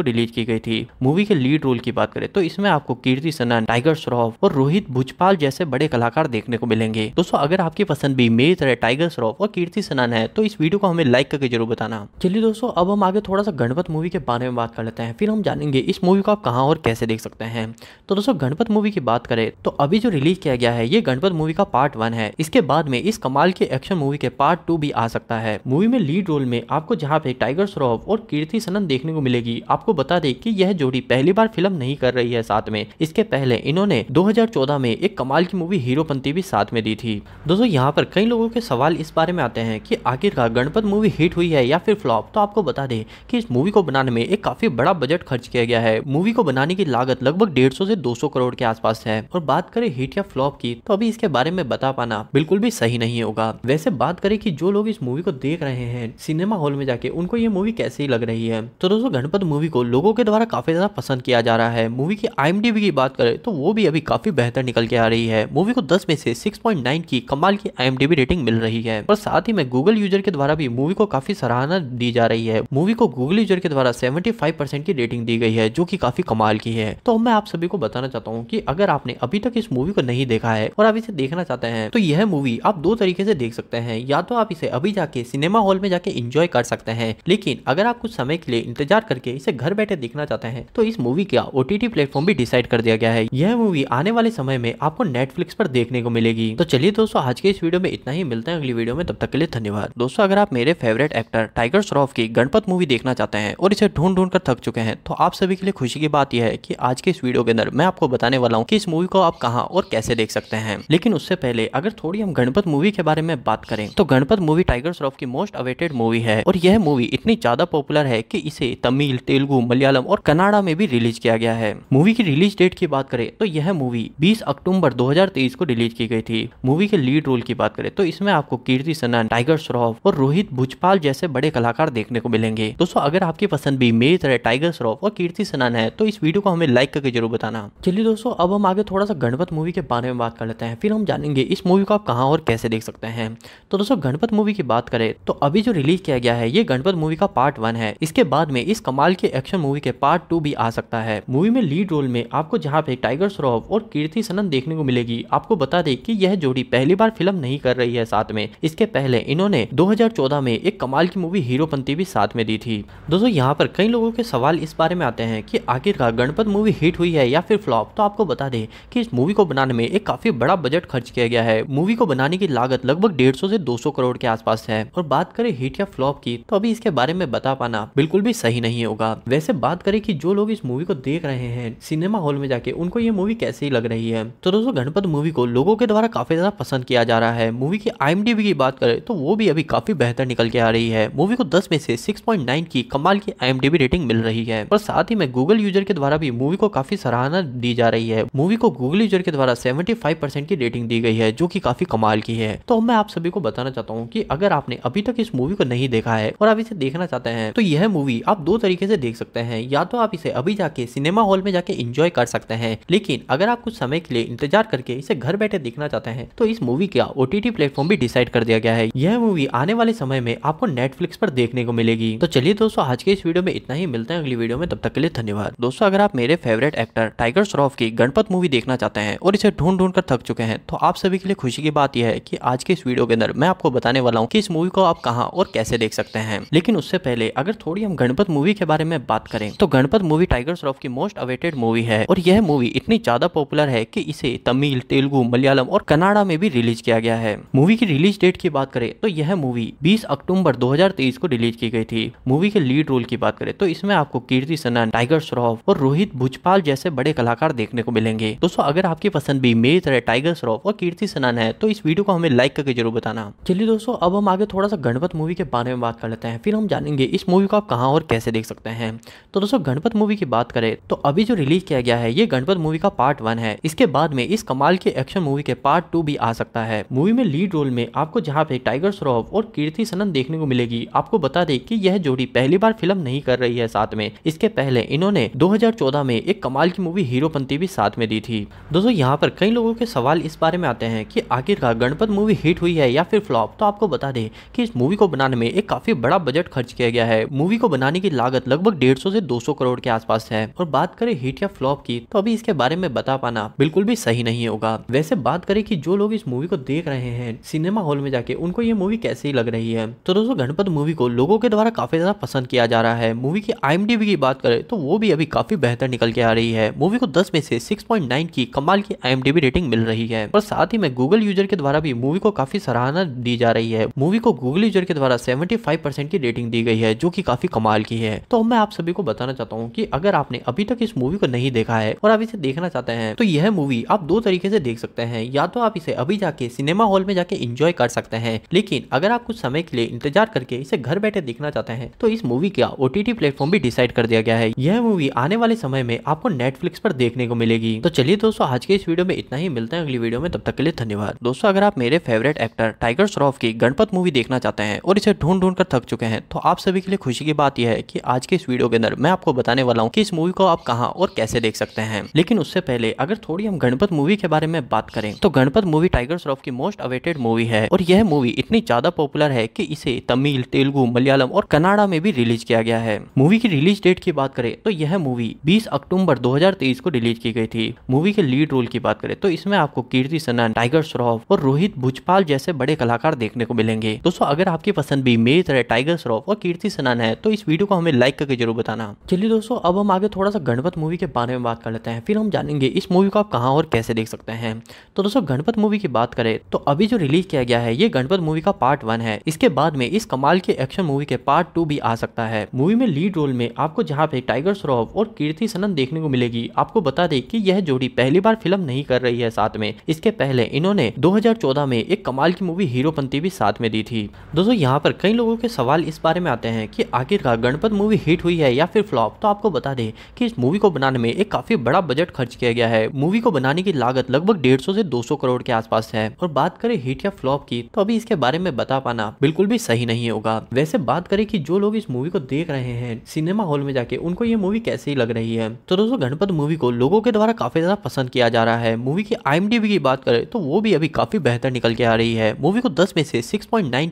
को रिलीज की गई थी मूवी के लीड रोल की बात करें तो इसमें आपको कीर्ति सनन टाइगर श्रॉफ और रोहित भुजपाल जैसे बड़े कलाकार देखने को मिलेंगे दोस्तों अगर आपकी पसंद भी मेरी तरह टाइगर श्रॉफ और कीर्ति सनान है तो इस वीडियो को हमें लाइक करके जरूर बताना चलिए दोस्तों अब हम आगे थोड़ा सा गणपत मूवी के बारे में बात कर लेते हैं फिर हम जानेंगे इस मूवी को आप कहाँ और कैसे देख सकते हैं तो दोस्तों गणपत मूवी की बात करें तो अभी जो रिलीज किया गया है ये गणपत मूवी का पार्ट वन है इसके बाद में इस कमाल की एक्शन मूवी के पार्ट टू भी आ सकता है मूवी में लीड रोल में आपको जहाँ पे टाइगर श्रॉफ और कीर्ति सनन देखने को मिलेगी आपको बता दें कि यह जोड़ी पहली बार फिल्म नहीं कर रही है साथ में इसके पहले इन्होंने 2014 में एक कमाल की मूवी हीरोपंती भी साथ में दी थी दोस्तों यहाँ पर कई लोगों के सवाल इस बारे में आते हैं कि आखिरकार गणपत मूवी हिट हुई है या फिर फ्लॉप तो आपको बता दें कि इस मूवी को बनाने में एक काफी बड़ा बजट खर्च किया गया है मूवी को बनाने की लागत लगभग डेढ़ से दो करोड़ के आसपास है और बात करें हिट या फ्लॉप की तो अभी इसके बारे में बता पाना बिल्कुल भी सही नहीं होगा वैसे बात करें की जो लोग इस मूवी को देख रहे हैं सिनेमा हॉल में जाके उनको ये मूवी कैसी लग रही है तो दोस्तों गणपत मूवी को लोगों के द्वारा काफी ज्यादा पसंद किया जा रहा है मूवी की आई की बात करें तो वो भी अभी काफी बेहतर निकल के आ रही है मूवी को दस में से सिक्स की की कमाल की आई रेटिंग मिल रही है और साथ ही में गूगल यूजर के द्वारा भी मूवी को काफी सराहना दी जा रही है मूवी को गूगल यूजर के द्वारा सेवेंटी की रेटिंग दी गई है जो की काफी कमाल की है तो मैं आप सभी को बताना चाहता हूँ की अगर आपने अभी तक इस मूवी को नहीं देखा है और आप इसे देखना चाहते हैं तो यह मूवी आप दो तरीके से देख सकते हैं या तो आप इसे अभी जाके सिनेमा हॉल में जाके इंजॉय कर सकते हैं लेकिन अगर आप कुछ समय के लिए इंतजार करके इसे घर बैठे देखना चाहते हैं तो इस मूवी का ओ टी प्लेटफॉर्म भी डिसाइड कर दिया गया है यह मूवी आने वाले समय में आपको नेटफ्लिक्स पर देखने को मिलेगी तो चलिए दोस्तों दोस्तों आज के इस वीडियो में इतना ही मिलते हैं अगली वीडियो में तब तक के लिए धन्यवाद दोस्तों अगर आप मेरे फेवरेट एक्टर टाइगर श्रॉफ की गणपत मूवी देखना चाहते हैं और इसे ढूंढ ढूंढ कर थक चुके हैं तो आप सभी के लिए खुशी की बात यह है की आज के इस वीडियो के अंदर मैं आपको बताने वाला हूँ की इस मूवी को आप कहाँ और कैसे देख सकते हैं लेकिन उससे पहले अगर थोड़ी हम गणपत मूवी के बारे में बात करें तो गणपत मूवी टाइगर श्रॉफ की मोस्ट अवेटेड मूवी है और यह मूवी इतनी ज्यादा पॉपुलर है की इसे तमिल तेलुगु मलयालम और कनाडा में भी रिलीज किया गया है मूवी की रिलीज डेट की बात करें तो यह मूवी बीस अक्टूबर दो को रिलीज की गई थी मूवी के लीड रोल की बात करें तो इसमें आपको कीर्ति सनन टाइगर श्रॉफ और रोहित भुजपाल जैसे बड़े कलाकार देखने को मिलेंगे दोस्तों अगर आपकी पसंद भी मेरी तरह टाइगर श्रॉफ और कीर्ति सनन है तो इस वीडियो को हमें लाइक करके जरूर बताना चलिए दोस्तों अब हम आगे थोड़ा सा गणपत मूवी के बारे में बात कर लेते हैं फिर हम जानेंगे इस मूवी को आप कहाँ और कैसे देख सकते हैं तो दोस्तों गणपत मूवी की बात करें तो अभी जो रिलीज किया गया है ये गणपत मूवी का पार्ट वन है इसके बाद में इस कमाल के एक्शन मूवी के पार्ट टू भी आ सकता है मूवी में लीड रोल में आपको जहाँ पे टाइगर श्रॉफ और कीर्ति सनन देखने को मिलेगी आपको बता दें कि यह जोड़ी पहले पहली बार फिल्म नहीं कर रही है साथ में इसके पहले इन्होंने 2014 में एक कमाल की मूवी हीरोपंती भी साथ में दी थी दोस्तों यहाँ पर कई लोगों के सवाल इस बारे में आते हैं कि आखिरकार गणपत मूवी हिट हुई है या फिर फ्लॉप तो आपको बता दें कि इस मूवी को बनाने में एक काफी बड़ा बजट खर्च किया गया है मूवी को बनाने की लागत लगभग डेढ़ से दो करोड़ के आसपास है और बात करें हिट या फ्लॉप की तो अभी इसके बारे में बता पाना बिल्कुल भी सही नहीं होगा वैसे बात करें कि जो लोग इस मूवी को देख रहे हैं सिनेमा हॉल में जाके उनको ये मूवी कैसी लग रही है तो दोस्तों गणपत मूवी को लोगों के द्वारा काफी ज्यादा पसंद पसंद किया जा रहा है मूवी की आई की बात करें तो वो भी अभी काफ़ी बेहतर निकल के आ रही है मूवी को दस में से सिक्स की कमाल की आई रेटिंग मिल रही है और साथ ही में गूगल यूजर के द्वारा भी मूवी को काफ़ी सराहना दी जा रही है मूवी को गूगल यूजर के द्वारा सेवेंटी की रेटिंग दी गई है जो की काफ़ी कमाल की है तो मैं आप सभी को बताना चाहता हूँ की अगर आपने अभी तक इस मूवी को नहीं देखा है और आप इसे देखना चाहते हैं तो यह मूवी आप दो तरीके से देख सकते हैं या तो आप इसे अभी जाके सिनेमा हॉल में जाके इंजॉय कर सकते हैं लेकिन अगर आप कुछ समय के लिए इंतजार करके इसे घर बैठे देखना चाहते हैं तो इस मूवी का ओ टी प्लेटफॉर्म भी डिसाइड कर दिया गया है यह मूवी आने वाले समय में आपको नेटफ्लिक्स पर देखने को मिलेगी तो चलिए दोस्तों आज के इस वीडियो में इतना ही मिलते हैं अगली वीडियो में तब तक के लिए धन्यवाद दोस्तों अगर आप मेरे फेवरेट एक्टर टाइगर श्रॉफ की गणपत मूवी देखना चाहते हैं और इसे ढूंढ ढूंढ कर थक चुके हैं तो आप सभी के लिए खुशी की बात यह है कि आज के इस वीडियो के अंदर मैं आपको बताने वाला हूँ की इस मूवी को आप कहाँ और कैसे देख सकते हैं लेकिन उससे पहले अगर थोड़ी हम गणपत मूवी के बारे में बात करें तो गणपत मूवी टाइगर श्रॉफ की मोस्ट अवेटेड मूवी है और यह मूवी इतनी ज्यादा पॉपुलर है की इसे तमिल तेलुगु मलयालम और कनाडा में भी रिलीज किया गया है मूवी की रिलीज डेट की बात करें तो यह मूवी बीस अक्टूबर 2023 को रिलीज की गई थी मूवी के लीड रोल की बात करें तो इसमें आपको कीर्ति सनन टाइगर श्रॉफ और रोहित भुजपाल जैसे बड़े कलाकार देखने को मिलेंगे दोस्तों अगर आपकी पसंद भी मेरी तरह टाइगर श्रॉफ और कीर्ति सनन है तो इस वीडियो को हमें लाइक करके जरूर बताना चलिए दोस्तों अब हम आगे थोड़ा सा गणपत मूवी के बारे में बात कर लेते हैं फिर हम जानेंगे इस मूवी को आप कहाँ और कैसे देख सकते हैं तो दोस्तों गणपत मूवी की बात करें तो अभी जो रिलीज किया गया है ये गणपत मूवी का पार्ट वन है इसके बाद में इस कमाल की एक्शन मूवी के पार्ट टू भी आ सकते सकता है मूवी में लीड रोल में आपको जहाँ पे टाइगर श्रॉफ और कीर्ति सनन देखने को मिलेगी आपको बता दें कि यह जोड़ी पहली बार फिल्म नहीं कर रही है साथ में इसके पहले इन्होंने 2014 में एक कमाल की मूवी हीरोपंती भी साथ में दी थी दोस्तों यहाँ पर कई लोगों के सवाल इस बारे में आते हैं की आखिरकार गणपत मूवी हिट हुई है या फिर फ्लॉप तो आपको बता दे की इस मूवी को बनाने में एक काफी बड़ा बजट खर्च किया गया है मूवी को बनाने की लागत लगभग डेढ़ से दो करोड़ के आसपास है और बात करें हिट या फ्लॉप की तो अभी इसके बारे में बता पाना बिल्कुल भी सही नहीं होगा वैसे बात करें कि जो लोग इस मूवी को देख रहे हैं सिनेमा हॉल में जाके उनको ये मूवी कैसी लग रही है तो दोस्तों गणपत मूवी को लोगों के द्वारा काफी ज्यादा पसंद किया जा रहा है मूवी की आई की बात करें तो वो भी अभी काफी बेहतर निकल के आ रही है मूवी को दस में से सिक्स की कमाल की आई रेटिंग मिल रही है और साथ ही में गूगल यूजर के द्वारा भी मूवी को काफी सराहना दी जा रही है मूवी को गूगल यूजर के द्वारा सेवेंटी की रेटिंग दी गई है जो की काफी कमाल की है तो मैं आप सभी को बताना चाहता हूँ की अगर आपने अभी तक इस मूवी को नहीं देखा है और आप इसे देखना चाहते हैं तो यह मूवी आप दो तरीके से देख सकते हैं या तो आप इसे अभी जाके सिनेमा हॉल में जाके इंजॉय कर सकते हैं लेकिन अगर आप कुछ समय के लिए इंतजार करके इसे घर बैठे देखना चाहते हैं तो इस मूवी का ओ टी प्लेटफॉर्म भी डिसाइड कर दिया गया है यह मूवी आने वाले समय में आपको नेटफ्लिक्स पर देखने को मिलेगी तो चलिए दोस्तों आज के इस वीडियो में इतना ही मिलता है अगली वीडियो में तब तक के लिए धन्यवाद दोस्तों अगर आप मेरे फेवरेट एक्टर टाइगर श्रॉफ की गणपत मूवी देखना चाहते हैं और इसे ढूंढ ढूंढ कर थक चुके हैं तो आप सभी के लिए खुशी की बात यह है कि आज के इस वीडियो के अंदर मैं आपको बताने वाला हूँ की इस मूवी को आप कहाँ और कैसे देख सकते हैं लेकिन उससे पहले अगर थोड़ी हम गणपत मूवी के बारे में बात करें तो गणपत मूवी टाइगर टाइगर श्रॉफ की मोस्ट अवेटेड मूवी है और यह मूवी इतनी ज्यादा पॉपुलर है कि इसे तमिल तेलुगु मलयालम और कनाडा में भी रिलीज किया गया है मूवी की रिलीज डेट की बात करें तो यह मूवी 20 अक्टूबर 2023 को रिलीज की गई थी मूवी के लीड रोल की बात करें तो इसमें आपको कीर्ति सनन टाइगर श्रॉफ और रोहित भुजपाल जैसे बड़े कलाकार देखने को मिलेंगे दोस्तों अगर आपकी पसंद भी मेरी तरह टाइगर श्रॉफ और कीर्ति सनन है तो इस वीडियो को हमें लाइक करके जरूर बताना चलिए दोस्तों अब हम आगे थोड़ा सा गणपत मूवी के बारे में बात कर लेते हैं फिर हम जानेंगे इस मूवी को आप कहाँ और कैसे देख सकते हैं तो दोस्तों गणपत मूवी की बात करें तो अभी जो रिलीज किया गया है ये गणपत मूवी का पार्ट वन है इसके बाद में इस कमाल के एक्शन मूवी के पार्ट टू भी आ सकता है मूवी में लीड रोल में आपको जहाँ पे टाइगर श्रॉफ और कीर्ति सनन देखने को मिलेगी आपको बता दे की यह जोड़ी पहली बार फिल्म नहीं कर रही है साथ में इसके पहले इन्होंने दो में एक कमाल की मूवी हीरो भी साथ में दी थी दोस्तों यहाँ पर कई लोगों के सवाल इस बारे में आते हैं की आखिरकार गणपत मूवी हिट हुई है या फिर फ्लॉप तो आपको बता दे कि इस मूवी को बनाने में एक काफी बड़ा बजट खर्च किया गया है मूवी को बनाने की लागत लगभग डेढ़ से दो करोड़ के आसपास लॉस है और बात करें हिट या फ्लॉप की तो अभी इसके बारे में बता पाना बिल्कुल भी सही नहीं होगा वैसे बात करें कि जो लोग इस मूवी को देख रहे हैं सिनेमा हॉल में जाके उनको ये मूवी कैसी लग रही है तो दोस्तों गणपत मूवी को लोगों के द्वारा काफी ज्यादा पसंद किया जा रहा है मूवी की आई की बात करें तो वो भी अभी काफी बेहतर निकल के आ रही है मूवी को दस में से सिक्स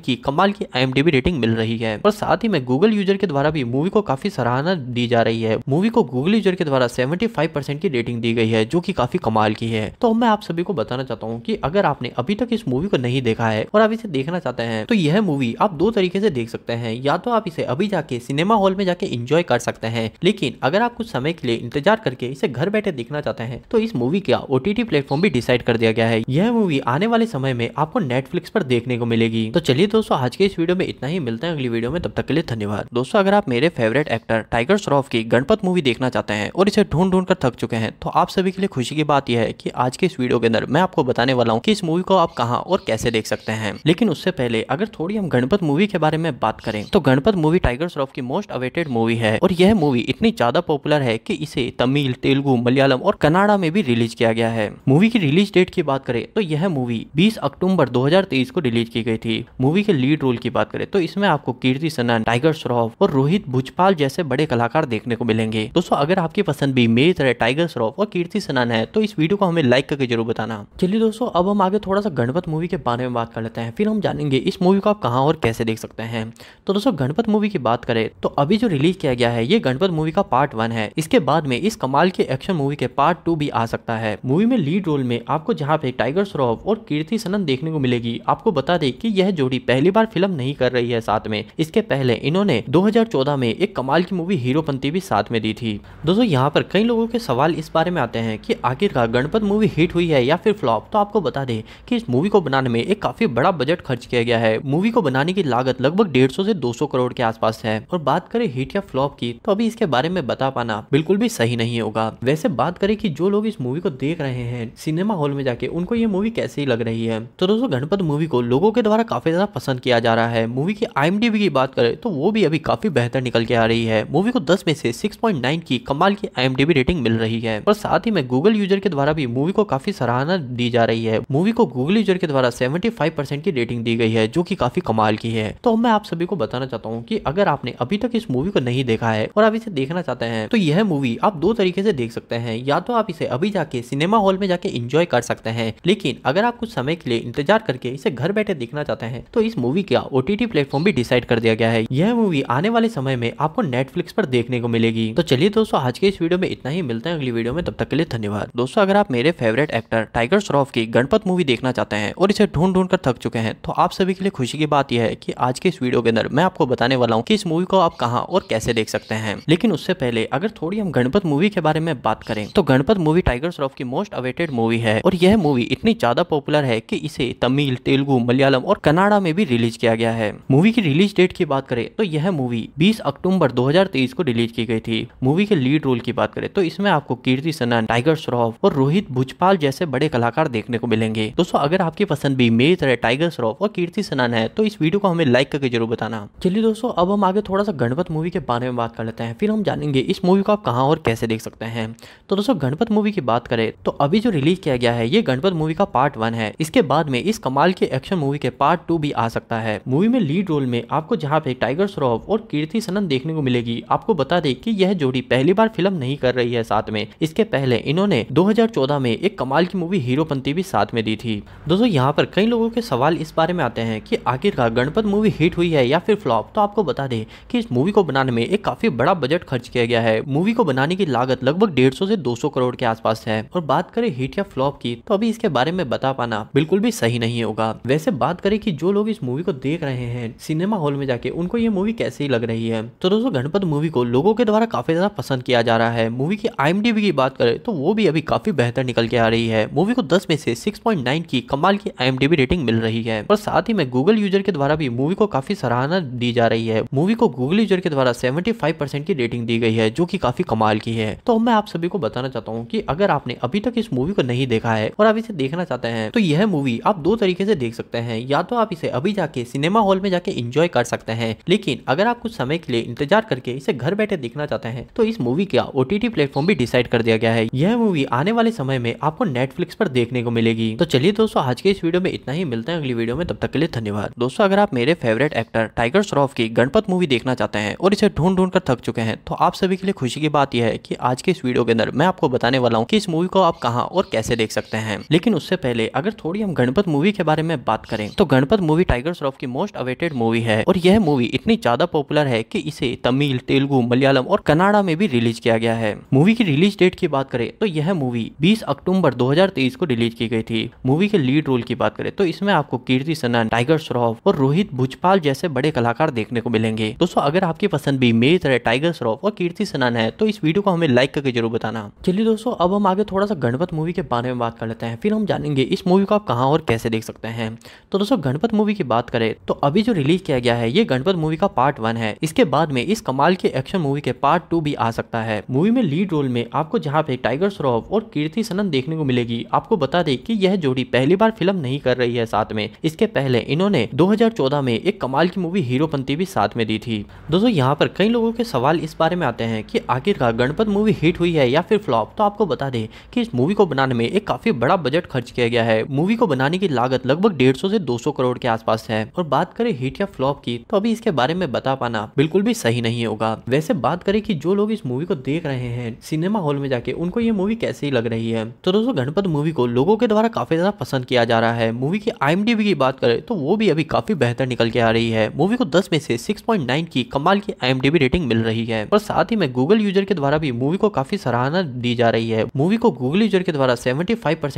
की कमाल की आई रेटिंग मिल रही है और साथ ही में गूगल यूजर के द्वारा भी मूवी को काफी सराहना दी जा रही है मूवी को गूगल यूजर के द्वारा 75 परसेंट की रेटिंग दी गई है जो की काफी कमाल की है तो मैं आप सभी को बताना चाहता हूँ की अगर आपने अभी तक इस मूवी को नहीं देखा है और आप इसे देखना चाहते हैं तो यह मूवी आप दो तरीके से देख सकते हैं या तो आप इसे अभी जाके सिनेमा हॉल में जाके इंजॉय कर सकते हैं लेकिन अगर आप कुछ समय के लिए इंतजार करके इसे घर बैठे देखना चाहते हैं तो इस मूवी का ओटीटी प्लेटफॉर्म भी डिसाइड कर दिया गया है यह मूवी आने वाले समय में आपको नेटफ्लिक्स पर देखने को मिलेगी तो चलिए दोस्तों आज के इस वीडियो में इतना ही मिलते हैं अगली वीडियो में तब तक के लिए धन्यवाद दोस्तों अगर आप मेरे फेवरेट एक्टर टाइगर श्रॉफ की गणपत मूवी देखना चाहते हैं और इसे ढूंढ ढूंढ कर थक चुके हैं तो आप सभी के लिए खुशी की बात यह है कि आज के इस वीडियो के अंदर मैं आपको बताने वाला हूँ कि इस मूवी को आप कहाँ और कैसे देख सकते हैं लेकिन उससे पहले अगर थोड़ी हम गणपत मूवी के बारे में बात करें तो गणपत मूवी टाइगर श्रॉफ की मोस्ट अवेटेड मूवी है और यह मूवी इतनी ज्यादा पॉपुलर है की इसे तमिल तेलुगु मलयालम और कनाडा में भी रिलीज किया गया है मूवी की रिलीज डेट की बात करें तो यह मूवी बीस अक्टूबर दो को रिलीज की गई थी मूवी के लीड रोल की बात करें तो इसमें आपको कीर्ति सनन टाइगर श्रॉफ और रोहित भुजपाल जैसे बड़े कलाकार देखने को मिलेंगे दोस्तों अगर आपकी पसंद भी मेरी तरह टाइगर श्रॉफ और कीर्ति सनन है तो इस वीडियो को हमें लाइक करके जरूर बताना चलिए दोस्तों अब हम आगे थोड़ा सा गणपत मूवी के बारे में बात कर लेते हैं फिर हम जानेंगे इस मूवी को आप कहाँ और कैसे देख सकते हैं तो दोस्तों गणपत मूवी की बात करें तो अभी जो रिलीज किया गया है ये गणपत मूवी का पार्ट वन है इसके बाद में इस कमाल के एक्शन मूवी के पार्ट टू भी आ सकता है मूवी में लीड रोल में आपको जहाँ पे टाइगर श्रॉफ और कीर्ति सनन देखने को मिलेगी आपको बता दें की यह जोड़ी पहली बार फिल्म नहीं कर रही है साथ में इसके पहले इन्होंने दो में एक कमाल की मूवी हीरो भी साथ में दी थी दोस्तों यहाँ पर कई लोगों के सवाल इस बारे में आते हैं की आखिरकार गणपत मूवी हिट हुई है या फिर फ्लॉप तो आपको बता दें कि इस मूवी को बनाने में एक काफी बड़ा बजट खर्च किया गया है मूवी को बनाने की लागत लगभग डेढ़ से दो करोड़ के आसपास है और बात करें हिट या फ्लॉप की तो अभी इसके बारे में बता पाना बिल्कुल भी सही नहीं होगा वैसे बात करें कि जो लोग इस मूवी को देख रहे हैं सिनेमा हॉल में जाके उनको ये मूवी कैसी लग रही है तो दोस्तों गणपत मूवी को लोगों के द्वारा काफी ज्यादा पसंद किया जा रहा है मूवी की आई की बात करें तो वो भी अभी काफी बेहतर निकल के आ रही है मूवी को दस में से सिक्स की कमाल की आई रेटिंग मिल रही है और साथ ही में गूगल यूजर के द्वारा भी मूवी को काफी सराहना दी जा रही है मूवी को गूगल यूजर के द्वारा 75% की रेटिंग दी गई है जो कि काफी कमाल की है तो मैं आप सभी को बताना चाहता हूँ कि अगर आपने अभी तक इस मूवी को नहीं देखा है और आप इसे देखना चाहते हैं तो यह मूवी आप दो तरीके से देख सकते हैं या तो आप इसे अभी जाके सिनेमा हॉल में जाके इंजॉय कर सकते हैं लेकिन अगर आप कुछ समय के लिए इंतजार करके इसे घर बैठे देखना चाहते हैं तो इस मूवी का ओ टी प्लेटफॉर्म भी डिसाइड कर दिया गया है यह मूवी आने वाले समय में आपको नेटफ्लिक्स पर देखने को मिलेगी तो चलिए दोस्तों आज के इस वीडियो में इतना ही मिलता है अगली वीडियो में तब तक के लिए धन्यवाद दोस्तों अगर आप मेरे फेवरेट एक्टर टाइगर श्रॉफ की गणपत मूवी देखना चाहते हैं और इसे ढूंढ ढूंढ कर थक चुके हैं तो आप सभी के लिए खुशी की बात यह है कि आज के इस वीडियो के अंदर मैं आपको बताने वाला हूँ कि इस मूवी को आप कहाँ और कैसे देख सकते हैं लेकिन उससे पहले अगर थोड़ी हम गणपत मूवी के बारे में बात करें तो गणपत मूवी टाइगर श्रॉफ की मोस्ट अवेटेड मूवी है और यह मूवी इतनी ज्यादा पॉपुलर है की इसे तमिल तेलुगु मलयालम और कनाडा में भी रिलीज किया गया है मूवी की रिलीज डेट की बात करें तो यह मूवी बीस अक्टूबर दो को रिलीज की गई थी मूवी के लीड रोल की बात करें तो इसमें आपको कीर्ति सनन टाइगर श्रॉफ और रोहित भुजपाल जैसे बड़े कलाकार देखने को मिलेंगे करेंगे दोस्तों अगर आपकी पसंद भी मेरी तरह टाइगर श्रॉफ और कीर्ति सनान है तो इस वीडियो को हमें लाइक करके जरूर बताना चलिए दोस्तों अब हम आगे थोड़ा सा गणपत मूवी के बारे में बात कर लेते हैं फिर हम जानेंगे इस मूवी को आप कहाँ और कैसे देख सकते हैं तो दोस्तों गणपत मूवी की बात करें तो अभी जो रिलीज किया गया है ये गणपत मूवी का पार्ट वन है इसके बाद में इस कमाल के एक्शन मूवी के पार्ट टू भी आ सकता है मूवी में लीड रोल में आपको जहाँ पे टाइगर श्रॉफ और कीर्ति सनन देखने को मिलेगी आपको बता दें कि यह जोड़ी पहली बार फिल्म नहीं कर रही है साथ में इसके पहले इन्होंने 2014 में एक कमाल की मूवी हीरोपंती भी साथ में दी थी दोस्तों यहाँ पर कई लोगों के सवाल इस बारे में आते हैं कि आखिरकार गणपत मूवी हिट हुई है या फिर फ्लॉप तो आपको बता दें कि इस मूवी को बनाने में एक काफी बड़ा बजट खर्च किया गया है मूवी को बनाने की लागत लगभग डेढ़ से दो करोड़ के आस है और बात करें हिट या फ्लॉप की तो अभी इसके बारे में बता पाना बिल्कुल भी सही नहीं होगा वैसे बात करें की जो लोग इस मूवी को देख रहे हैं सिनेमा हॉल में जाके उनको ये मूवी कैसी लग रही है तो दोस्तों गणपत मूवी को लोगों के द्वारा काफी ज्यादा पसंद किया जा रहा है मूवी की आई की बात करें तो वो भी अभी काफी बेहतर निकल के आ रही है मूवी को दस में से 7.9 की कमाल की आई रेटिंग मिल रही है और साथ ही में गूगल यूजर के द्वारा भी मूवी को काफी सराहना दी जा रही है मूवी को गूगल यूजर के द्वारा 75% की रेटिंग दी गई है जो की काफी कमाल की है तो मैं आप सभी को बताना चाहता हूँ की अगर आपने अभी तक इस मूवी को नहीं देखा है और आप इसे देखना चाहते हैं तो यह मूवी आप दो तरीके से देख सकते हैं या तो आप इसे अभी जाके सिनेमा हॉल में जाके इंजॉय कर सकते हैं लेकिन अगर आप कुछ समय के लिए इंतजार करके इसे घर बैठे देखना चाहते हैं तो इस मूवी का ओ टी प्लेटफॉर्म भी डिसाइड कर दिया गया है यह मूवी आने वाले समय में आपको नेटफ्लिक्स पर देखने को मिलेगी तो तो चलिए दोस्तों आज के इस वीडियो में इतना ही मिलते हैं अगली वीडियो में तब तक के लिए धन्यवाद दोस्तों अगर आप मेरे फेवरेट एक्टर टाइगर श्रॉफ की गणपत मूवी देखना चाहते हैं और इसे ढूंढ ढूंढ कर थक चुके हैं तो आप सभी के लिए खुशी की बात यह है कि आज के इस वीडियो के अंदर मैं आपको बताने वाला हूँ की इस मूवी को आप कहाँ और कैसे देख सकते हैं लेकिन उससे पहले अगर थोड़ी हम गणपत मूवी के बारे में बात करें तो गणपत मूवी टाइगर श्रॉफ की मोस्ट अवेटेड मूवी है और यह मूवी इतनी ज्यादा पॉपुलर है की इसे तमिल तेलुगु मलयालम और कनाडा में भी रिलीज किया गया है मूवी की रिलीज डेट की बात करें तो यह मूवी 20 अक्टूबर 2023 को रिलीज की गई थी मूवी के लीड रोल की बात करें तो इसमें आपको कीर्ति सनन टाइगर श्रॉफ और रोहित भुजपाल जैसे बड़े कलाकार देखने को मिलेंगे दोस्तों अगर आपकी पसंद भी मेरी तरह टाइगर श्रॉफ और कीर्ति सनन है तो इस वीडियो को हमें लाइक करके जरूर बताना चलिए दोस्तों अब हम आगे थोड़ा सा गणपत मूवी के बारे में बात कर लेते हैं फिर हम जानेंगे इस मूवी को आप कहाँ और कैसे देख सकते हैं तो दोस्तों गणपत मूवी की बात करें तो अभी जो रिलीज किया गया है ये गणपत मूवी का पार्ट वन है इसके बाद में इस कमाल के एक्शन मूवी के पार्ट टू भी आ सकता है मूवी में लीड रोल में आपको जहाँ पे टाइगर श्रॉफ और कीर्ति सनन देखने को मिलेगी आपको बता दें कि यह जोड़ी पहली बार फिल्म नहीं कर रही है साथ में इसके पहले इन्होंने 2014 में एक कमाल की मूवी हीरोपंती भी साथ में दी थी दोस्तों यहाँ पर कई लोगों के सवाल इस बारे में आते हैं कि आखिरकार गणपत मूवी हिट हुई है या फिर फ्लॉप तो आपको बता दें कि इस मूवी को बनाने में एक काफी बड़ा बजट खर्च किया गया है मूवी को बनाने की लागत लगभग डेढ़ सौ दो करोड़ के आसपास है और बात करें हिट या फ्लॉप की तो अभी इसके बारे में बता पाना बिल्कुल भी सही नहीं होगा वैसे बात करें कि जो लोग इस मूवी को देख रहे हैं सिनेमा हॉल में जाके उनको ये मूवी कैसी लग रही है तो दोस्तों गणपत मूवी को लोगों के द्वारा काफ़ी ज़्यादा पसंद किया जा रहा है मूवी की आई की बात करें तो वो भी अभी काफ़ी बेहतर निकल के आ रही है मूवी को दस में से सिक्स की कमाल की आई रेटिंग मिल रही है और साथ ही में गूगल यूजर के द्वारा भी मूवी को काफ़ी सराहना दी जा रही है मूवी को गूगल यूजर के द्वारा सेवेंटी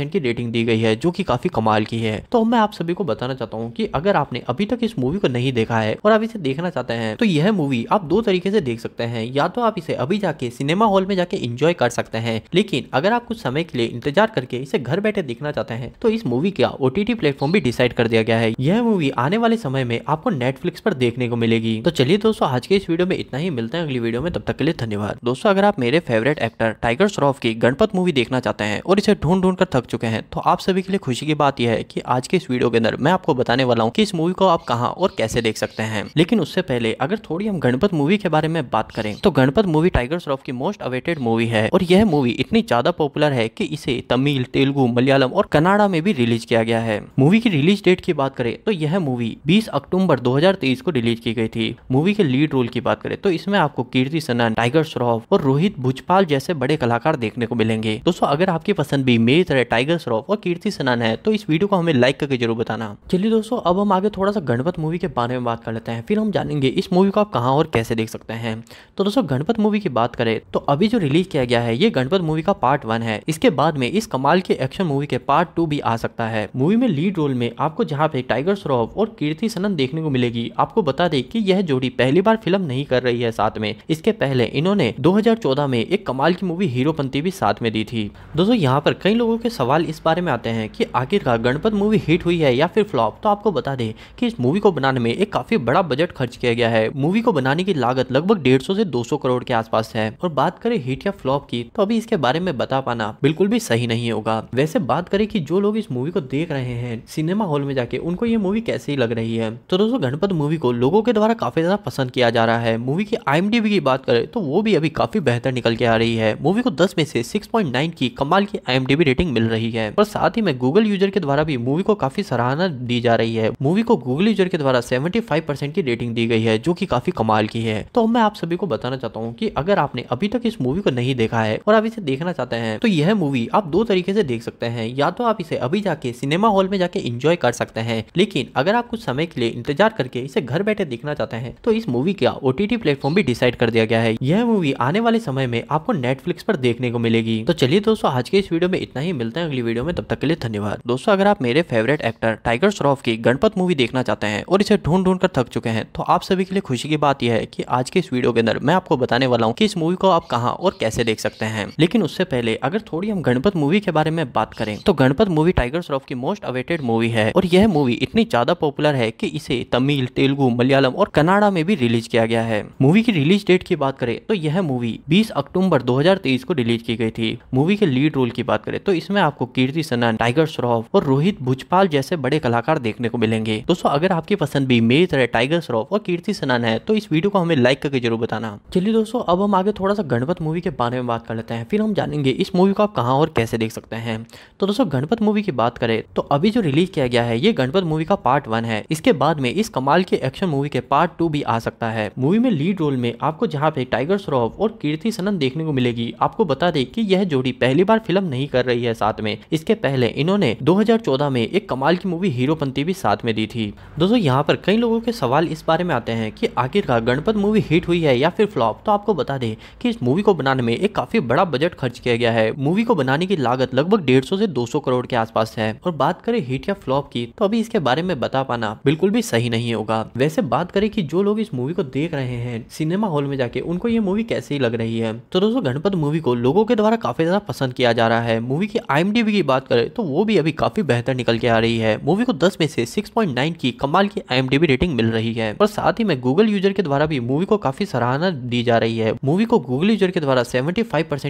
की रेटिंग दी गई है जो की काफ़ी कमाल की है तो मैं आप सभी को बताना चाहता हूँ कि अगर आपने अभी तक इस मूवी को नहीं देखा है और आप इसे देखना चाहते हैं तो यह मूवी आप दो तरीके से देख सकते हैं या तो आप इसे अभी जाके सिनेमा हॉल में जाके इंजॉय कर सकते हैं लेकिन अगर आप कुछ समय के लिए इंतजार करके इसे घर बैठे देखना चाहते हैं है तो इस मूवी का ओ टी प्लेटफॉर्म भी डिसाइड कर दिया गया है यह मूवी आने वाले समय में आपको नेटफ्लिक्स पर देखने को मिलेगी तो चलिए दोस्तों आज के इस वीडियो में इतना ही मिलता है अगली वीडियो में तब तक के लिए धन्यवाद दोस्तों अगर आप मेरे फेवरेट एक्टर टाइगर श्रॉफ की गणपत मूवी देखना चाहते हैं और इसे ढूंढ ढूंढ कर थक चुके हैं तो आप सभी के लिए खुशी की बात यह है की आज के इस वीडियो के अंदर मैं आपको बताने वाला हूँ की इस मूवी को आप कहाँ और कैसे देख सकते हैं लेकिन उससे पहले अगर थोड़ी हम गणपत मूवी के बारे में बात करें तो गणपत मूवी टाइगर श्रॉफ की मोस्ट अवेटेड मूवी है और यह मूवी इतनी ज्यादा पॉपुलर है की इसे तमिल तेलुगु मलयालम और कन्नड़ कनाडा में भी रिलीज किया गया है मूवी की रिलीज डेट की बात करें तो यह मूवी 20 अक्टूबर 2023 को रिलीज की गई थी मूवी के लीड रोल की बात करें तो इसमें आपको कीर्ति सनन टाइगर श्रॉफ और रोहित भुजपाल जैसे बड़े कलाकार देखने को मिलेंगे दोस्तों अगर आपकी पसंद भी मेरी तरह टाइगर श्रॉफ और कीर्ति सनन है तो इस वीडियो को हमें लाइक करके जरूर बताना चलिए दोस्तों अब हम आगे थोड़ा सा गणपत मूवी के बारे में बात कर लेते हैं फिर हम जानेंगे इस मूवी को आप कहाँ और कैसे देख सकते हैं तो दोस्तों गणपत मूवी की बात करें तो अभी जो रिलीज किया गया है ये गणपत मूवी का पार्ट वन है इसके बाद में इस कमाल के एक्शन मूवी के पार्ट टू भी आ सकता है मूवी में लीड रोल में आपको जहाँ पे टाइगर श्रॉफ और कीर्ति सनन देखने को मिलेगी आपको बता दे की यह जोड़ी पहली बार फिल्म नहीं कर रही है साथ में इसके पहले इन्होंने दो में एक कमाल की मूवी हीरो भी साथ में दी थी दोस्तों यहाँ पर कई लोगों के सवाल इस बारे में आते हैं की आखिरकार गणपत मूवी हिट हुई है या फिर फ्लॉप तो आपको बता दे कि इस मूवी को बनाने में एक काफी बड़ा बजट खर्च किया गया है मूवी को बनाने की लागत लगभग डेढ़ से दो करोड़ के आसपास है और बात करें हिट या फ्लॉप की तो अभी इसके बारे में बता पाना बिल्कुल भी सही नहीं होगा वैसे बात करें की जो लोग इस मूवी को देख रहे हैं सिनेमा हॉल में जाके उनको ये मूवी कैसे लग रही है तो दोस्तों गणपत मूवी को लोगों के द्वारा काफी ज्यादा पसंद किया जा रहा है मूवी की आई की बात करें तो वो भी अभी काफी बेहतर निकल के आ रही है मूवी को दस में से सिक्स की कमाल की आई रेटिंग मिल रही है और साथ ही में गूगल यूजर के द्वारा भी मूवी को काफी सराहना दी जा रही है मूवी को गूगल यूजर के द्वारा सेवेंटी की रेटिंग दी गई है जो की काफी कमाल की है तो मैं आप सभी को बताना चाहता हूँ की अगर आपने अभी तक इस मूवी को नहीं देखा है और आप इसे देखना चाहते हैं तो यह मूवी आप दो तरीके से देख सकते हैं या तो आप इसे अभी जाके सिनेमा हॉल में जाके इंजॉय कर सकते हैं लेकिन अगर आप कुछ समय के लिए इंतजार करके इसे घर बैठे देखना चाहते हैं तो इस मूवी का टी प्लेटफॉर्म भी डिसाइड कर दिया गया है यह मूवी आने वाले समय में आपको नेटफ्लिक्स पर देखने को मिलेगी तो चलिए दोस्तों आज के इस वीडियो में इतना ही मिलते हैं अगली वीडियो में तब तक के लिए धन्यवाद दोस्तों अगर आप मेरे फेवरेट एक्टर टाइगर श्रॉफ की गणपत मूवी देखना चाहते हैं और इसे ढूंढ ढूंढ कर थक चुके हैं तो आप सभी के लिए खुशी की बात यह है कि आज के इस वीडियो के अंदर मैं आपको बताने वाला हूँ कि इस मूवी को आप कहाँ और कैसे देख सकते हैं लेकिन उससे पहले अगर थोड़ी हम गणपत मूवी के बारे में बात करें तो गणपत मूवी टाइगर श्रॉफ की मोस्ट अवेटेड मूवी है और यह मूवी इतनी ज्यादा पॉपुलर है कि इसे तमिल तेलुगु मलयालम और कनाडा में भी रिलीज किया गया है मूवी की रिलीज डेट की बात करें तो यह मूवी 20 अक्टूबर 2023 को रिलीज की गई थी मूवी के लीड रोल की बात करें तो इसमें आपको कीर्ति सनन टाइगर श्रॉफ और रोहित भुजपाल जैसे बड़े कलाकार देखने को मिलेंगे दोस्तों अगर आपकी पसंद भी मेरी तरह टाइगर श्रॉफ और कीर्ति सनन है तो इस वीडियो को हमें लाइक करके जरूर बताना चलिए दोस्तों अब हम आगे थोड़ा सा गणपत मूवी के बारे में बात कर लेते हैं फिर हम जानेंगे इस मूवी को आप कहाँ और कैसे देख सकते हैं तो दोस्तों गणपत गणपत मूवी की बात करें तो अभी जो रिलीज किया गया है ये गणपत मूवी का पार्ट वन है इसके बाद में इस कमाल की एक्शन मूवी के पार्ट टू भी आ सकता है मूवी में लीड रोल में आपको जहाँ पे टाइगर श्रॉफ और कीर्ति सनन देखने को मिलेगी आपको बता दे की यह जोड़ी पहली बार फिल्म नहीं कर रही है साथ में इसके पहले इन्होंने दो में एक कमाल की मूवी हीरो भी साथ में दी थी दोस्तों यहाँ पर कई लोगों के सवाल इस बारे में आते हैं की आखिरकार गणपत मूवी हिट हुई है या फिर फ्लॉप तो आपको बता दे की इस मूवी को बनाने में एक काफी बड़ा बजट खर्च किया गया है मूवी को बनाने की लागत लगभग डेढ़ से दो करोड़ करोड़ के आसपास है और बात करें हिट या फ्लॉप की तो अभी इसके बारे में बता पाना बिल्कुल भी सही नहीं होगा वैसे बात करें कि जो लोग इस मूवी को देख रहे हैं सिनेमा हॉल में जाके उनको ये मूवी कैसी लग रही है तो दोस्तों गणपत मूवी को लोगों के द्वारा काफी ज्यादा पसंद किया जा रहा है मूवी की आई की बात करें तो वो भी अभी काफी बेहतर निकल के आ रही है मूवी को दस में से सिक्स की कमाल की आई रेटिंग मिल रही है और साथ ही में गूगल यूजर के द्वारा भी मूवी को काफी सराहना दी जा रही है मूवी को गूगल यूजर के द्वारा सेवेंटी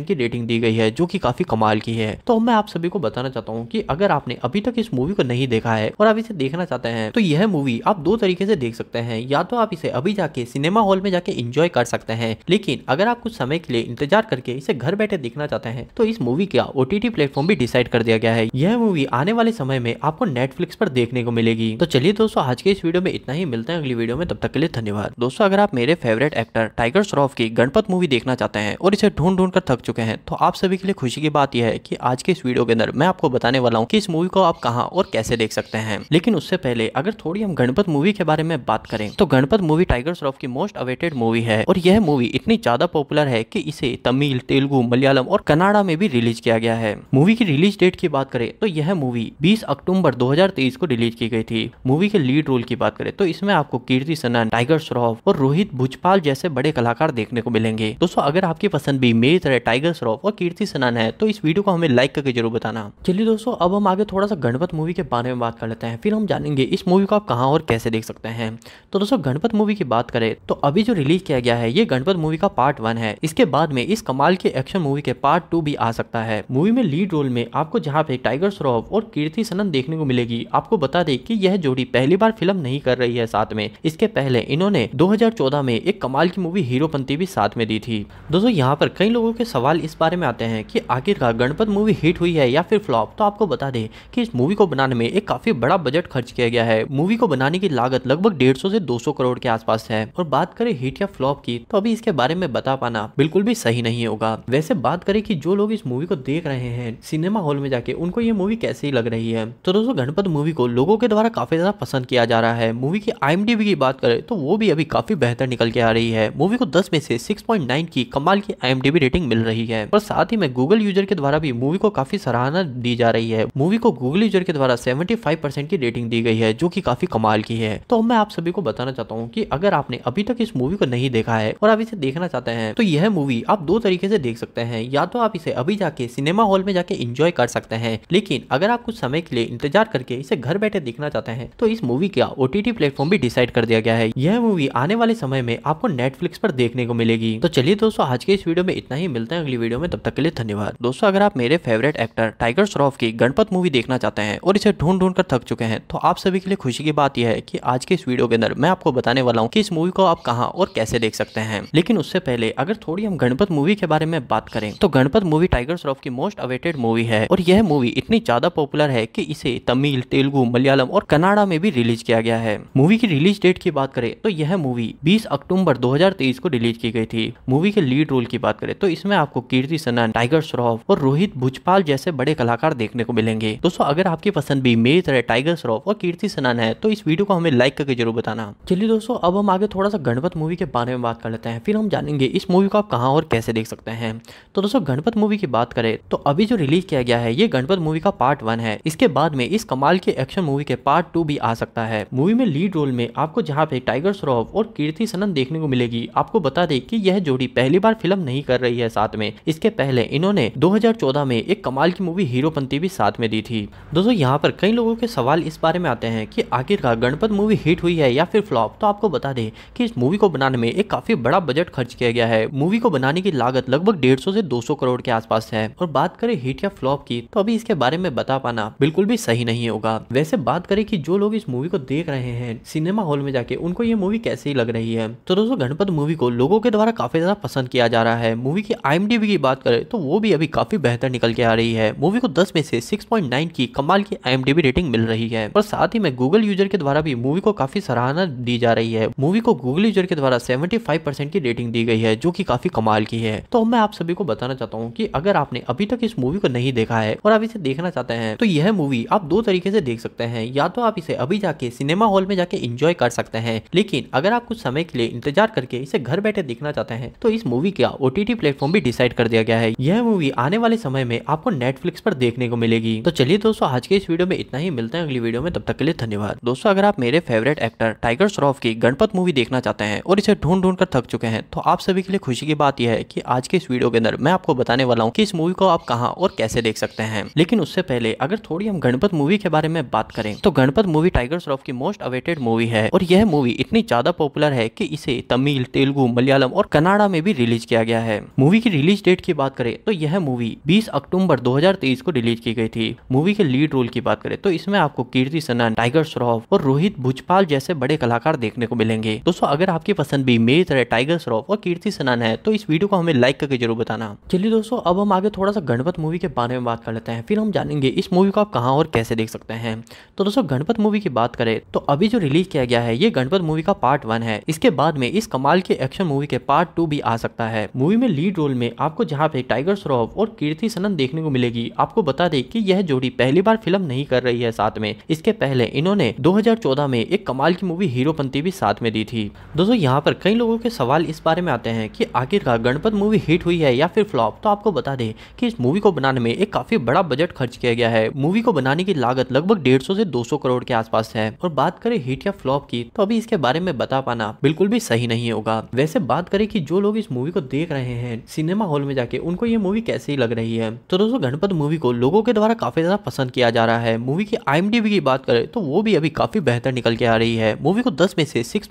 की रेटिंग दी गई है जो की काफी कमाल की है तो मैं आप सभी को बताना चाहता हूँ हूँ कि अगर आपने अभी तक इस मूवी को नहीं देखा है और आप इसे देखना चाहते हैं तो यह मूवी आप दो तरीके से देख सकते हैं या तो आप इसे अभी जाके सिनेमा हॉल में जाके इंजॉय कर सकते हैं लेकिन अगर आप कुछ समय के लिए इंतजार करके इसे घर बैठे देखना चाहते हैं तो इस मूवी का ओ टी प्लेटफॉर्म भी डिसाइड कर दिया गया है यह मूवी आने वाले समय में आपको नेटफ्लिक्स पर देखने को मिलेगी तो चलिए दोस्तों आज के इस वीडियो में इतना ही मिलते हैं अगली वीडियो में तब तक के लिए धन्यवाद दोस्तों अगर आप मेरे फेवरेट एक्टर टाइगर श्रॉफ की गणपत मूवी देखना चाहते हैं और इसे ढूंढ ढूंढ कर थक चुके हैं तो आप सभी के लिए खुशी की बात यह है कि आज के इस वीडियो के अंदर मैं आपको बता बताने वाला हूँ कि इस मूवी को आप कहाँ और कैसे देख सकते हैं लेकिन उससे पहले अगर थोड़ी हम गणपत मूवी के बारे में बात करें तो गणपत मूवी टाइगर श्रॉफ की मोस्ट अवेटेड मूवी है और यह मूवी इतनी ज्यादा पॉपुलर है की इसे तमिल तेलुगु मलयालम और कनाडा में भी रिलीज किया गया है मूवी की रिलीज डेट की बात करें तो यह मूवी 20 अक्टूबर 2023 को रिलीज की गई थी मूवी के लीड रोल की बात करें तो इसमें आपको कीर्ति सनन टाइगर श्रॉफ और रोहित भुजपाल जैसे बड़े कलाकार देखने को मिलेंगे दोस्तों अगर आपकी पसंद भी मेरी तरह टाइगर श्रॉफ और कीर्ति सनन है तो इस वीडियो को हमें लाइक करके जरूर बताना चलिए दोस्तों दोस्तों अब हम आगे थोड़ा सा गणपत मूवी के बारे में बात कर लेते हैं फिर हम जानेंगे इस मूवी को आप कहाँ और कैसे देख सकते हैं तो दोस्तों गणपत मूवी की बात करें तो अभी जो रिलीज किया गया है ये गणपत मूवी का पार्ट वन है इसके बाद में इस कमाल के एक्शन मूवी के पार्ट टू भी आ सकता है मूवी में लीड रोल में आपको जहाँ पे टाइगर श्रॉफ और कीर्ति सनन देखने को मिलेगी आपको बता दें कि यह जोड़ी पहली बार फिल्म नहीं कर रही है साथ में इसके पहले इन्होंने दो में एक कमाल की मूवी हीरोपंती भी साथ में दी थी दोस्तों यहाँ पर कई लोगों के सवाल इस बारे में आते हैं की आखिरकार गणपत मूवी हिट हुई है या फिर फ्लॉप तो आपको बता दें कि इस मूवी को बनाने में एक काफी बड़ा बजट खर्च किया गया है मूवी को बनाने की लागत लगभग डेढ़ से दो करोड़ के आसपास है और बात करें हिट या फ्लॉप की तो अभी इसके बारे में बता पाना बिल्कुल भी सही नहीं होगा वैसे बात करें की जो लोग इस मूवी को देख रहे हैं सिनेमा हॉल में जाके उनको ये मूवी कैसी लग रही है तो दोस्तों गणपत मूवी को लोगों के द्वारा काफी ज्यादा पसंद किया जा रहा है मूवी की आई की बात करें तो वो भी अभी काफी बेहतर निकल के आ रही है मूवी को 10 में से 6.9 की कमाल की आई रेटिंग मिल रही है और साथ ही में गूगल यूजर के द्वारा भी मूवी को काफी सराहना दी जा रही रही है मूवी को गूगल यूजर के द्वारा 75% की रेटिंग दी गई है जो कि काफी कमाल की है तो मैं आप सभी को बताना चाहता हूँ कि अगर आपने अभी तक इस मूवी को नहीं देखा है और आप इसे देखना चाहते हैं तो यह मूवी आप दो तरीके से देख सकते हैं या तो आप इसे अभी जाके सिनेमा हॉल में जाके इंजॉय कर सकते हैं लेकिन अगर आप कुछ समय के लिए इंतजार करके इसे घर बैठे देखना चाहते हैं तो इस मूवी का ओ टी प्लेटफॉर्म भी डिसाइड कर दिया गया है यह मूवी आने वाले समय में आपको नेटफ्लिक्स पर देखने को मिलेगी तो चलिए दोस्तों आज के इस वीडियो में इतना ही मिलते हैं अगली वीडियो में तब तक के लिए धन्यवाद दोस्तों अगर आप मेरे फेवरेट एक्टर टाइगर श्रॉफ के सभी गणपत मूवी देखना चाहते हैं और इसे ढूंढ ढूंढ कर थक चुके हैं तो आप सभी के लिए खुशी की बात यह है कि आज के इस वीडियो के अंदर मैं आपको बताने वाला हूँ कि इस मूवी को आप कहाँ और कैसे देख सकते हैं लेकिन उससे पहले अगर थोड़ी हम गणपत मूवी के बारे में बात करें तो गणपत मूवी टाइगर श्रॉफ की मोस्ट अवेटेड मूवी है और यह मूवी इतनी ज्यादा पॉपुलर है की इसे तमिल तेलुगु मलयालम और कनाडा में भी रिलीज किया गया है मूवी की रिलीज डेट की बात करें तो यह मूवी बीस अक्टूबर दो को रिलीज की गई थी मूवी के लीड रोल की बात करें तो इसमें आपको कीर्ति सनन टाइगर श्रॉफ और रोहित भुजपाल जैसे बड़े कलाकार देखने देखने को मिलेंगे दोस्तों अगर आपकी पसंद भी मेरी तरह टाइगर श्रॉफ और कीर्ति सनान है तो इस वीडियो को हमें लाइक करके जरूर बताना चलिए दोस्तों अब हम आगे थोड़ा सा गणपत मूवी के बारे में बात कर लेते हैं फिर हम जानेंगे इस मूवी को आप कहाँ और कैसे देख सकते हैं तो दोस्तों गणपत मूवी की बात करें तो अभी जो रिलीज किया गया है ये गणपत मूवी का पार्ट वन है इसके बाद में इस कमाल के एक्शन मूवी के पार्ट टू भी आ सकता है मूवी में लीड रोल में आपको जहाँ पे टाइगर श्रॉफ और कीर्ति सनन देखने को मिलेगी आपको बता दें कि यह जोड़ी पहली बार फिल्म नहीं कर रही है साथ में इसके पहले इन्होंने 2014 में एक कमाल की मूवी हीरोपंती भी साथ में दी थी दोस्तों यहाँ पर कई लोगों के सवाल इस बारे में आते हैं कि आखिरकार गणपत मूवी हिट हुई है या फिर फ्लॉप तो आपको बता दें कि इस मूवी को बनाने में एक काफी बड़ा बजट खर्च किया गया है मूवी को बनाने की लागत लगभग डेढ़ सौ दो करोड़ के आस है और बात करें हिट या फ्लॉप की तो अभी इसके बारे में बता पाना बिल्कुल भी सही नहीं होगा वैसे बात करें की जो लोग इस मूवी को देख रहे हैं सिनेमा हॉल में जाके उनको ये मूवी कैसे लग रही है तो दोस्तों गणपत मूवी को लोगों के द्वारा काफी ज्यादा पसंद किया जा रहा है मूवी की आई की बात करें तो वो भी अभी काफी बेहतर निकल के आ रही है मूवी को दस में से 6.9 की कमाल की आई रेटिंग मिल रही है और साथ ही में गूगल यूजर के द्वारा भी मूवी को काफी सराहना दी जा रही है मूवी को गूगल यूजर के द्वारा 75 परसेंट की रेटिंग दी गई है जो कि काफी कमाल की है तो मैं आप सभी को बताना चाहता हूँ की अगर आपने अभी तक इस मूवी को नहीं देखा है और आप इसे देखना चाहते हैं तो यह मूवी आप दो तरीके से देख सकते हैं या तो आप इसे अभी जाके सिनेमा हॉल में जाके इंजॉय कर सकते हैं लेकिन अगर आप कुछ समय के लिए इंतजार करके इसे घर बैठे देखना चाहते हैं तो इस मूवी का ओटीटी प्लेटफॉर्म भी डिसाइड कर दिया गया है यह मूवी आने वाले समय में आपको नेटफ्लिक्स पर देखने को मिलेगी तो चलिए दोस्तों आज के इस वीडियो में इतना ही मिलता है अगली वीडियो में तब तक के लिए धन्यवाद दोस्तों अगर आप मेरे फेवरेट एक्टर टाइगर श्रॉफ की गणपत मूवी देखना चाहते हैं और इसे ढूंढ ढूंढ कर थक चुके हैं तो आप सभी के लिए खुशी की बात यह है की आज के इस वीडियो के अंदर मैं आपको बताने वाला हूँ की इस मूवी को आप कहाँ और कैसे देख सकते हैं लेकिन उससे पहले अगर थोड़ी हम गणपत मूवी के बारे में बात करें तो गणपत मूवी टाइगर श्रॉफ की मोस्ट अवेटेड मूवी है और यह मूवी इतनी ज्यादा पॉपुलर है की इसे तमिल तेलुगु मलयालम और कनाडा में भी रिलीज किया गया है मूवी की रिलीज डेट की बात करें तो यह मूवी बीस अक्टूबर दो को रिलीज की की गई थी मूवी के लीड रोल की बात करें तो इसमें आपको कीर्ति सनन टाइगर श्रॉफ और रोहित भुजपाल जैसे बड़े कलाकार देखने को मिलेंगे दोस्तों अगर आपकी पसंद भी मेरी तरह टाइगर श्रॉफ और कीर्ति सनन है तो इस वीडियो को हमें लाइक करके जरूर बताना चलिए दोस्तों अब हम आगे थोड़ा सा गणपत मूवी के बारे में बात कर लेते हैं फिर हम जानेंगे इस मूवी को आप कहाँ और कैसे देख सकते हैं तो दोस्तों गणपत मूवी की बात करें तो अभी जो रिलीज किया गया है ये गणपत मूवी का पार्ट वन है इसके बाद में इस कमाल के एक्शन मूवी के पार्ट टू भी आ सकता है मूवी में लीड रोल में आपको जहाँ पे टाइगर श्रॉफ और कीर्ति सनन देखने को मिलेगी आपको बता दे दें की यह जोड़ी पहली बार फिल्म नहीं कर रही है साथ में इसके पहले इन्होंने 2014 में एक कमाल की मूवी हीरोपंती भी साथ में दी थी दोस्तों यहाँ पर कई लोगों के सवाल इस बारे में आते हैं कि आखिरकार गणपत मूवी हिट हुई है या फिर फ्लॉप तो आपको बता दें कि इस मूवी को बनाने में एक काफी बड़ा बजट खर्च किया गया है मूवी को बनाने की लागत लगभग डेढ़ सौ दो करोड़ के आस है और बात करें हिट या फ्लॉप की तो अभी इसके बारे में बता पाना बिल्कुल भी सही नहीं होगा वैसे बात करें की जो लोग इस मूवी को देख रहे हैं सिनेमा हॉल में जाके उनको ये मूवी कैसी लग रही है तो दोस्तों गणपत मूवी को लोगों के द्वारा काफ़ी ज़्यादा पसंद किया जा रहा है मूवी की आई की बात करें तो वो भी अभी काफ़ी बेहतर निकल के आ रही है मूवी को दस में से सिक्स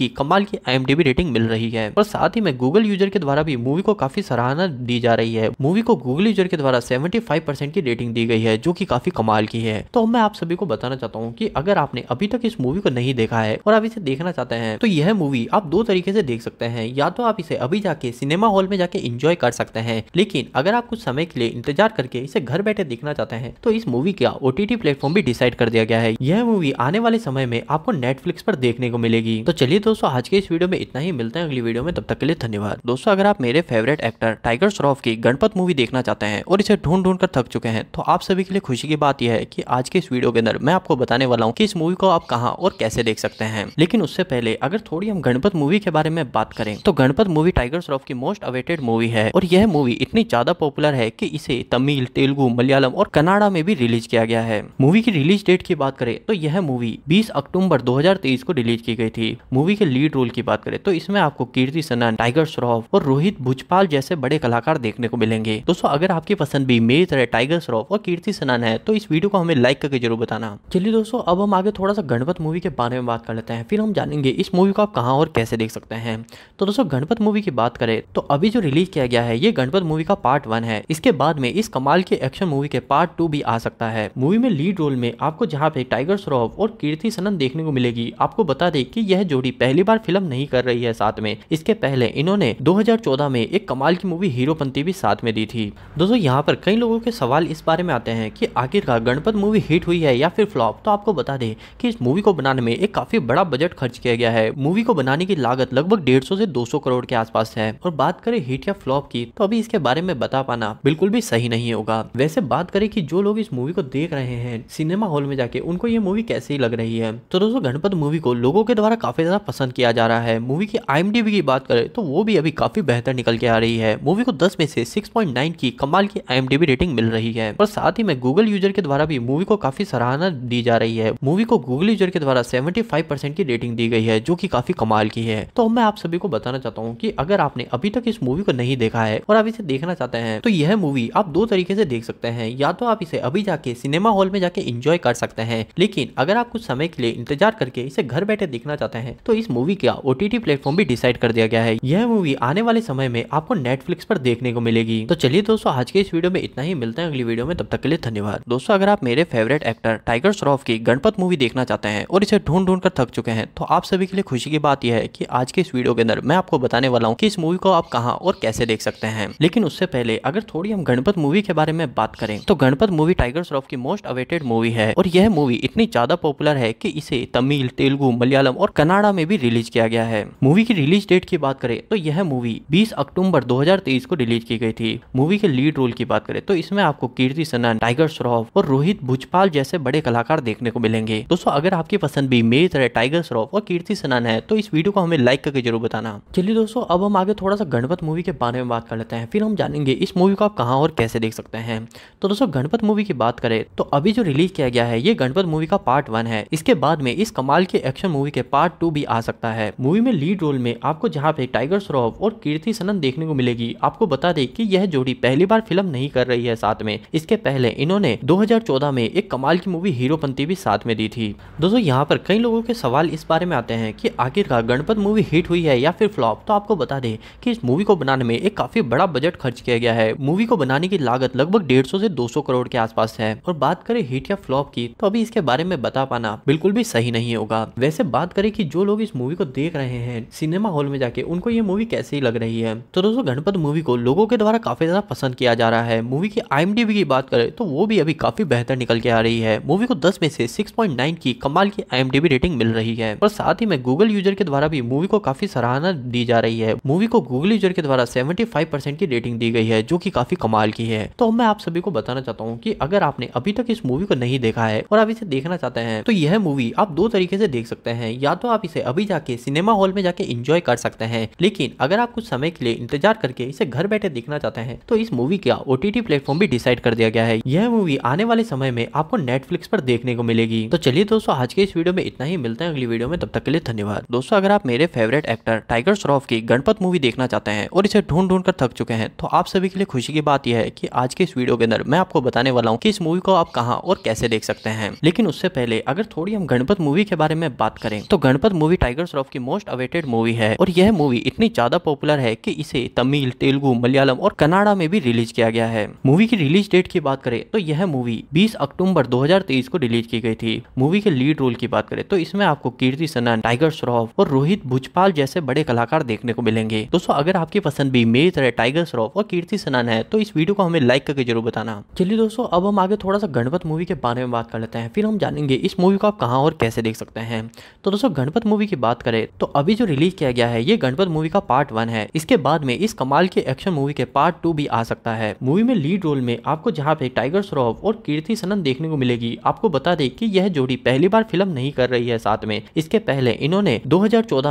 की कमाल की आई रेटिंग मिल रही है और साथ ही में गूगल यूजर के द्वारा भी मूवी को काफ़ी सराहना दी जा रही है मूवी को गूगल यूजर के द्वारा सेवेंटी की रेटिंग दी गई है जो की काफ़ी कमाल की है तो मैं आप सभी को बताना चाहता हूँ की अगर आपने अभी तक इस मूवी को नहीं देखा है और आप इसे देखना चाहते हैं तो यह मूवी आप दो तरीके से देख सकते हैं या तो आप इसे अभी जाके सिनेमा हॉल में जाके इंजॉय कर सकते हैं लेकिन अगर आप कुछ समय के लिए इंतजार करके इसे घर बैठे देख देखना चाहते हैं तो इस मूवी का ओ टी प्लेटफॉर्म भी डिसाइड कर दिया गया है यह मूवी आने वाले समय में आपको नेटफ्लिक्स पर देखने को मिलेगी तो चलिए दोस्तों आज के इस वीडियो में इतना ही मिलते हैं अगली वीडियो में तब तक के लिए धन्यवाद दोस्तों अगर आप मेरे फेवरेट एक्टर टाइगर श्रॉफ की गणपत मूवी देखना चाहते हैं और इसे ढूंढ ढूंढ कर थक चुके हैं तो आप सभी के लिए खुशी की बात यह है की आज के इस वीडियो के अंदर मैं आपको बताने वाला हूँ की इस मूवी को आप कहाँ और कैसे देख सकते हैं लेकिन उससे पहले अगर थोड़ी हम गणपत मूवी के बारे में बात करें तो गणपत मूवी टाइगर श्रॉफ की मोस्ट अवेटेड मूवी है और यह मूवी इतनी ज्यादा पॉपुलर है की इसे तमिल तेलुगु मलयालम मलयालम और कनाडा में भी रिलीज किया गया है मूवी की रिलीज डेट की बात करें तो यह मूवी 20 अक्टूबर 2023 को रिलीज की गई थी मूवी के लीड रोल की बात करें तो इसमें आपको कीर्ति सनन टाइगर श्रॉफ और रोहित भुजपाल जैसे बड़े कलाकार देखने को मिलेंगे दोस्तों अगर आपकी पसंद भी मेरी तरह टाइगर श्रॉफ और कीर्ति सनन है तो इस वीडियो को हमें लाइक करके जरूर बताना चलिए दोस्तों अब हम आगे थोड़ा सा गणपत मूवी के बारे में बात कर लेते हैं फिर हम जानेंगे इस मूवी को आप कहाँ और कैसे देख सकते हैं तो दोस्तों गणपत मूवी की बात करें तो अभी जो रिलीज किया गया है ये गणपत मूवी का पार्ट वन है इसके बाद में इस कमाल के एक्शन मूवी के के पार्ट टू भी आ सकता है मूवी में लीड रोल में आपको जहाँ पे टाइगर श्रॉफ और कीर्ति सनन देखने को मिलेगी आपको बता दें कि यह जोड़ी पहली बार फिल्म नहीं कर रही है साथ में इसके पहले इन्होंने 2014 में एक कमाल की मूवी हीरोपंती भी साथ में दी थी दोस्तों यहाँ पर कई लोगों के सवाल इस बारे में आते हैं की आखिरकार गणपत मूवी हिट हुई है या फिर फ्लॉप तो आपको बता दे कि इस मूवी को बनाने में एक काफी बड़ा बजट खर्च किया गया है मूवी को बनाने की लागत लगभग डेढ़ से दो करोड़ के आसपास है और बात करें हिट या फ्लॉप की तो अभी इसके बारे में बता पाना बिल्कुल भी सही नहीं होगा वैसे बात बात करें कि जो लोग इस मूवी को देख रहे हैं सिनेमा हॉल में जाके उनको ये मूवी कैसी लग रही है तो दोस्तों गणपत मूवी को लोगों के द्वारा काफी ज्यादा पसंद किया जा रहा है मूवी की आई की बात करें तो वो भी अभी काफी बेहतर निकल के आ रही है मूवी को दस में से सिक्स की कमाल की आई रेटिंग मिल रही है और साथ ही में गूगल यूजर के द्वारा भी मूवी को काफी सराहना दी जा रही है मूवी को गूगल यूजर के द्वारा सेवेंटी की रेटिंग दी गई है जो की काफी कमाल की है तो मैं आप सभी को बताना चाहता हूँ की अगर आपने अभी तक इस मूवी को नहीं देखा है और आप इसे देखना चाहते हैं तो यह मूवी आप दो तरीके से देख सकते हैं हैं या तो आप इसे अभी जाके सिनेमा हॉल में जाके इंजॉय कर सकते हैं लेकिन अगर आप कुछ समय के लिए इंतजार करके इसे घर बैठे देखना चाहते हैं तो इस मूवी का ओ टी प्लेटफॉर्म भी डिसाइड कर दिया गया है यह मूवी आने वाले समय में आपको नेटफ्लिक्स पर देखने को मिलेगी तो चलिए दोस्तों आज के इस वीडियो में इतना ही मिलते हैं अगली वीडियो में तब तक के लिए धन्यवाद दोस्तों अगर आप मेरे फेवरेट एक्टर टाइगर श्रॉफ की गणपत मूवी देखना चाहते हैं और इसे ढूंढ ढूंढ कर थक चुके हैं तो आप सभी के लिए खुशी की बात यह है कि आज के इस वीडियो के अंदर मैं आपको बताने वाला हूँ कि इस मूवी को आप कहाँ और कैसे देख सकते हैं लेकिन उससे पहले अगर थोड़ी हम गणपत मूवी के बारे में बात करें तो गणपत मूवी टाइगर श्रॉफ की मोस्ट अवेटेड मूवी है और यह मूवी इतनी ज्यादा पॉपुलर है कि इसे तमिल तेलुगु मलयालम और कनाडा में भी रिलीज किया गया है मूवी की रिलीज डेट की बात करें तो यह मूवी 20 अक्टूबर 2023 को रिलीज की गई थी मूवी के लीड रोल की बात करें तो इसमें आपको कीर्ति सनन टाइगर श्रॉफ और रोहित भुजपाल जैसे बड़े कलाकार देखने को मिलेंगे दोस्तों अगर आपकी पसंद भी मेरी तरह टाइगर श्रॉफ और कीर्ति सनन है तो इस वीडियो को हमें लाइक करके जरूर बताना चलिए दोस्तों अब हम आगे थोड़ा सा गणपत मूवी के बारे में बात कर लेते हैं फिर हम जानेंगे इस मूवी को आप कहाँ और कैसे देख सकते हैं तो तो दोस्तों गणपत मूवी की बात करें तो अभी जो रिलीज किया गया है ये गणपत मूवी का पार्ट वन है इसके बाद में इस कमाल के एक्शन मूवी के पार्ट टू भी आ सकता है मूवी में लीड रोल में आपको जहाँ पे टाइगर श्रॉफ और कीर्ति सनन देखने को मिलेगी आपको बता दें कि यह जोड़ी पहली बार फिल्म नहीं कर रही है साथ में इसके पहले इन्होंने दो में एक कमाल की मूवी हीरोपंती भी साथ में दी थी दोस्तों यहाँ पर कई लोगों के सवाल इस बारे में आते हैं की आखिरकार गणपत मूवी हिट हुई है या फिर फ्लॉप तो आपको बता दे की इस मूवी को बनाने में एक काफी बड़ा बजट खर्च किया गया है मूवी को बनाने की लागत लगभग डेढ़ से 200 करोड़ के आसपास है और बात करें हिट या फ्लॉप की तो अभी इसके बारे में बता पाना बिल्कुल भी सही नहीं होगा वैसे बात करें कि जो लोग इस मूवी को देख रहे हैं सिनेमा हॉल में जाके उनको ये मूवी कैसी लग रही है तो दोस्तों गणपत मूवी को लोगों के द्वारा काफी ज्यादा पसंद किया जा रहा है मूवी की आई की बात करें तो वो भी अभी काफी बेहतर निकल के आ रही है मूवी को दस में से सिक्स की कमाल की आई रेटिंग मिल रही है और साथ ही में गूगल यूजर के द्वारा भी मूवी को काफी सराहना दी जा रही है मूवी को गूगल यूजर के द्वारा सेवेंटी परसेंट की रेटिंग दी गई है जो की काफी कमाल की है तो मैं आप सभी को बता बताना चाहता हूँ कि अगर आपने अभी तक इस मूवी को नहीं देखा है और आप इसे देखना चाहते हैं तो यह मूवी आप दो तरीके से देख सकते हैं या तो आप इसे अभी जाके सिनेमा हॉल में जाके इंजॉय कर सकते हैं लेकिन अगर आप कुछ समय के लिए इंतजार करके इसे घर बैठे देखना चाहते हैं तो इस मूवी का ओ टी प्लेटफॉर्म भी डिसाइड कर दिया गया है यह मूवी आने वाले समय में आपको नेटफ्लिक्स पर देखने को मिलेगी तो चलिए दोस्तों आज के इस वीडियो में इतना ही मिलते हैं अगली वीडियो में तब तक के लिए धन्यवाद दोस्तों अगर आप मेरे फेवरेट एक्टर टाइगर श्रॉफ की गणपत मूवी देखना चाहते हैं और इसे ढूंढ ढूंढ कर थक चुके हैं तो आप सभी के लिए खुशी की बात यह है कि आज के इस वीडियो के अंदर मैं मैं आपको बताने वाला हूँ कि इस मूवी को आप कहाँ और कैसे देख सकते हैं लेकिन उससे पहले अगर थोड़ी हम गणपत मूवी के बारे में बात करें तो गणपत मूवी टाइगर श्रॉफ की मोस्ट अवेटेड मूवी है और यह मूवी इतनी ज्यादा पॉपुलर है की इसे तमिल तेलुगु मलयालम और कनाडा में भी रिलीज किया गया है मूवी की रिलीज डेट की बात करें तो यह मूवी बीस अक्टूबर 2023 को रिलीज की गई थी मूवी के लीड रोल की बात करें तो इसमें आपको कीर्ति सनन टाइगर श्रॉफ और रोहित भुजपाल जैसे बड़े कलाकार देखने को मिलेंगे दोस्तों अगर आपकी पसंद भी मेरी तरह टाइगर श्रॉफ और कीर्ति सनन है तो इस वीडियो को हमें लाइक करके जरूर बताना चलिए दोस्तों अब हम आगे थोड़ा सा गणपत मूवी के बारे में बात कर लेते हैं फिर हम जानेंगे इस मूवी को आप कहाँ और कैसे देख सकते हैं तो दोस्तों गणपत मूवी की बात करें तो अभी जो रिलीज किया गया है ये गणपत मूवी का पार्ट वन है इसके बाद में इस कमाल के एक्शन मूवी के पार्ट टू भी आ सकता है मूवी में लीड रोल में आपको जहाँ पे टाइगर श्रॉफ और कीर्ति सनन देखने को मिलेगी आपको बता दें की यह जोड़ी पहली बार फिल्म नहीं कर रही है साथ में इसके पहले इन्होंने दो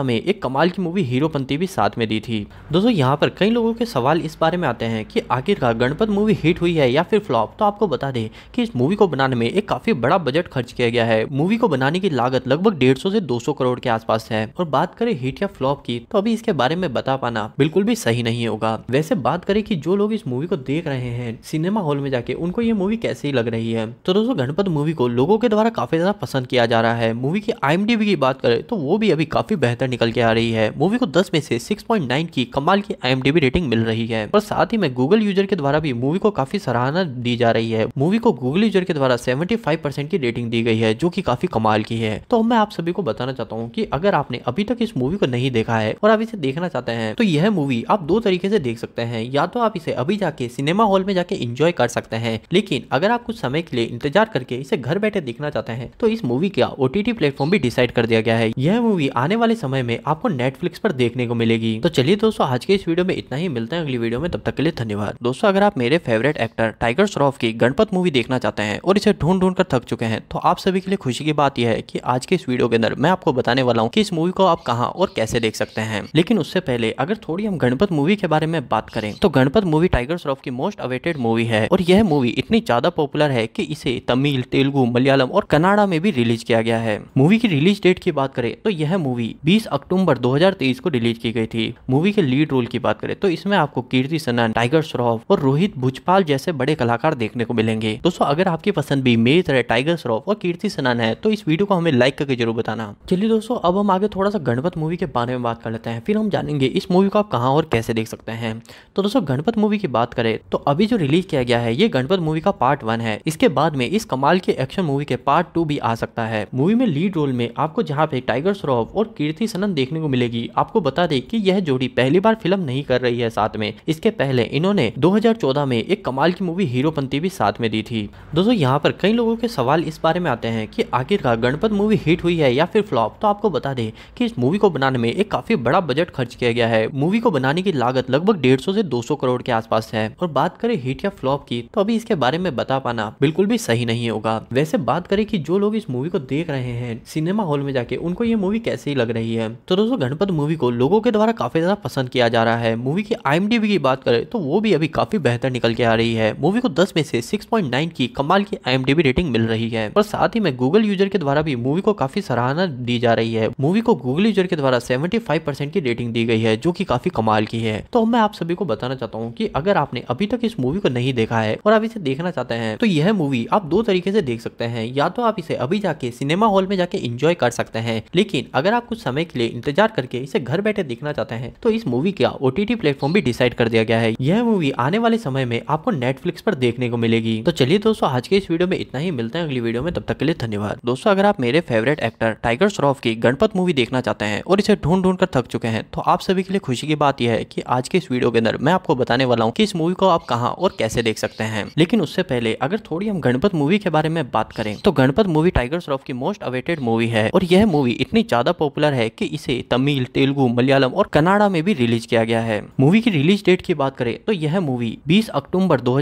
में एक कमाल की मूवी हीरोपंती भी साथ में दी थी दोस्तों यहाँ पर कई लोगों के सवाल इस बारे में आते हैं की आखिरकार गणपत मूवी हिट हुई है या फिर फिर फ्लॉप तो आपको बता दें कि इस मूवी को बनाने में एक काफी बड़ा बजट खर्च किया गया है मूवी को बनाने की लागत लगभग डेढ़ ऐसी दो करोड़ के आसपास है और बात करें हिट या फ्लॉप की तो अभी इसके बारे में बता पाना बिल्कुल भी सही नहीं होगा वैसे बात करें कि जो लोग इस मूवी को देख रहे हैं सिनेमा हॉल में जाके उनको ये मूवी कैसे लग रही है तो दोस्तों गणपत मूवी को लोगों के द्वारा काफी ज्यादा पसंद किया जा रहा है मूवी की आई की बात करें तो वो भी अभी काफी बेहतर निकल के आ रही है मूवी को 10 में से 6.9 की कमाल की आई रेटिंग मिल रही है और साथ ही में गूगल यूजर के द्वारा भी मूवी को काफी सराहना दी जा रही है मूवी को गूगल यूजर के द्वारा 75 परसेंट की रेटिंग दी गई है जो कि काफी कमाल की है तो मैं आप सभी को बताना चाहता हूँ कि अगर आपने अभी तक इस मूवी को नहीं देखा है और आप इसे देखना चाहते हैं तो यह मूवी आप दो तरीके से देख सकते हैं या तो आप इसे अभी जाके सिनेमा हॉल में जाके इंजॉय कर सकते हैं लेकिन अगर आप कुछ समय के लिए इंतजार करके इसे घर बैठे देखना चाहते हैं तो इस मूवी का ओ प्लेटफॉर्म भी डिसाइड कर दिया गया है यह मूवी आने वाले समय में आपको नेटफ्लिक्स पर देखने को मिलेगी तो चलिए दोस्तों आज के इस वीडियो में इतना ही मिलते हैं अगली वीडियो में तब तक के लिए धन्यवाद दोस्तों अगर आप मेरे फेवरेट एक्टर टाइगर टाइगर श्रॉफ की गणपत मूवी देखना चाहते हैं और इसे ढूंढ ढूंढ कर थक चुके हैं तो आप सभी के लिए खुशी की बात यह है कि आज के इस वीडियो के अंदर मैं आपको बताने वाला हूँ कि इस मूवी को आप कहाँ और कैसे देख सकते हैं लेकिन उससे पहले अगर थोड़ी हम गणपत मूवी के बारे में बात करें तो गणपत मूवी टाइगर श्रॉफ की मोस्ट अवेटेड मूवी है और यह मूवी इतनी ज्यादा पॉपुलर है की इसे तमिल तेलुगु मलयालम और कनाडा में भी रिलीज किया गया है मूवी की रिलीज डेट की बात करें तो यह मूवी बीस अक्टूबर दो को रिलीज की गई थी मूवी के लीड रोल की बात करें तो इसमें आपको कीर्ति सनन टाइगर श्रॉफ और रोहित भुजपाल जैसे बड़े कला कलाकार देखने को मिलेंगे दोस्तों अगर आपकी पसंद भी मेरी तरह टाइगर श्रॉफ और कीर्ति सनान है तो इस वीडियो को हमें लाइक करके जरूर बताना चलिए दोस्तों अब हम आगे थोड़ा सा गणपत मूवी के बारे में बात कर लेते हैं फिर हम जानेंगे इस मूवी को आप कहाँ और कैसे देख सकते हैं तो दोस्तों गणपत मूवी की बात करें तो अभी जो रिलीज किया गया है ये गणपत मूवी का पार्ट वन है इसके बाद में इस कमाल के एक्शन मूवी के पार्ट टू भी आ सकता है मूवी में लीड रोल में आपको जहाँ पे टाइगर श्रॉफ और कीर्ति सनन देखने को मिलेगी आपको बता दें कि यह जोड़ी पहली बार फिल्म नहीं कर रही है साथ में इसके पहले इन्होंने 2014 में एक कमाल की मूवी हीरोपंती भी साथ में दी थी दोस्तों यहाँ पर कई लोगों के सवाल इस बारे में आते हैं कि आखिरकार गणपत मूवी हिट हुई है या फिर फ्लॉप तो आपको बता दें कि इस मूवी को बनाने में एक काफी बड़ा बजट खर्च किया गया है मूवी को बनाने की लागत लगभग डेढ़ ऐसी दो करोड़ के आसपास है और बात करें हिट या फ्लॉप की तो अभी इसके बारे में बता पाना बिल्कुल भी सही नहीं होगा वैसे बात करे की जो लोग इस मूवी को देख रहे हैं सिनेमा हॉल में जाके उनको ये मूवी कैसी लग रही है तो दोस्तों गणपत मूवी को लोगों के द्वारा काफी ज्यादा पसंद किया जा रहा है मूवी की आई की बात करें तो वो भी अभी काफी बेहतर निकल के आ रही है मूवी को को तो 10 में से 6.9 की कमाल की आई रेटिंग मिल रही है और साथ ही में गूगल यूजर के द्वारा भी मूवी को काफी सराहना दी जा रही है मूवी को गूगल यूजर के द्वारा 75 परसेंट की रेटिंग दी गई है जो की काफी कमाल की है तो मैं आप सभी को बताना चाहता हूँ की अगर आपने अभी तक इस मूवी को नहीं देखा है और आप इसे देखना चाहते हैं तो यह मूवी आप दो तरीके से देख सकते हैं या तो आप इसे अभी जाके सिनेमा हॉल में जाके इंजॉय कर सकते हैं लेकिन अगर आप कुछ समय के लिए इंतजार करके इसे घर बैठे देखना चाहते हैं तो इस मूवी का ओ टी प्लेटफॉर्म भी डिसाइड कर दिया गया है यह मूवी आने वाले समय में आपको नेटफ्लिक्स पर देखने को मिलेगी तो चलिए दोस्तों आज के इस वीडियो में इतना ही मिलते हैं अगली वीडियो में तब तक के लिए धन्यवाद दोस्तों अगर आप मेरे फेवरेट एक्टर टाइगर श्रॉफ की गणपत मूवी देखना चाहते हैं और इसे ढूंढ ढूंढ कर थक चुके हैं तो आप सभी के लिए खुशी की बात यह है की आज के इस वीडियो के अंदर मैं आपको बताने वाला हूँ की इस मूवी को आप कहाँ और कैसे देख सकते हैं लेकिन उससे पहले अगर थोड़ी हम गणपत मूवी के बारे में बात करें तो गणपत मूवी टाइगर श्रॉफ की मोस्ट अवेटेड मूवी है और यह मूवी इतनी ज्यादा पॉपुलर है की इसे तमिल तेलुगु मलयालम और कनाडा में भी रिलीज किया गया है मूवी की रिलीज डेट की बात करें तो यह मूवी बीस अक्टूबर दो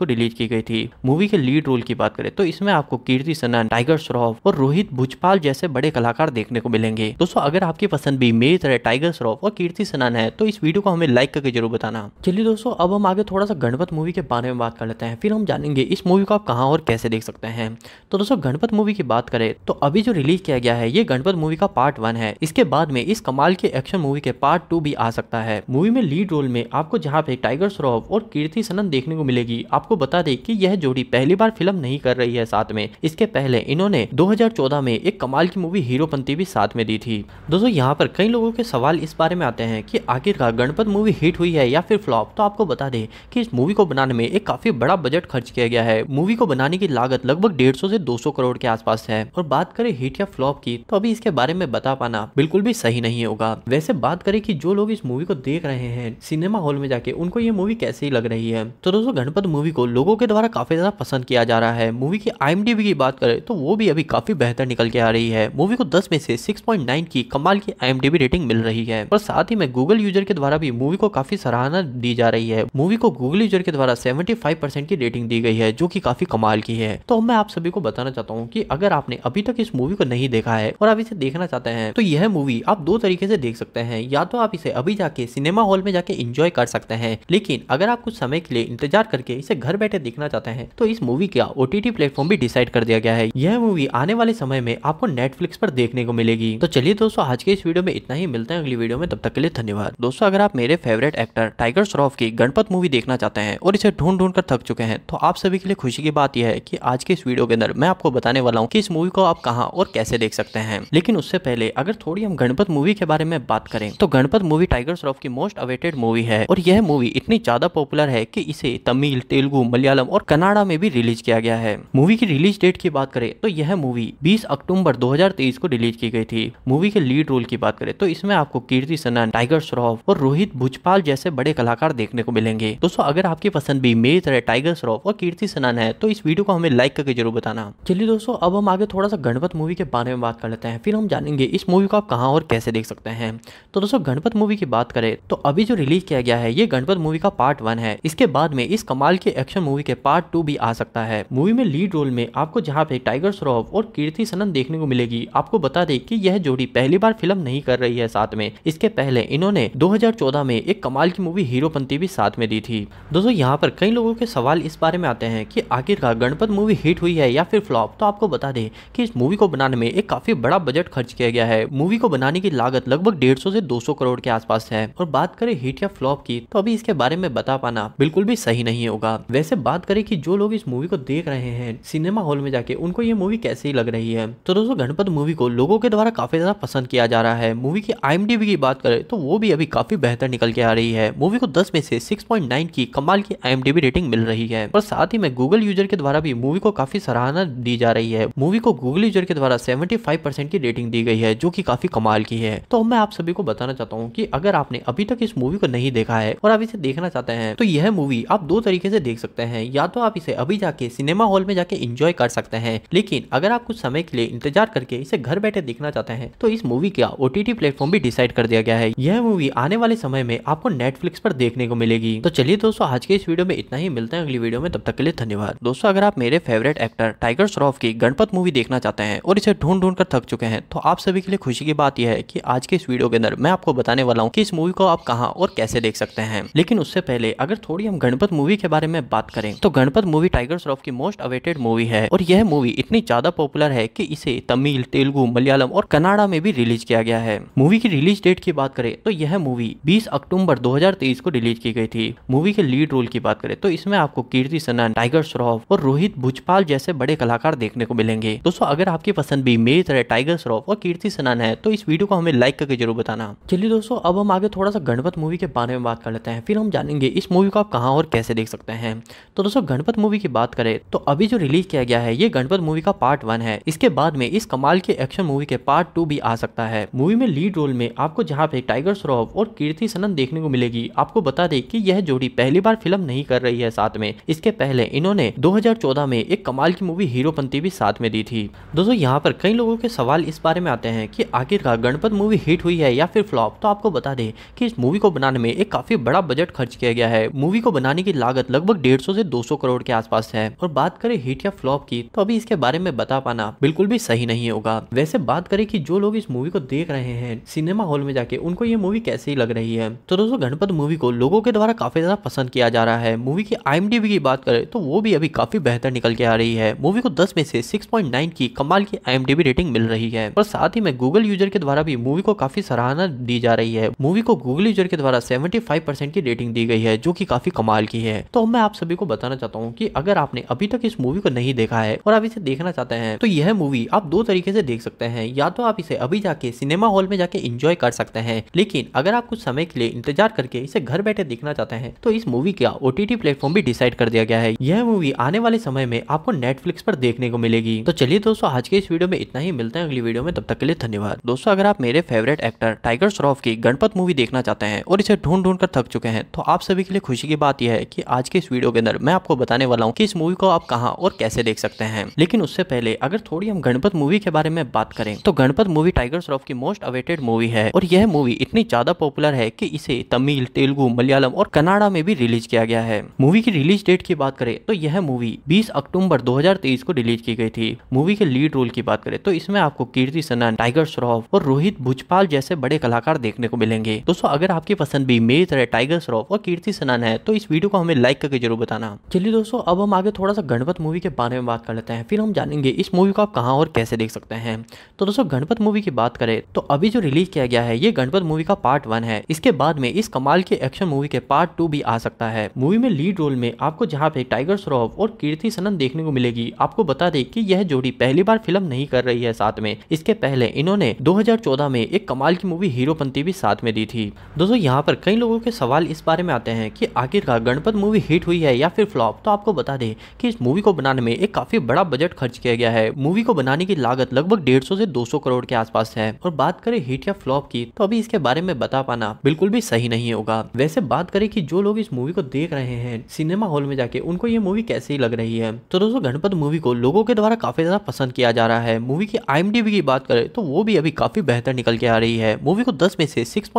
को रिलीज की गई थी मूवी के लीड रोल की बात करें तो इसमें आपको कीर्ति सनन टाइगर श्रॉफ और रोहित भुजपाल जैसे बड़े कलाकार देखने को मिलेंगे दोस्तों अगर आपकी पसंद भी मेरी तरह टाइगर श्रॉफ और कीर्ति सनन है तो इस वीडियो को हमें लाइक करके जरूर बताना चलिए दोस्तों अब हम आगे थोड़ा सा गणपत मूवी के बारे में बात कर लेते हैं फिर हम जानेंगे इस मूवी को आप कहा और कैसे देख सकते हैं तो दोस्तों गणपत मूवी की बात करें तो अभी जो रिलीज किया गया है ये गणपत मूवी का पार्ट वन है इसके बाद में इस कमाल के एक्शन मूवी के पार्ट टू भी आ सकता है मूवी में लीड रोल में आपको जहाँ पे टाइगर श्रॉफ और कीर्ति सनन देखने को मिलेगी आपको बता दें कि यह जोड़ी पहली बार फिल्म नहीं कर रही है साथ में इसके पहले इन्होंने 2014 में एक कमाल की मूवी हीरोपंती भी साथ में दी थी दोस्तों यहाँ पर कई लोगों के सवाल इस बारे में आते हैं कि आखिरकार गणपत मूवी हिट हुई है या फिर फ्लॉप तो आपको बता दें कि इस मूवी को बनाने में एक काफी बड़ा बजट खर्च किया गया है मूवी को बनाने की लागत लगभग डेढ़ से दो करोड़ के आसपास है और बात करें हिट या फ्लॉप की तो अभी इसके बारे में बता पाना बिल्कुल भी सही नहीं होगा वैसे बात करें कि जो लोग इस मूवी को देख रहे हैं सिनेमा हॉल में जाके उनको ये मूवी कैसी लग रही है तो दोस्तों गणपत मूवी मूवी को लोगों के द्वारा काफ़ी ज़्यादा पसंद किया जा रहा है मूवी की आई की बात करें तो वो भी अभी काफ़ी बेहतर निकल के आ रही है मूवी को दस में से सिक्स की कमाल की आई रेटिंग मिल रही है और साथ ही में गूगल यूजर के द्वारा भी मूवी को काफ़ी सराहना दी जा रही है मूवी को गूगल यूजर के द्वारा सेवेंटी की रेटिंग दी गई है जो की काफ़ी कमाल की है तो मैं आप सभी को बताना चाहता हूँ की अगर आपने अभी तक इस मूवी को नहीं देखा है और आप इसे देखना चाहते हैं तो यह मूवी आप दो तरीके से देख सकते हैं या तो आप इसे अभी जाके सिनेमा हॉल में जाके इंजॉय कर सकते हैं लेकिन अगर आप कुछ समय के लिए इंतजार करके इसे घर बैठे देखना चाहते हैं तो इस मूवी का ओ टी प्लेटफॉर्म भी डिसाइड कर दिया गया है यह मूवी आने वाले समय में आपको नेटफ्लिक्स पर देखने को मिलेगी तो चलिए दोस्तों आज के इस वीडियो में इतना ही मिलते हैं अगली वीडियो में तब तक के लिए धन्यवाद दोस्तों अगर आप मेरे फेवरेट एक्टर टाइगर श्रॉफ की गणपत मूवी देखना चाहते हैं और इसे ढूंढ ढूंढ कर थक चुके हैं तो आप सभी के लिए खुशी की बात यह है कि आज के इस वीडियो के अंदर मैं आपको बताने वाला हूँ की इस मूवी को आप कहाँ और कैसे देख सकते हैं लेकिन उससे पहले अगर थोड़ी हम गणपत मूवी के बारे में बात करें तो गणपत मूवी टाइगर श्रॉफ की मोस्ट अवेटेड मूवी है और यह मूवी इतनी ज्यादा पॉपुलर है की इसे तमिल तेलुगु तेलुगु मलयालम और कनाडा में भी रिलीज किया गया है मूवी की रिलीज डेट की बात करें तो यह मूवी 20 अक्टूबर 2023 को रिलीज की गई थी मूवी के लीड रोल की बात करें तो इसमें आपको कीर्ति सनन टाइगर श्रॉफ और रोहित भुजपाल जैसे बड़े कलाकार देखने को मिलेंगे दोस्तों अगर आपकी पसंद भी मेरी तरह टाइगर श्रॉफ और कीर्ति सनन है तो इस वीडियो को हमें लाइक करके जरूर बताना चलिए दोस्तों अब हम आगे थोड़ा सा गणपत मूवी के बारे में बात कर लेते हैं फिर हम जानेंगे इस मूवी को आप कहाँ और कैसे देख सकते हैं तो दोस्तों गणपत मूवी की बात करें तो अभी जो रिलीज किया गया है ये गणपत मूवी का पार्ट वन है इसके बाद में इस कमाल के एक्शन मूवी के पार्ट टू भी आ सकता है मूवी में लीड रोल में आपको जहाँ पे टाइगर श्रॉफ और कीर्ति सनन देखने को मिलेगी आपको बता दें कि यह जोड़ी पहली बार फिल्म नहीं कर रही है साथ में इसके पहले इन्होंने 2014 में एक कमाल की मूवी हीरोपंती भी साथ में दी थी दोस्तों यहाँ पर कई लोगों के सवाल इस बारे में आते हैं की आखिरकार गणपत मूवी हिट हुई है या फिर फ्लॉप तो आपको बता दें की इस मूवी को बनाने में एक काफी बड़ा बजट खर्च किया गया है मूवी को बनाने की लागत लगभग डेढ़ से दो करोड़ के आसपास है और बात करें हिट या फ्लॉप की तो अभी इसके बारे में बता पाना बिल्कुल भी सही नहीं होगा वैसे बात करें कि जो लोग इस मूवी को देख रहे हैं सिनेमा हॉल में जाके उनको ये मूवी कैसी लग रही है तो दोस्तों गणपत मूवी को लोगों के द्वारा काफी ज्यादा पसंद किया जा रहा है मूवी की आई की बात करें तो वो भी अभी काफी बेहतर निकल के आ रही है मूवी को दस में से सिक्स की कमाल की आई रेटिंग मिल रही है और साथ ही में गूगल यूजर के द्वारा भी मूवी को काफी सराहना दी जा रही है मूवी को गूगल यूजर के द्वारा सेवेंटी की रेटिंग दी गई है जो की काफी कमाल की है तो मैं आप सभी को बताना चाहता हूँ की अगर आपने अभी तक इस मूवी को नहीं देखा है और आप इसे देखना चाहते हैं तो यह मूवी आप दो तरीके से देख सकते हैं या तो आप इसे अभी जाके सिनेमा हॉल में जाके इंजॉय कर सकते हैं लेकिन अगर आप कुछ समय के लिए इंतजार करके इसे घर बैठे देखना चाहते हैं तो इस मूवी का ओ टी प्लेटफॉर्म भी डिसाइड कर दिया गया है यह मूवी आने वाले समय में आपको नेटफ्लिक्स पर देखने को मिलेगी तो चलिए दोस्तों आज के इस वीडियो में इतना ही मिलता है अगली वीडियो में तब तक के लिए धन्यवाद दोस्तों अगर आप मेरे फेवरेट एक्टर टाइगर श्रॉफ की गणपत मूवी देखना चाहते हैं और इसे ढूंढ ढूंढ कर थक चुके हैं तो आप सभी के लिए खुशी की बात यह है कि आज के इस वीडियो के अंदर मैं आपको बताने वाला हूँ कि इस मूवी को आप कहाँ और कैसे देख सकते हैं लेकिन उससे पहले अगर थोड़ी हम गणपत मूवी के बारे में बात करें तो गणपत मूवी टाइगर श्रॉफ की मोस्ट अवेटेड मूवी है और यह मूवी इतनी ज्यादा पॉपुलर है की इसे तमिल तेलुगु मलयालम और कनाडा में भी रिलीज किया गया है मूवी की रिलीज डेट की बात करें तो यह मूवी बीस अक्टूबर 2023 को रिलीज की गई थी मूवी के लीड रोल की बात करें तो इसमें आपको कीर्ति सनन टाइगर श्रॉफ और रोहित भुजपाल जैसे बड़े कलाकार देखने को मिलेंगे दोस्तों अगर आपकी पसंद भी मेरी तरह टाइगर श्रॉफ और कीर्ति सनन है तो इस वीडियो को हमें लाइक करके जरूर बताना चलिए दोस्तों अब हम आगे थोड़ा सा गणपत मूवी के बारे में बात कर लेते हैं फिर हम जानेंगे इस मूवी को आप कहाँ और कैसे देख सकते हैं तो दोस्तों गणपत मूवी की बात करें तो अभी जो रिलीज किया गया है ये गणपत मूवी का पार्ट वन है इसके बाद में इस कमाल के एक्शन मूवी के पार्ट टू भी आ सकता है मूवी में लीड रोल में आपको जहाँ पे टाइगर श्रॉफ और कीर्ति सनन देखने को मिलेगी आपको बता दें कि यह जोड़ी पहली बार फिल्म नहीं कर रही है साथ में इसके पहले इन्होंने 2014 में एक कमाल की मूवी हीरोपंती भी साथ में दी थी दोस्तों यहाँ पर कई लोगों के सवाल इस बारे में आते हैं कि आखिरकार गणपत मूवी हिट हुई है या फिर फ्लॉप तो आपको बता दें कि इस मूवी को बनाने में एक काफी बड़ा बजट खर्च किया गया है मूवी को बनाने की लागत लगभग डेढ़ से दो करोड़ के आसपास है और बात करें हिट या फ्लॉप की तो अभी इसके बारे में बता पाना बिल्कुल भी सही नहीं होगा वैसे बात करें कि जो लोग इस मूवी को देख रहे हैं सिनेमा हॉल में जाके उनको ये मूवी कैसी लग रही है तो दोस्तों गणपत मूवी को लोगों के द्वारा काफी ज्यादा पसंद किया जा रहा है मूवी की आई की बात करें तो वो भी अभी काफी बेहतर निकल के आ रही है मूवी को दस में से सिक्स की कमाल की आई रेटिंग मिल रही है और साथ ही में गूगल यूजर के द्वारा भी मूवी को काफी सराहना दी जा रही है मूवी को गूगल यूजर के द्वारा सेवेंटी परसेंट की रेटिंग दी गई है जो की काफी कमाल की है तो मैं आप सभी को बताना चाहता हूँ कि अगर आपने अभी तक इस मूवी को नहीं देखा है और आप इसे देखना चाहते हैं तो यह मूवी आप दो तरीके से देख सकते हैं या तो आप इसे अभी जाके सिनेमा हॉल में जाके इंजॉय कर सकते हैं लेकिन अगर आप कुछ समय के लिए इंतजार करके इसे घर बैठे देखना चाहते हैं तो इस मूवी का ओ प्लेटफॉर्म भी डिसाइड कर दिया गया है यह मूवी आने वाले समय में आपको नेटफ्लिक्स पर देखने को मिलेगी तो चलिए दोस्तों आज के इस वीडियो में इतना ही मिलते हैं अगली वीडियो में तब तक के लिए धन्यवाद दोस्तों अगर आप मेरे फेवरेट एक्टर टाइगर श्रॉफ की गणपत मूवी देखना चाहते हैं और इसे ढूंढ ढूंढ कर थक चुके हैं तो आप सभी के लिए खुशी की बात यह है कि आज के इस वीडियो वीडियो के अंदर मैं आपको बताने वाला हूँ कि इस मूवी को आप कहाँ और कैसे देख सकते हैं लेकिन उससे पहले अगर थोड़ी हम गणपत मूवी के बारे में बात करें तो गणपत मूवी टाइगर श्रॉफ की मोस्ट अवेटेड मूवी है और यह मूवी इतनी ज्यादा पॉपुलर है की इसे तमिल तेलुगु मलयालम और कनाडा में भी रिलीज किया गया है मूवी की रिलीज डेट की बात करें तो यह मूवी बीस अक्टूबर 2023 को रिलीज की गई थी मूवी के लीड रोल की बात करें तो इसमें आपको कीर्ति सनन टाइगर श्रॉफ और रोहित भुजपाल जैसे बड़े कलाकार देखने को मिलेंगे दोस्तों अगर आपकी पसंद भी मेरी तरह टाइगर श्रॉफ और कीर्ति सनन है तो इस वीडियो को हमें लाइक करके जरूर बताना चलिए दोस्तों अब हम आगे थोड़ा सा गणपत मूवी के बारे में बात कर लेते हैं फिर हम जानेंगे इस मूवी को आप कहाँ और कैसे देख सकते हैं तो दोस्तों गणपत मूवी की बात करें तो अभी जो रिलीज किया गया है ये गणपत मूवी का पार्ट वन है इसके बाद में इस कमाल के एक्शन मूवी के पार्ट टू भी आ सकता है मूवी में लीड रोल में आपको जहाँ पे टाइगर श्रॉफ और कीर्ति सनन देखने को मिलेगी आपको बता दें कि यह जोड़ी पहली बार फिल्म नहीं कर रही है साथ में इसके पहले इन्होंने 2014 में एक कमाल की मूवी हीरोपंती भी साथ में दी थी दोस्तों यहाँ पर कई लोगों के सवाल इस बारे में आते हैं कि आखिरकार गणपत मूवी हिट हुई हुई है या फिर फ्लॉप तो आपको बता दें कि इस मूवी को बनाने में एक काफी बड़ा बजट खर्च किया गया है मूवी को बनाने की लागत लगभग डेढ़ सौ ऐसी दो सौ करोड़ के आसपास है और बात करें हिट या फ्लॉप की तो अभी इसके बारे में बता पाना बिल्कुल भी सही नहीं होगा वैसे बात करें कि जो लोग इस मूवी को देख रहे हैं सिनेमा हॉल में जाके उनको ये मूवी कैसी लग रही है तो दोस्तों गणपत मूवी को लोगों के द्वारा काफी ज्यादा पसंद किया जा रहा है मूवी की आई की बात करें तो वो भी अभी काफी बेहतर निकल के आ रही है मूवी को दस में से सिक्स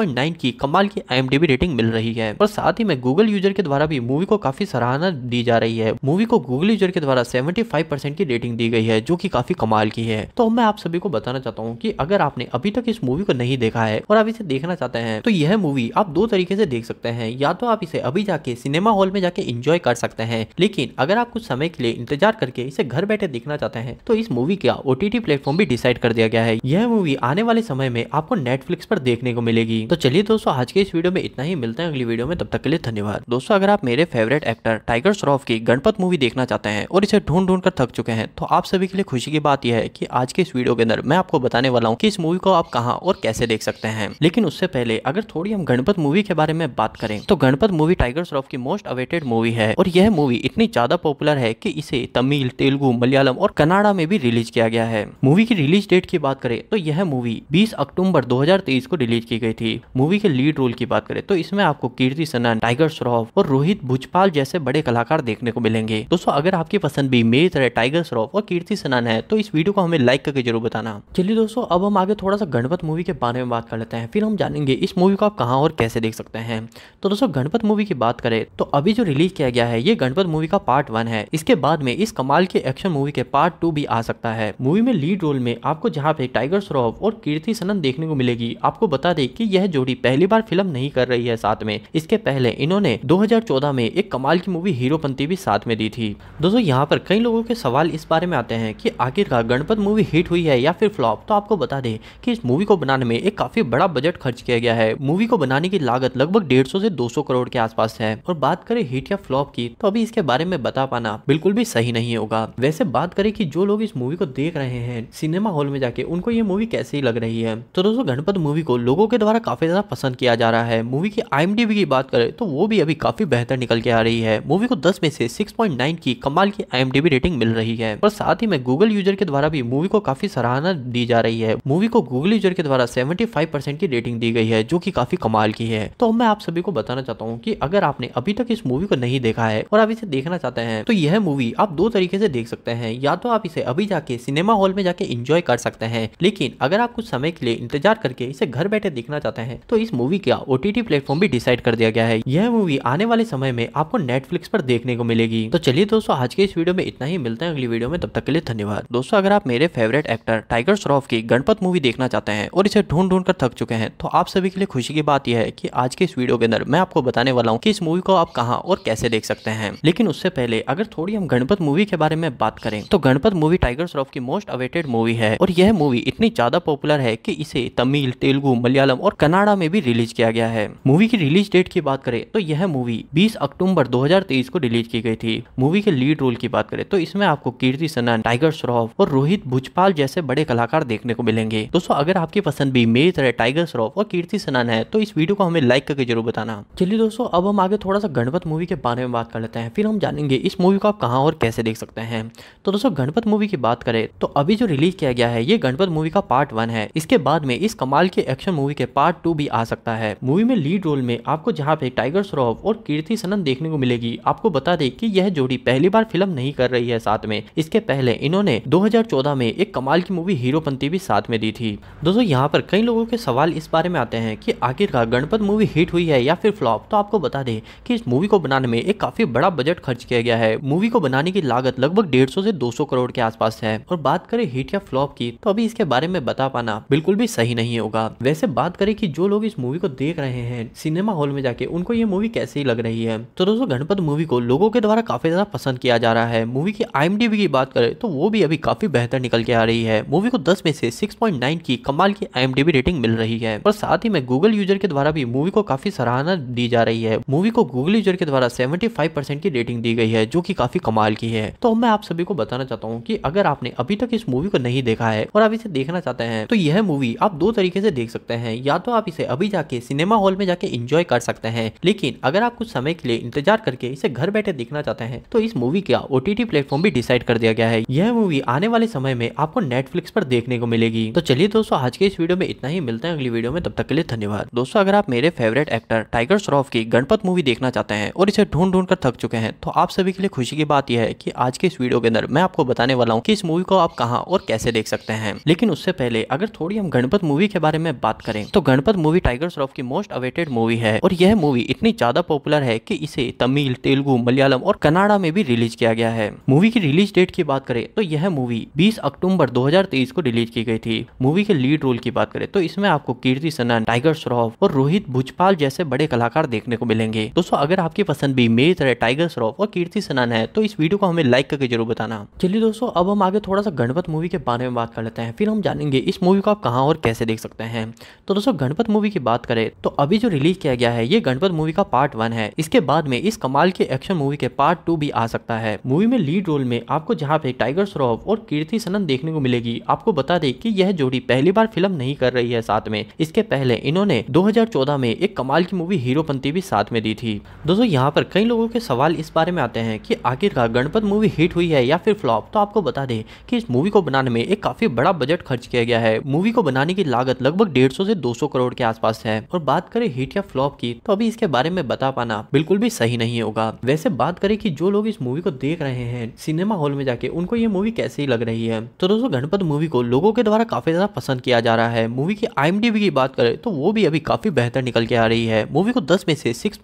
की कमाल की आई रेटिंग मिल रही है और साथ ही में गूगल यूजर के द्वारा भी मूवी को काफी सराहना दी जा रही है मूवी को गूगल यूजर के द्वारा 75% की रेटिंग दी गई है जो कि काफी कमाल की है तो मैं आप सभी को बताना चाहता हूँ कि अगर आपने अभी तक इस मूवी को नहीं देखा है और आप इसे देखना चाहते हैं तो यह मूवी आप दो तरीके से देख सकते हैं या तो आप इसे अभी जाके सिनेमा हॉल में जाके इंजॉय कर सकते हैं लेकिन अगर आप कुछ समय के लिए इंतजार करके इसे घर बैठे देखना चाहते हैं तो इस मूवी का ओटीटी प्लेटफॉर्म भी डिसाइड कर दिया गया है यह मूवी आने वाले समय में आपको नेटफ्लिक्स पर देखने को मिलेगी तो चलिए दोस्तों आज के इस वीडियो में इतना ही मिलता है अगली वीडियो में तब तक के लिए धन्यवाद दोस्तों अगर आप मेरे फेवरेट एक्टर टाइगर श्रॉफ की गणपत मूवी देखना चाहते हैं और इसे ढूंढ ढूंढ कर थक चुके हैं तो आप सभी के लिए खुशी की बात यह है कि आज के इस वीडियो के अंदर मैं आपको बताने वाला हूँ कि इस मूवी को आप कहाँ और कैसे देख सकते हैं लेकिन उससे पहले अगर थोड़ी हम गणपत मूवी के बारे में बात करें तो गणपत मूवी टाइगर श्रॉफ की मोस्ट अवेटेड मूवी है और यह मूवी इतनी ज्यादा पॉपुलर है की इसे तमिल तेलुगु मलयालम और कनाडा में भी रिलीज किया गया है मूवी की रिलीज डेट की बात करें तो यह मूवी बीस अक्टूबर दो को रिलीज की गई थी मूवी के लीड रोल की बात करें तो इसमें आपको कीर्ति सनन टाइगर श्रॉफ और रोहित भुजपाल जैसे ऐसे बड़े कलाकार देखने को मिलेंगे दोस्तों अगर आपकी पसंद भी मेरी तरह टाइगर श्रॉफ और कीर्ति सनान है तो इस वीडियो को हमें लाइक करके जरूर बताना चलिए दोस्तों अब हम आगे थोड़ा सा गणपत मूवी के बारे में बात कर लेते हैं फिर हम जानेंगे इस मूवी को आप कहा और कैसे देख सकते हैं तो दोस्तों गणपत मूवी की बात करें तो अभी जो रिलीज किया गया है ये गणपत मूवी का पार्ट वन है इसके बाद में इस कमाल के एक्शन मूवी के पार्ट टू भी आ सकता है मूवी में लीड रोल में आपको जहाँ पे टाइगर श्रॉफ और कीर्ति सनन देखने को मिलेगी आपको बता दें कि यह जोड़ी पहली बार फिल्म नहीं कर रही है साथ में इसके पहले इन्होंने 2014 में एक कमाल कमाल की मूवी हीरोपंती भी साथ में दी थी दोस्तों यहाँ पर कई लोगों के सवाल इस बारे में आते हैं कि आखिरकार गणपत मूवी हिट हुई है या फिर फ्लॉप तो आपको बता दें कि इस मूवी को बनाने में एक काफी बड़ा बजट खर्च किया गया है मूवी को बनाने की लागत लगभग डेढ़ से दो करोड़ के आसपास है और बात करें हिट या फ्लॉप की तो अभी इसके बारे में बता पाना बिल्कुल भी सही नहीं होगा वैसे बात करें की जो लोग इस मूवी को देख रहे हैं सिनेमा हॉल में जाके उनको ये मूवी कैसी लग रही है तो दोस्तों गणपत मूवी को लोगों के द्वारा काफी ज्यादा पसंद किया जा रहा है मूवी की आई की बात करें तो वो भी अभी काफी बेहतर निकल के आ रही है रही है मूवी को 10 में से 6.9 की कमाल की आई रेटिंग मिल रही है और साथ ही में गूगल यूजर के द्वारा भी मूवी को काफी सराहना दी जा रही है मूवी को गूगल यूजर के द्वारा 75% की रेटिंग दी गई है जो की काफी कमाल की है तो मैं आप सभी को बताना चाहता हूँ की अगर आपने अभी तक इस मूवी को नहीं देखा है और आप इसे देखना चाहते हैं तो यह मूवी आप दो तरीके से देख सकते हैं या तो आप इसे अभी जाके सिनेमा हॉल में जाके इंजॉय कर सकते हैं लेकिन अगर आप कुछ समय के लिए इंतजार करके इसे घर बैठे देखना चाहते हैं तो इस मूवी का ओ टी प्लेटफॉर्म भी डिसाइड कर दिया गया है यह मूवी आने वाले समय में आपको नेटफ्लिक्स पर देखने को मिलेगी तो चलिए दोस्तों आज के इस वीडियो में इतना ही मिलता है अगली वीडियो में तब तक के लिए धन्यवाद दोस्तों अगर आप मेरे फेवरेट एक्टर टाइगर श्रॉफ की गणपत मूवी देखना चाहते हैं और इसे ढूंढ ढूंढ कर थक चुके हैं तो आप सभी के लिए खुशी की बात यह है की आज के इस वीडियो के अंदर मैं आपको बताने वाला हूँ की इस मूवी को आप कहाँ और कैसे देख सकते हैं लेकिन उससे पहले अगर थोड़ी हम गणपत मूवी के बारे में बात करें तो गणपत मूवी टाइगर श्रॉफ की मोस्ट अवेटेड मूवी है और यह मूवी इतनी ज्यादा पॉपुलर है की इसे तमिल तेलुगु मलयालम और कनाडा में भी रिलीज किया गया है मूवी की रिलीज डेट की बात करें तो यह मूवी बीस अक्टूबर दो 2023 को रिलीज की गई थी मूवी के लीड रोल की बात करें तो इसमें आपको कीर्ति सनन टाइगर श्रॉफ और रोहित भुजपाल जैसे बड़े कलाकार देखने को मिलेंगे दोस्तों अगर आपकी पसंद भी मेरी तरह टाइगर श्रॉफ और कीर्ति सनन है तो इस वीडियो को हमें लाइक करके जरूर बताना चलिए दोस्तों अब हम आगे थोड़ा सा गणपत मूवी के बारे में बात कर लेते हैं फिर हम जानेंगे इस मूवी को आप कहाँ और कैसे देख सकते हैं तो दोस्तों गणपत मूवी की बात करें तो अभी जो रिलीज किया गया है ये गणपत मूवी का पार्ट वन है इसके बाद में इस कमाल के एक्शन मूवी के पार्ट टू भी आ सकता है मूवी में लीड रोल में आपको जहाँ पे टाइगर श्रॉफ और कीर्ति सनन देखने को मिले मिलेगी आपको बता दें कि यह जोड़ी पहली बार फिल्म नहीं कर रही है साथ में इसके पहले इन्होंने 2014 में एक कमाल की मूवी हीरोपंती भी साथ में दी थी दोस्तों यहाँ पर कई लोगों के सवाल इस बारे में आते हैं की आखिरकार गणपत मूवी हिट हुई है या फिर फ्लॉप तो आपको बता दें की इस मूवी को बनाने में एक काफी बड़ा बजट खर्च किया गया है मूवी को बनाने की लागत लगभग डेढ़ से दो करोड़ के आस है और बात करें हिट या फ्लॉप की तो अभी इसके बारे में बता पाना बिल्कुल भी सही नहीं होगा वैसे बात करें कि जो लोग इस मूवी को देख रहे हैं सिनेमा हॉल में जाके उनको ये मूवी कैसी लग रही है तो दोस्तों जनपद मूवी को लोगों के द्वारा काफ़ी ज़्यादा पसंद किया जा रहा है मूवी की आई की बात करें तो वो भी अभी काफ़ी बेहतर निकल के आ रही है मूवी को 10 में से 6.9 की कमाल की आई रेटिंग मिल रही है और साथ ही में गूगल यूजर के द्वारा भी मूवी को काफ़ी सराहना दी जा रही है मूवी को गूगल यूजर के द्वारा सेवेंटी की रेटिंग दी गई है जो की काफ़ी कमाल की है तो मैं आप सभी को बताना चाहता हूँ की अगर आपने अभी तक इस मूवी को नहीं देखा है और आप इसे देखना चाहते हैं तो यह मूवी आप दो तरीके से देख सकते हैं या तो आप इसे अभी जाके सिनेमा हॉल में जाके इंजॉय कर सकते हैं लेकिन अगर आप कुछ समय के लिए इंतजार करके इसे घर बैठे देखना चाहते हैं तो इस मूवी का ओ टी प्लेटफॉर्म भी डिसाइड कर दिया गया है यह मूवी आने वाले समय में आपको नेटफ्लिक्स पर देखने को मिलेगी तो चलिए दोस्तों आज के इस वीडियो में इतना ही मिलता है अगली वीडियो में तब तक के लिए धन्यवाद दोस्तों अगर आप मेरे फेवरेट एक्टर टाइगर श्रॉफ की गणपत मूवी देखना चाहते हैं और इसे ढूंढ ढूंढ कर थक चुके हैं तो आप सभी के लिए खुशी की बात यह है की आज के इस वीडियो के अंदर मैं आपको बताने वाला हूँ की इस मूवी को आप कहाँ और कैसे देख सकते हैं लेकिन उससे पहले अगर थोड़ी हम गणपत मूवी के बारे में बात करें तो गणपत मूवी टाइगर श्रॉफ की मोस्ट अवेटेड मूवी है और यह मूवी इतनी ज्यादा पॉपुलर है की इसे तमिल तमिल तेलुगु मलयालम और कनाडा में भी रिलीज किया गया है मूवी की रिलीज डेट की बात करें तो यह मूवी 20 अक्टूबर 2023 को रिलीज की गई थी मूवी के लीड रोल की बात करें तो इसमें आपको कीर्ति सनन टाइगर श्रॉफ और रोहित भुजपाल जैसे बड़े कलाकार देखने को मिलेंगे दोस्तों अगर आपकी पसंद भी मेरी तरह टाइगर श्रॉफ और कीर्ति सनन है तो इस वीडियो को हमें लाइक करके जरूर बताना चलिए दोस्तों अब हम आगे थोड़ा सा गणपत मूवी के बारे में बात कर लेते हैं फिर हम जानेंगे इस मूवी को आप कहाँ और कैसे देख सकते हैं तो दोस्तों गणपत मूवी की बात करें तो अभी जो रिलीज किया गया है ये गणपत मूवी का पार्ट वन है इसके बाद में इस कमाल के एक्शन मूवी के पार्ट टू भी आ सकता है मूवी में लीड रोल में आपको जहाँ पे टाइगर श्रॉफ और कीर्ति सनन देखने को मिलेगी आपको बता दें कि यह जोड़ी पहली बार फिल्म नहीं कर रही है साथ में इसके पहले इन्होंने 2014 में एक कमाल की मूवी हीरोपंती भी साथ में दी थी दोस्तों यहाँ पर कई लोगों के सवाल इस बारे में आते हैं की आखिरकार गणपत मूवी हिट हुई है या फिर फ्लॉप तो आपको बता दे कि इस मूवी को बनाने में एक काफी बड़ा बजट खर्च किया गया है मूवी को बनाने की लागत लगभग डेढ़ से दो करोड़ के आसपास है और बात करें हिट या फ्लॉप की तो अभी इसके बारे में बता पाना बिल्कुल भी सही नहीं नहीं होगा वैसे बात करें कि जो लोग इस मूवी को देख रहे हैं सिनेमा हॉल में जाके उनको ये मूवी कैसी लग रही है तो दोस्तों गणपत मूवी को लोगों के द्वारा काफी ज्यादा पसंद किया जा रहा है मूवी की आई की बात करें तो वो भी अभी काफी बेहतर निकल के आ रही है मूवी को दस में से सिक्स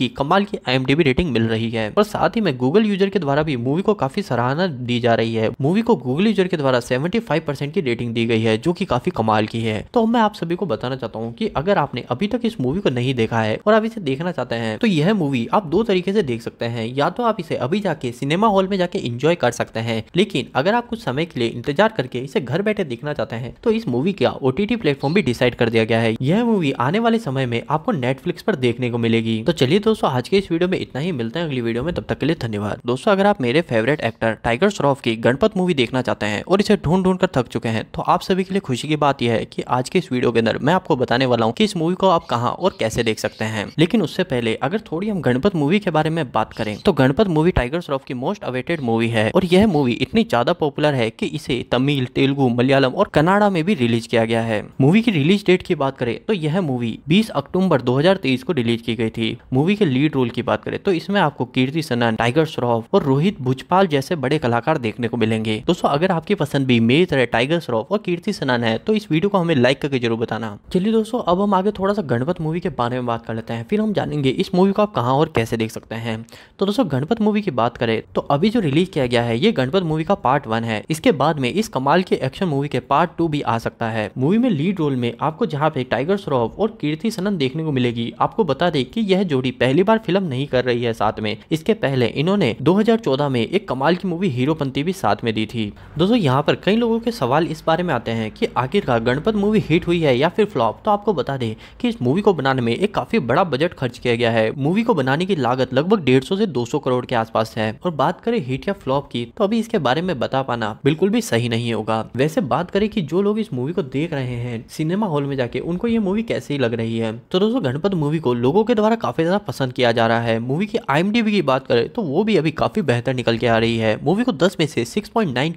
की कमाल की आई रेटिंग मिल रही है और साथ ही में गूगल यूजर के द्वारा भी मूवी को काफी सराहना दी जा रही है मूवी को गूगल यूजर के द्वारा सेवेंटी परसेंट की रेटिंग दी गई है जो की काफी कमाल की है तो मैं आप सभी को बताना चाहता हूँ कि अगर आपने अभी तक इस मूवी को नहीं देखा है और आप इसे देखना चाहते हैं तो यह मूवी आप दो तरीके से देख सकते हैं या तो आप इसे अभी जाके सिनेमा हॉल में जाके इंजॉय कर सकते हैं लेकिन अगर आप कुछ समय के लिए इंतजार करके इसे घर बैठे देखना चाहते हैं तो इस मूवी का ओ टी प्लेटफॉर्म भी डिसाइड कर दिया गया है यह मूवी आने वाले समय में आपको नेटफ्लिक्स पर देखने को मिलेगी तो चलिए दोस्तों आज के इस वीडियो में इतना ही मिलते हैं अगली वीडियो में तब तक के लिए धन्यवाद दोस्तों अगर आप मेरे फेवरेट एक्टर टाइगर श्रॉफ की गणपत मूवी देखना चाहते हैं और इसे ढूंढ ढूंढ कर थक चुके हैं तो आप सभी के लिए खुशी की बात यह है कि आज के इस वीडियो के अंदर मैं आपको बताने वाला हूँ कि इस मूवी को आप कहाँ और कैसे देख सकते हैं लेकिन उससे पहले अगर थोड़ी हम गणपत मूवी के बारे में बात करें तो गणपत मूवी टाइगर श्रॉफ की मोस्ट अवेटेड मूवी है और यह मूवी इतनी ज्यादा पॉपुलर है कि इसे तमिल तेलुगु मलयालम और कनाडा में भी रिलीज किया गया है मूवी की रिलीज डेट की बात करें तो यह मूवी 20 अक्टूबर 2023 को रिलीज की गई थी मूवी के लीड रोल की बात करें तो इसमें आपको कीर्ति सनन टाइगर श्रॉफ और रोहित भुजपाल जैसे बड़े कलाकार देखने को मिलेंगे दोस्तों अगर आपकी पसंद भी मेरी तरह टाइगर श्रॉफ और कीर्ति सनन है तो इस वीडियो को हमें लाइक करके जरूर बताना चलिए दोस्तों अब हम आगे थोड़ा सा गणपत मूवी के बारे में बात कर लेते हैं फिर हम जानेंगे इस मूवी को आप कहाँ और कैसे देख देख सकते हैं तो दोस्तों गणपत मूवी की बात करें तो अभी जो रिलीज किया गया है ये गणपत मूवी का पार्ट वन है इसके बाद में इस कमाल के एक्शन मूवी के पार्ट टू भी आ सकता है मूवी में लीड रोल में आपको जहाँ पे टाइगर श्रॉफ और कीर्ति सनन देखने को मिलेगी आपको बता दें कि यह जोड़ी पहली बार फिल्म नहीं कर रही है साथ में इसके पहले इन्होंने 2014 में एक कमाल की मूवी हीरोपंती भी साथ में दी थी दोस्तों यहाँ पर कई लोगों के सवाल इस बारे में आते हैं कि आखिरकार गणपत मूवी हिट हुई है या फिर फ्लॉप तो आपको बता दें कि इस मूवी को बनाने में एक काफी बड़ा बजट खर्च किया गया है मूवी को बनाने की लागत लागत लगभग 150 से 200 करोड़ के आसपास है और बात करें हिट या फ्लॉप की तो अभी इसके बारे में बता पाना बिल्कुल भी सही नहीं होगा वैसे बात करें कि जो लोग इस मूवी को देख रहे हैं सिनेमा हॉल में जाके उनको ये मूवी कैसी लग रही है तो दोस्तों गणपत मूवी को लोगों के द्वारा काफी ज्यादा पसंद किया जा रहा है मूवी की आई की बात करें तो वो भी अभी काफी बेहतर निकल के आ रही है मूवी को दस में से सिक्स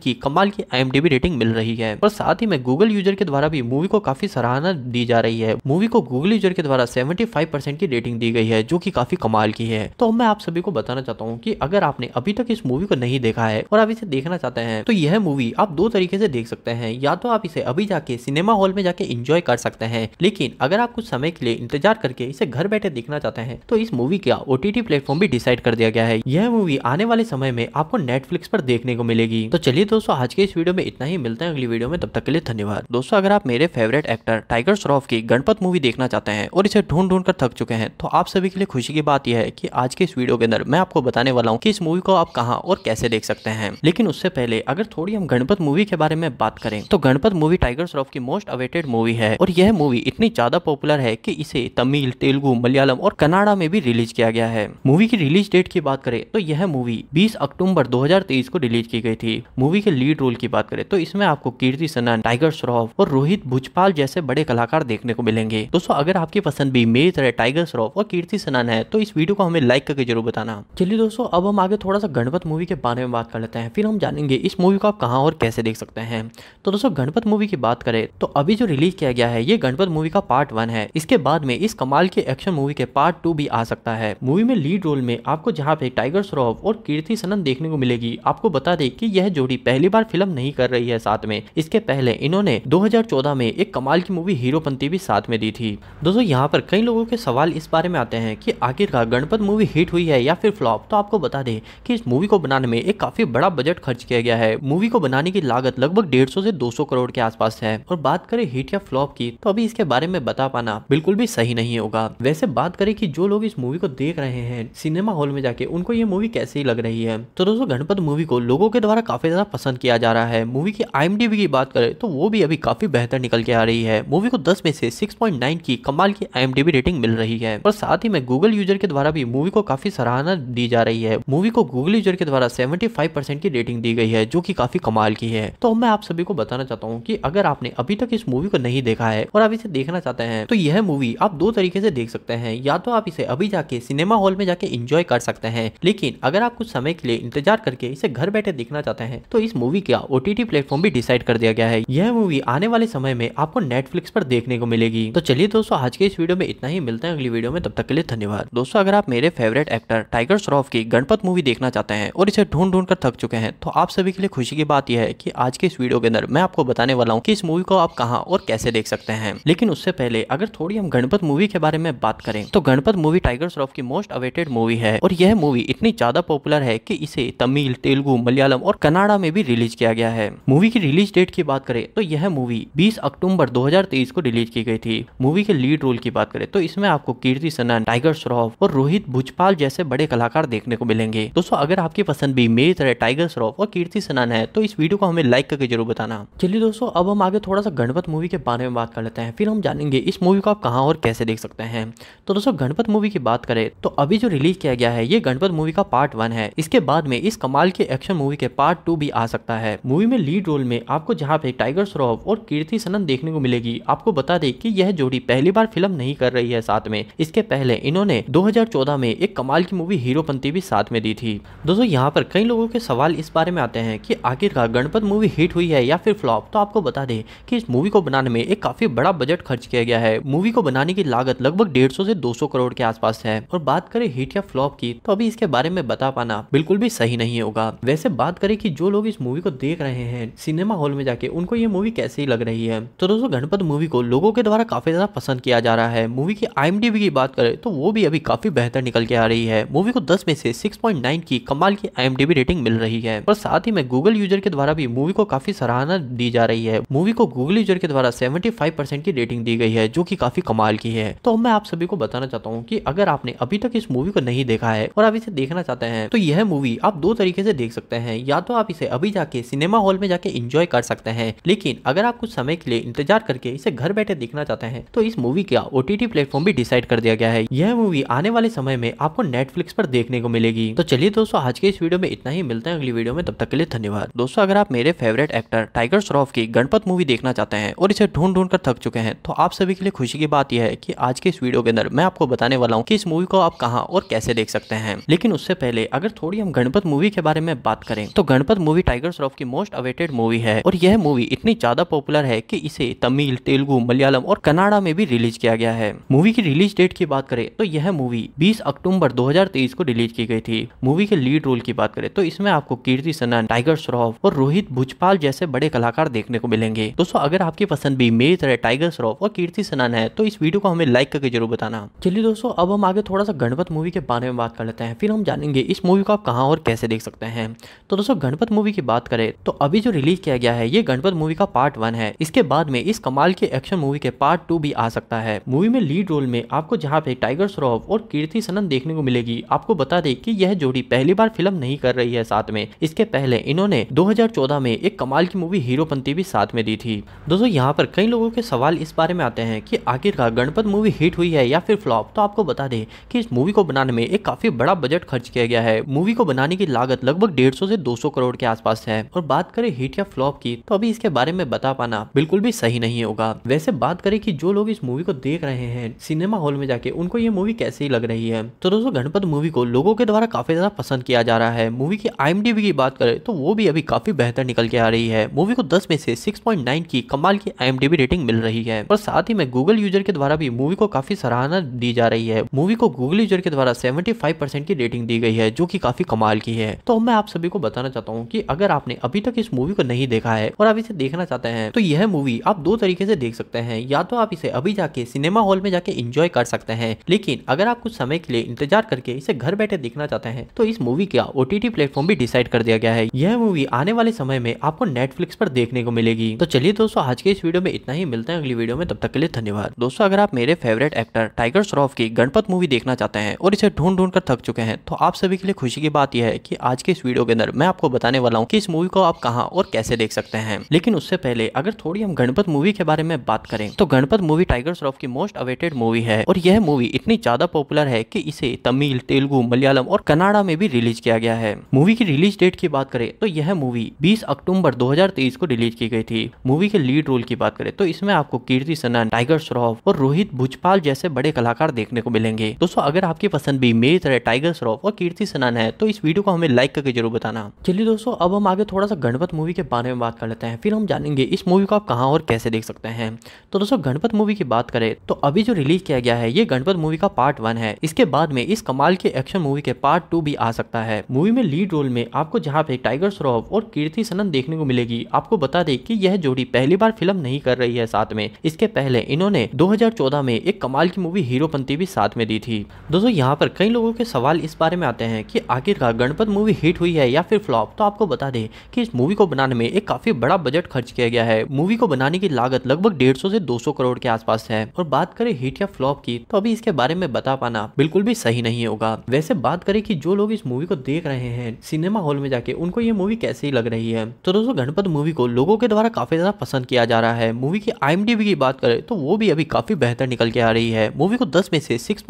की कमाल की आई रेटिंग मिल रही है और साथ ही में गूगल यूजर के द्वारा भी मूवी को काफी सराहना दी जा रही है मूवी को गूगल यूजर के द्वारा 75 परसेंट की रेटिंग दी गई है जो की काफी कमाल की है तो मैं आप सभी को बताना चाहता हूँ कि अगर आपने अभी तक इस मूवी को नहीं देखा है और आप इसे देखना चाहते हैं तो यह मूवी आप दो तरीके से देख सकते हैं या तो आप इसे अभी जाके सिनेमा हॉल में जाके इंजॉय कर सकते हैं लेकिन अगर आप कुछ समय के लिए इंतजार करके इसे घर बैठे देखना चाहते हैं तो इस मूवी का टी प्लेटफॉर्म भी डिसाइड कर दिया गया है यह मूवी आने वाले समय में आपको नेटफ्लिक्स पर देखने को मिलेगी तो चलिए दोस्तों आज के इस वीडियो में इतना ही मिलते हैं अगली वीडियो में तब तक के लिए धन्यवाद दोस्तों अगर आप मेरे फेवरेट एक्टर टाइगर श्रॉफ की गणपत मूवी देखना चाहते हैं और इसे ढूंढ ढूंढ कर थक चुके हैं तो आप सभी के लिए खुशी की बात यह है की आज के इस वीडियो के अंदर मैं आपको बताने वाला हूँ कि इस मूवी को आप कहाँ और कैसे देख सकते हैं लेकिन उससे पहले अगर थोड़ी हम गणपत मूवी के बारे में बात करें तो गणपत मूवी टाइगर श्रॉफ की मोस्ट अवेटेड मूवी है और यह मूवी इतनी ज्यादा पॉपुलर है की इसे तमिल तेलुगु मलयालम और कनाडा में भी रिलीज किया गया है मूवी की रिलीज डेट की बात करें तो यह मूवी बीस अक्टूबर 2023 को रिलीज की गई थी मूवी के लीड रोल की बात करें तो इसमें आपको कीर्ति सनन टाइगर श्रॉफ और रोहित भुजपाल जैसे बड़े कलाकार देखने को मिलेंगे दोस्तों अगर आपकी पसंद भी मेरी तरह टाइगर श्रॉफ और कीर्ति सनन है तो इस वीडियो को हमें लाइक करके जरूर बताना चलिए दोस्तों अब हम आगे थोड़ा सा गणपत मूवी के बारे में बात कर लेते हैं फिर हम जानेंगे इस मूवी को आप कहाँ और कैसे देख सकते हैं तो दोस्तों गणपत मूवी की बात करें तो अभी जो रिलीज किया गया है ये गणपत मूवी का पार्ट वन है इसके बाद में इस कमाल के एक्शन मूवी के पार्ट टू भी आ सकता है मूवी में लीड रोल में आपको जहाँ पे टाइगर श्रॉफ और कीर्ति सनन देखने को मिलेगी आपको बता दें कि यह जोड़ी पहली बार फिल्म नहीं कर रही है साथ में इसके पहले इन्होंने 2014 में एक कमाल की मूवी हीरोपंती भी साथ में दी थी दोस्तों यहाँ पर कई लोगों के सवाल इस बारे में आते हैं कि आखिरकार गणपत मूवी हिट हुई है या फिर फ्लॉप तो आपको बता दें कि इस मूवी को बनाने में एक काफी बड़ा बजट खर्च किया गया है मूवी को बनाने की लागत लगभग डेढ़ से दो करोड़ के आसपास है और बात करें हिट या फ्लॉप की तो अभी इसके बारे में बता पाना बिल्कुल भी सही नहीं होगा वैसे बात करें कि जो लोग इस मूवी को देख रहे हैं सिनेमा हॉल में जाके उनको ये मूवी कैसी लग रही है तो दोस्तों गणपत मूवी को लोगों के द्वारा काफी ज्यादा पसंद किया जा रहा है मूवी की आईएमडीबी की बात करें तो वो भी अभी काफी बेहतर निकल के आ रही है मूवी को दस में से 6.9 की कमाल की आईएमडीबी रेटिंग मिल रही है और साथ ही में गूगल यूजर के द्वारा भी मूवी मूवी को काफी सराहना दी जा रही है मूवी को गूगल यूजर के द्वारा 75 परसेंट की रेटिंग दी गई है जो कि काफी कमाल की है तो मैं आप सभी को बताना चाहता हूँ कि अगर आपने अभी तक इस मूवी को नहीं देखा है और आप इसे देखना चाहते हैं तो यह मूवी आप दो तरीके से देख सकते हैं या तो आप इसे अभी जाके सिनेमा हॉल में जाके इंजॉय कर सकते हैं लेकिन अगर आप कुछ समय के लिए इंतजार करके इसे घर बैठे देखना चाहते हैं तो इस मूवी का ओटीटी प्लेटफॉर्म भी डिसाइड कर दिया गया है यह मूवी आने वाले समय में आपको नेटफ्लिक्स पर देखने को मिलेगी तो चलिए दोस्तों आज के इस वीडियो में इतना ही मिलता है अगली वीडियो में तब तक के लिए धन्यवाद दोस्तों अगर आप मेरे फेवरेट एक्टर टाइगर श्रॉफ की गणपत मूवी देखना चाहते हैं और इसे ढूंढ ढूंढ कर थक चुके हैं तो आप सभी के लिए खुशी की बात यह है कि आज के इस वीडियो के अंदर मैं आपको बताने वाला हूँ कि इस मूवी को आप कहाँ और कैसे देख सकते हैं लेकिन उससे पहले अगर थोड़ी हम गणपत मूवी के बारे में बात करें तो गणपत मूवी टाइगर श्रॉफ की मोस्ट अवेटेड मूवी है और यह मूवी इतनी ज्यादा पॉपुलर है की इसे तमिल तेलुगु मलयालम और कनाडा में भी रिलीज किया गया है मूवी की रिलीज डेट की बात करें तो यह मूवी बीस अक्टूबर दो को रिलीज की गई थी मूवी के लीड रोल की बात करें तो इसमें आपको कीर्ति सनन टाइगर श्रॉफ और रोहित भुजपाल जैसे बड़े कलाकार देखने को मिलेंगे दोस्तों अगर आपकी पसंद भी मेरी तरह टाइगर श्रॉफ और कीर्ति सनान है तो इस वीडियो को हमें लाइक करके जरूर बताना चलिए दोस्तों अब हम आगे थोड़ा सा गणपत मूवी के बारे में बात कर लेते हैं फिर हम जानेंगे इस मूवी को आप कहाँ और कैसे देख सकते हैं तो दोस्तों गणपत मूवी की बात करें तो अभी जो रिलीज किया गया है ये गणपत मूवी का पार्ट वन है इसके बाद में इस कमाल के एक्शन मूवी के पार्ट टू भी आ सकता है मूवी में लीड रोल में आपको जहाँ पे टाइगर श्रॉफ और कीर्ति सनन देखने को मिलेगी आपको बता दें कि यह जोड़ी पहली बार फिल्म नहीं कर रही है साथ में इसके पहले इन्होंने 2014 में एक कमाल की मूवी हीरोपंती भी साथ में दी थी दोस्तों यहाँ पर कई लोगों के सवाल इस बारे में आते हैं कि आखिरकार गणपत मूवी हिट हुई है या फिर फ्लॉप तो आपको बता दें कि इस मूवी को बनाने में एक काफी बड़ा बजट खर्च किया गया है मूवी को बनाने की लागत लगभग डेढ़ से दो करोड़ के आसपास है और बात करें हिट या फ्लॉप की तो अभी इसके बारे में बता पाना बिल्कुल भी सही नहीं होगा वैसे बात करें की जो लोग इस मूवी को देख रहे हैं सिनेमा हॉल में जाके उनको ये मूवी कैसी लग रही है तो दोस्तों गणपत मूवी को लोगों के द्वारा काफी ज्यादा पसंद किया जा रहा है मूवी की आई की बात करें तो वो भी अभी काफी बेहतर निकल निकल के आ रही है मूवी को 10 में से 6.9 की कमाल की आई रेटिंग मिल रही है और साथ ही में गूगल यूजर के द्वारा भी मूवी को काफी सराहना दी जा रही है मूवी को गूगल यूजर के द्वारा 75% की रेटिंग दी गई है जो की काफी कमाल की है तो मैं आप सभी को बताना चाहता हूँ की अगर आपने अभी तक इस मूवी को नहीं देखा है और आप इसे देखना चाहते हैं तो यह मूवी आप दो तरीके से देख सकते हैं या तो आप इसे अभी जाके सिनेमा हॉल में जाके इंजॉय कर सकते हैं लेकिन अगर आप कुछ समय के लिए इंतजार करके इसे घर बैठे देखना चाहते हैं तो इस मूवी का ओ टी प्लेटफॉर्म भी डिसाइड कर दिया गया है यह मूवी आने वाले समय में आपको नेटफ्लिक्स पर देखने को मिलेगी तो चलिए दोस्तों आज के इस वीडियो में इतना ही मिलता है अगली वीडियो में तब तक के लिए धन्यवाद दोस्तों अगर आप मेरे फेवरेट एक्टर टाइगर श्रॉफ की गणपत मूवी देखना चाहते हैं और इसे ढूंढ ढूंढ कर थक चुके हैं तो आप सभी के लिए खुशी की बात यह है की आज के इस वीडियो के अंदर मैं आपको बताने वाला हूँ की इस मूवी को आप कहाँ और कैसे देख सकते हैं लेकिन उससे पहले अगर थोड़ी हम गणपत मूवी के बारे में बात करें तो गणपत मूवी टाइगर श्रॉफ की मोस्ट अवेटेड मूवी है और यह मूवी इतनी ज्यादा पॉपुलर है की इसे तमिल तेलुगु मलयालम और कनाडा में भी रिलीज किया गया है मूवी की रिलीज डेट की बात करें तो यह मूवी बीस अक्टूबर अक्टूबर 2023 को रिलीज की गई थी मूवी के लीड रोल की बात करें तो इसमें आपको कीर्ति सनन टाइगर श्रॉफ और रोहित भुजपाल जैसे बड़े कलाकार देखने को मिलेंगे दोस्तों अगर आपकी पसंद भी मेरी तरह टाइगर श्रॉफ और कीर्ति सनन है तो इस वीडियो को हमें लाइक करके जरूर बताना चलिए दोस्तों अब हम आगे थोड़ा सा गणपत मूवी के बारे में बात कर लेते हैं फिर हम जानेंगे इस मूवी को आप कहाँ और कैसे देख सकते हैं तो दोस्तों गणपत मूवी की बात करें तो अभी जो रिलीज किया गया है ये गणपत मूवी का पार्ट वन है इसके बाद में इस कमाल की एक्शन मूवी के पार्ट टू भी आ सकता है मूवी में लीड रोल में आपको जहाँ पे टाइगर श्रॉफ और कीर्ति सनन कॉमन देखने को मिलेगी आपको बता दें कि यह जोड़ी पहली बार फिल्म नहीं कर रही है साथ में इसके पहले इन्होंने 2014 में एक कमाल की मूवी हीरोपंती भी साथ में दी थी दोस्तों यहाँ पर कई लोगों के सवाल इस बारे में आते हैं की आखिरकार गणपत मूवी हिट हुई है या फिर फ्लॉप तो आपको बता दे की इस मूवी को बनाने में एक काफी बड़ा बजट खर्च किया गया है मूवी को बनाने की लागत लगभग डेढ़ सौ दो करोड़ के आस है और बात करे हिट या फ्लॉप की तो अभी इसके बारे में बता पाना बिल्कुल भी सही नहीं होगा वैसे बात करें कि जो लोग इस मूवी को देख रहे हैं सिनेमा हॉल में जाके उनको ये मूवी कैसी लग रही है तो दोस्तों गणपत मूवी को लोगों के द्वारा काफ़ी ज़्यादा पसंद किया जा रहा है मूवी की आई की बात करें तो वो भी अभी काफ़ी बेहतर निकल के आ रही है मूवी को दस में से सिक्स की कमाल की आई रेटिंग मिल रही है और साथ ही में गूगल यूजर के द्वारा भी मूवी को काफ़ी सराहना दी जा रही है मूवी को गूगल यूजर के द्वारा सेवेंटी की रेटिंग दी गई है जो की काफ़ी कमाल की है तो मैं आप सभी को बताना चाहता हूँ की अगर आपने अभी तक इस मूवी को नहीं देखा है और आप इसे देखना चाहते हैं तो यह मूवी आप दो तरीके से देख सकते हैं या तो आप इसे अभी जाके सिनेमा हॉल में जाके इंजॉय कर सकते हैं लेकिन अगर आप कुछ समय के लिए इंतजार करके इसे घर बैठे देखना चाहते हैं तो इस मूवी का ओ टी प्लेटफॉर्म भी डिसाइड कर दिया गया है यह मूवी आने वाले समय में आपको नेटफ्लिक्स पर देखने को मिलेगी तो चलिए दोस्तों आज के इस वीडियो में इतना ही मिलते हैं अगली वीडियो में तब तक के लिए धन्यवाद दोस्तों अगर आप मेरे फेवरेट एक्टर टाइगर श्रॉफ की गणपत मूवी देखना चाहते हैं और इसे ढूंढ ढूंढ कर थक चुके हैं तो आप सभी के लिए खुशी की बात यह है की आज के इस वीडियो के अंदर मैं आपको बताने वाला हूँ की इस मूवी को आप कहाँ और कैसे देख सकते हैं लेकिन उससे पहले अगर थोड़ी हम गणपत मूवी के बारे में बात करें तो गणपत मूवी टाइगर श्रॉफ की मोस्ट अवेटेड मूवी है और यह मूवी इतनी ज्यादा पॉपुलर है की इसे तमिल तेलुगु मलयालम और कनाडा में भी रिलीज किया गया है मूवी की रिलीज डेट की बात करें तो यह मूवी 20 अक्टूबर 2023 को रिलीज की गई थी मूवी के लीड रोल की बात करें तो इसमें आपको कीर्ति सनन टाइगर श्रॉफ और रोहित भुजपाल जैसे बड़े कलाकार देखने को मिलेंगे दोस्तों अगर आपकी पसंद भी मेरी तरह टाइगर श्रॉफ और कीर्ति सनन है तो इस वीडियो को हमें लाइक करके जरूर बताना चलिए दोस्तों अब हम आगे थोड़ा सा गणपत मूवी के बारे में बात कर लेते हैं फिर हम जानेंगे इस मूवी को आप कहाँ और कैसे देख सकते हैं तो दोस्तों गणपत मूवी की बात करें तो अभी जो रिलीज किया गया है ये गणपत मूवी का पार्ट वन है इसके बाद बाद में इस कमाल के एक्शन मूवी के पार्ट टू भी आ सकता है मूवी में लीड रोल में आपको जहाँ पे टाइगर श्रॉफ और कीर्ति सनन देखने को मिलेगी आपको बता दे की यह जोड़ी पहली बार फिल्म नहीं कर रही है साथ में इसके पहले इन्होंने दो में एक कमाल की मूवी हीरो भी साथ में दी थी दोस्तों यहाँ पर कई लोगों के सवाल इस बारे में आते हैं की आखिरकार गणपत मूवी हिट हुई है या फिर फ्लॉप तो आपको बता दे कि इस मूवी को बनाने में एक काफी बड़ा बजट खर्च किया गया है मूवी को बनाने की लागत लगभग डेढ़ से दो करोड़ के आसपास है और बात करें हिट या फ्लॉप की तो अभी इसके बारे में बता पाना बिल्कुल भी भी सही नहीं होगा वैसे बात करें कि जो लोग इस मूवी को देख रहे हैं सिनेमा हॉल में जाके उनको ये मूवी कैसी लग रही है तो दोस्तों गणपत मूवी को लोगों के द्वारा काफी ज्यादा पसंद किया जा रहा है मूवी की आई की बात करें तो वो भी अभी काफी बेहतर निकल के आ रही है मूवी को दस में से सिक्स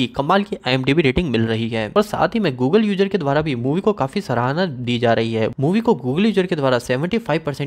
की कमाल की आई रेटिंग मिल रही है और साथ ही में गूगल यूजर के द्वारा भी मूवी को काफी सराहना दी जा रही है मूवी को गूगल यूजर के द्वारा सेवेंटी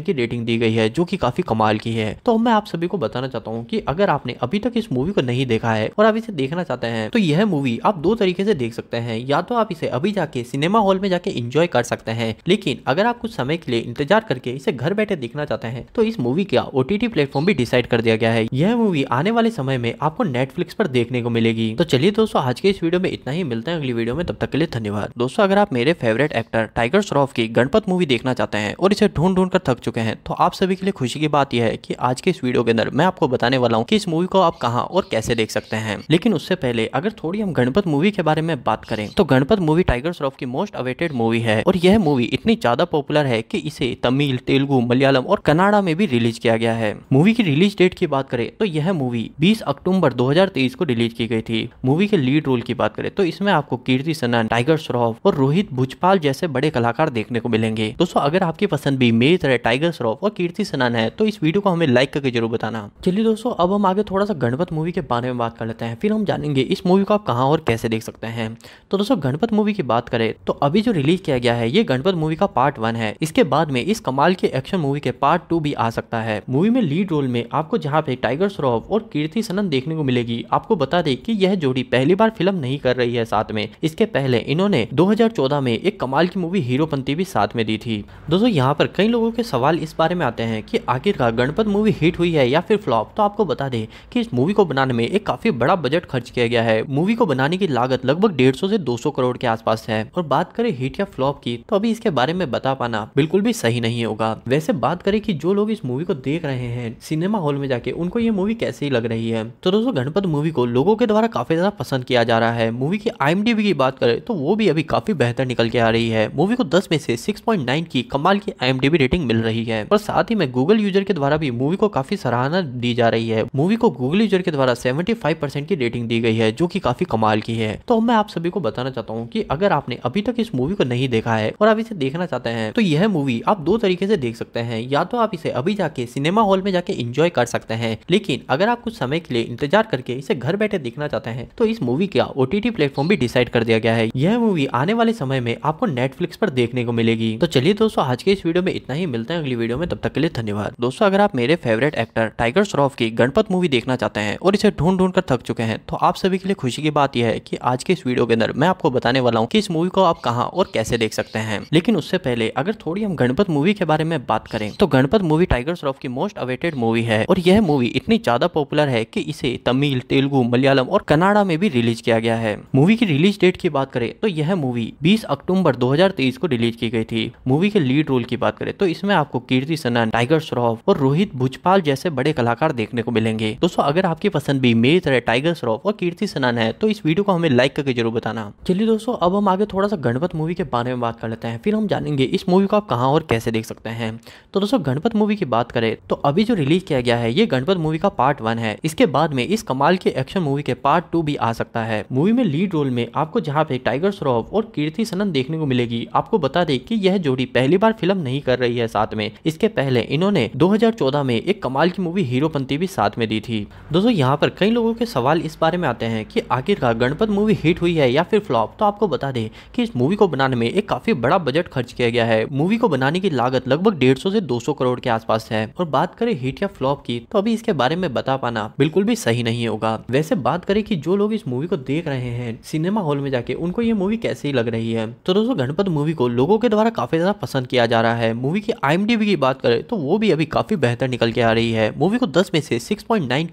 की रेटिंग दी गई है जो की काफी कमाल की है तो मैं आप सभी को बताना चाहता हूँ की अगर आपने अभी तक इस मूवी को नहीं देखा है और आप इसे देखना चाहते हैं तो यह मूवी मूवी आप दो तरीके से देख सकते हैं या तो आप इसे अभी जाके सिनेमा हॉल में जाके इंजॉय कर सकते हैं लेकिन अगर आप कुछ समय के लिए इंतजार करके इसे घर बैठे देखना चाहते हैं तो इस मूवी का टी प्लेटफॉर्म भी डिसाइड कर दिया गया है यह मूवी आने वाले समय में आपको नेटफ्लिक्स पर देखने को मिलेगी तो चलिए दोस्तों आज के इस वीडियो में इतना ही मिलते हैं अगली वीडियो में तब तक के लिए धन्यवाद दोस्तों अगर आप मेरे फेवरेट एक्टर टाइगर श्रॉफ की गणपत मूवी देखना चाहते हैं और इसे ढूंढ ढूंढ कर थक चुके हैं तो आप सभी के लिए खुशी की बात यह है कि आज के इस वीडियो के अंदर मैं आपको बताने वाला हूँ कि इस मूवी को आप कहाँ और कैसे देख सकते हैं लेकिन उससे पहले अगर थोड़ी हम गण गणपत मूवी के बारे में बात करें तो गणपत मूवी टाइगर श्रॉफ की मोस्ट अवेटेड मूवी है और यह मूवी इतनी ज्यादा पॉपुलर है कि इसे तमिल तेलुगु मलयालम और कनाडा में भी रिलीज किया गया है मूवी की रिलीज डेट की बात करें तो यह मूवी 20 अक्टूबर 2023 को रिलीज की गई थी मूवी के लीड रोल की बात करें तो इसमें आपको कीर्ति सनन टाइगर श्रॉफ और रोहित भुजपाल जैसे बड़े कलाकार देखने को मिलेंगे दोस्तों अगर आपकी पसंद भी मेरी तरह टाइगर श्रॉफ और कीर्ति सनन है तो इस वीडियो को हमें लाइक करके जरूर बताना चलिए दोस्तों अब हम आगे थोड़ा सा गणपत मूवी के बारे में बात कर लेते हैं फिर हम जानेंगे इस मूवी को आप कहाँ और कैसे देख सकते हैं तो दोस्तों गणपत मूवी की बात करें तो अभी जो रिलीज किया गया है ये गणपत मूवी का पार्ट वन है इसके बाद में इस कमाल के एक्शन मूवी के पार्ट टू भी आ सकता है मूवी में लीड रोल में आपको जहाँ पे टाइगर श्रॉफ और कीर्ति सनन देखने को मिलेगी आपको बता दें की यह जोड़ी पहली बार फिल्म नहीं कर रही है साथ में इसके पहले इन्होंने दो में एक कमाल की मूवी हीरोपंती भी साथ में दी थी दोस्तों यहाँ पर कई लोगों के सवाल इस बारे में आते हैं की आखिरकार गणपत मूवी हिट हुई है या फिर फ्लॉप तो आपको बता दे की इस मूवी को बनाने में एक काफी बड़ा बजट खर्च किया गया है मूवी को बनाने की लागत लगभग 150 से 200 करोड़ के आसपास है और बात करें हिट या फ्लॉप की तो अभी इसके बारे में बता पाना बिल्कुल भी सही नहीं होगा वैसे बात करें कि जो लोग इस मूवी को देख रहे हैं सिनेमा हॉल में जाके उनको ये मूवी कैसी लग रही है तो दोस्तों गणपत मूवी को लोगों के द्वारा काफी ज्यादा पसंद किया जा रहा है मूवी की आईएमडीबी की बात करें तो वो भी अभी काफी बेहतर निकल के आ रही है मूवी को 10 में से 6.9 की कमाल की आईएमडीबी रेटिंग मिल रही है और साथ ही में गूगल यूजर के द्वारा भी मूवी को काफी सराहना दी जा रही है मूवी को गूगल यूजर के द्वारा सेवेंटी की रेटिंग दी गई है जो की काफी कमाल कमाल की है तो मैं आप सभी को बताना चाहता हूँ कि अगर आपने अभी तक इस मूवी को नहीं देखा है और आप इसे देखना चाहते हैं तो यह मूवी आप दो तरीके से देख सकते हैं या तो आप इसे अभी जाके सिनेमा हॉल में जाके इंजॉय कर सकते हैं लेकिन अगर आप कुछ समय के लिए इंतजार करके इसे घर बैठे देखना चाहते हैं तो इस मूवी का ओटीटी प्लेटफॉर्म भी डिसाइड कर दिया गया है यह मूवी आने वाले समय में आपको नेटफ्लिक्स पर देखने को मिलेगी तो चलिए दोस्तों आज के इस वीडियो में इतना ही मिलते हैं अगली वीडियो में तब तक के लिए धन्यवाद दोस्तों अगर आप मेरे फेवरेट एक्टर टाइगर श्रॉफ की गणपत मूवी देखना चाहते हैं और इसे ढूंढ ढूंढ कर थक चुके हैं तो आप सभी के लिए खुशी की बात ये है कि आज के इस वीडियो के अंदर मैं आपको बताने वाला हूँ कि इस मूवी को आप कहाँ और कैसे देख सकते हैं लेकिन उससे पहले अगर थोड़ी हम गणपत मूवी के बारे में बात करें तो गणपत मूवी टाइगर श्रॉफ की मोस्ट अवेटेड मूवी है और यह मूवी इतनी ज्यादा पॉपुलर है की इसे तमिल तेलुगु मलयालम और कनाडा में भी रिलीज किया गया है मूवी की रिलीज डेट की बात करें तो यह मूवी बीस अक्टूबर दो को रिलीज की गई थी मूवी के लीड रोल की बात करें तो इसमें आपको कीर्ति सनन टाइगर श्रॉफ और रोहित भुजपाल जैसे बड़े कलाकार देखने को मिलेंगे दोस्तों अगर आपकी पसंद भी मेरी तरह टाइगर श्रॉफ और कीर्ति सनन है तो इस वीडियो को हमें लाइक करके जरूर बताना चलिए दोस्तों अब हम आगे थोड़ा सा गणपत मूवी के बारे में बात कर लेते हैं फिर हम जानेंगे इस मूवी को आप कहाँ और कैसे देख सकते हैं तो दोस्तों गणपत मूवी की बात करें तो अभी जो रिलीज किया गया है ये गणपत मूवी का पार्ट वन है इसके बाद में इस कमाल के एक्शन मूवी के पार्ट टू भी आ सकता है मूवी में लीड रोल में आपको जहाँ पे टाइगर श्रॉफ और कीर्ति सनन देखने को मिलेगी आपको बता दें कि यह जोड़ी पहली बार फिल्म नहीं कर रही है साथ में इसके पहले इन्होंने 2014 में एक कमाल की मूवी हीरोपंती भी साथ में दी थी दोस्तों यहाँ पर कई लोगों के सवाल इस बारे में आते हैं कि आखिरकार गणपत मूवी हिट हुई है या फिर फ्लॉप तो आपको बता दें कि इस मूवी को बनाने में एक काफी बड़ा बजट खर्च किया गया है मूवी को बनाने की लागत लगभग डेढ़ सौ से सौ करोड़ के आसपास है और बात करें हिट या फ्लॉप की तो अभी इसके बारे में बता पाना बिल्कुल भी सही नहीं होगा वैसे बात करें कि जो लोग इस मूवी को देख रहे हैं सिनेमा हॉल में जाके उनको ये मूवी कैसे लग रही है तो दोस्तों गणपत मूवी को लोगों के द्वारा काफी ज्यादा पसंद किया जा रहा है मूवी की आई की बात करें तो वो भी अभी काफी बेहतर निकल के आ रही है मूवी को दस में से सिक्स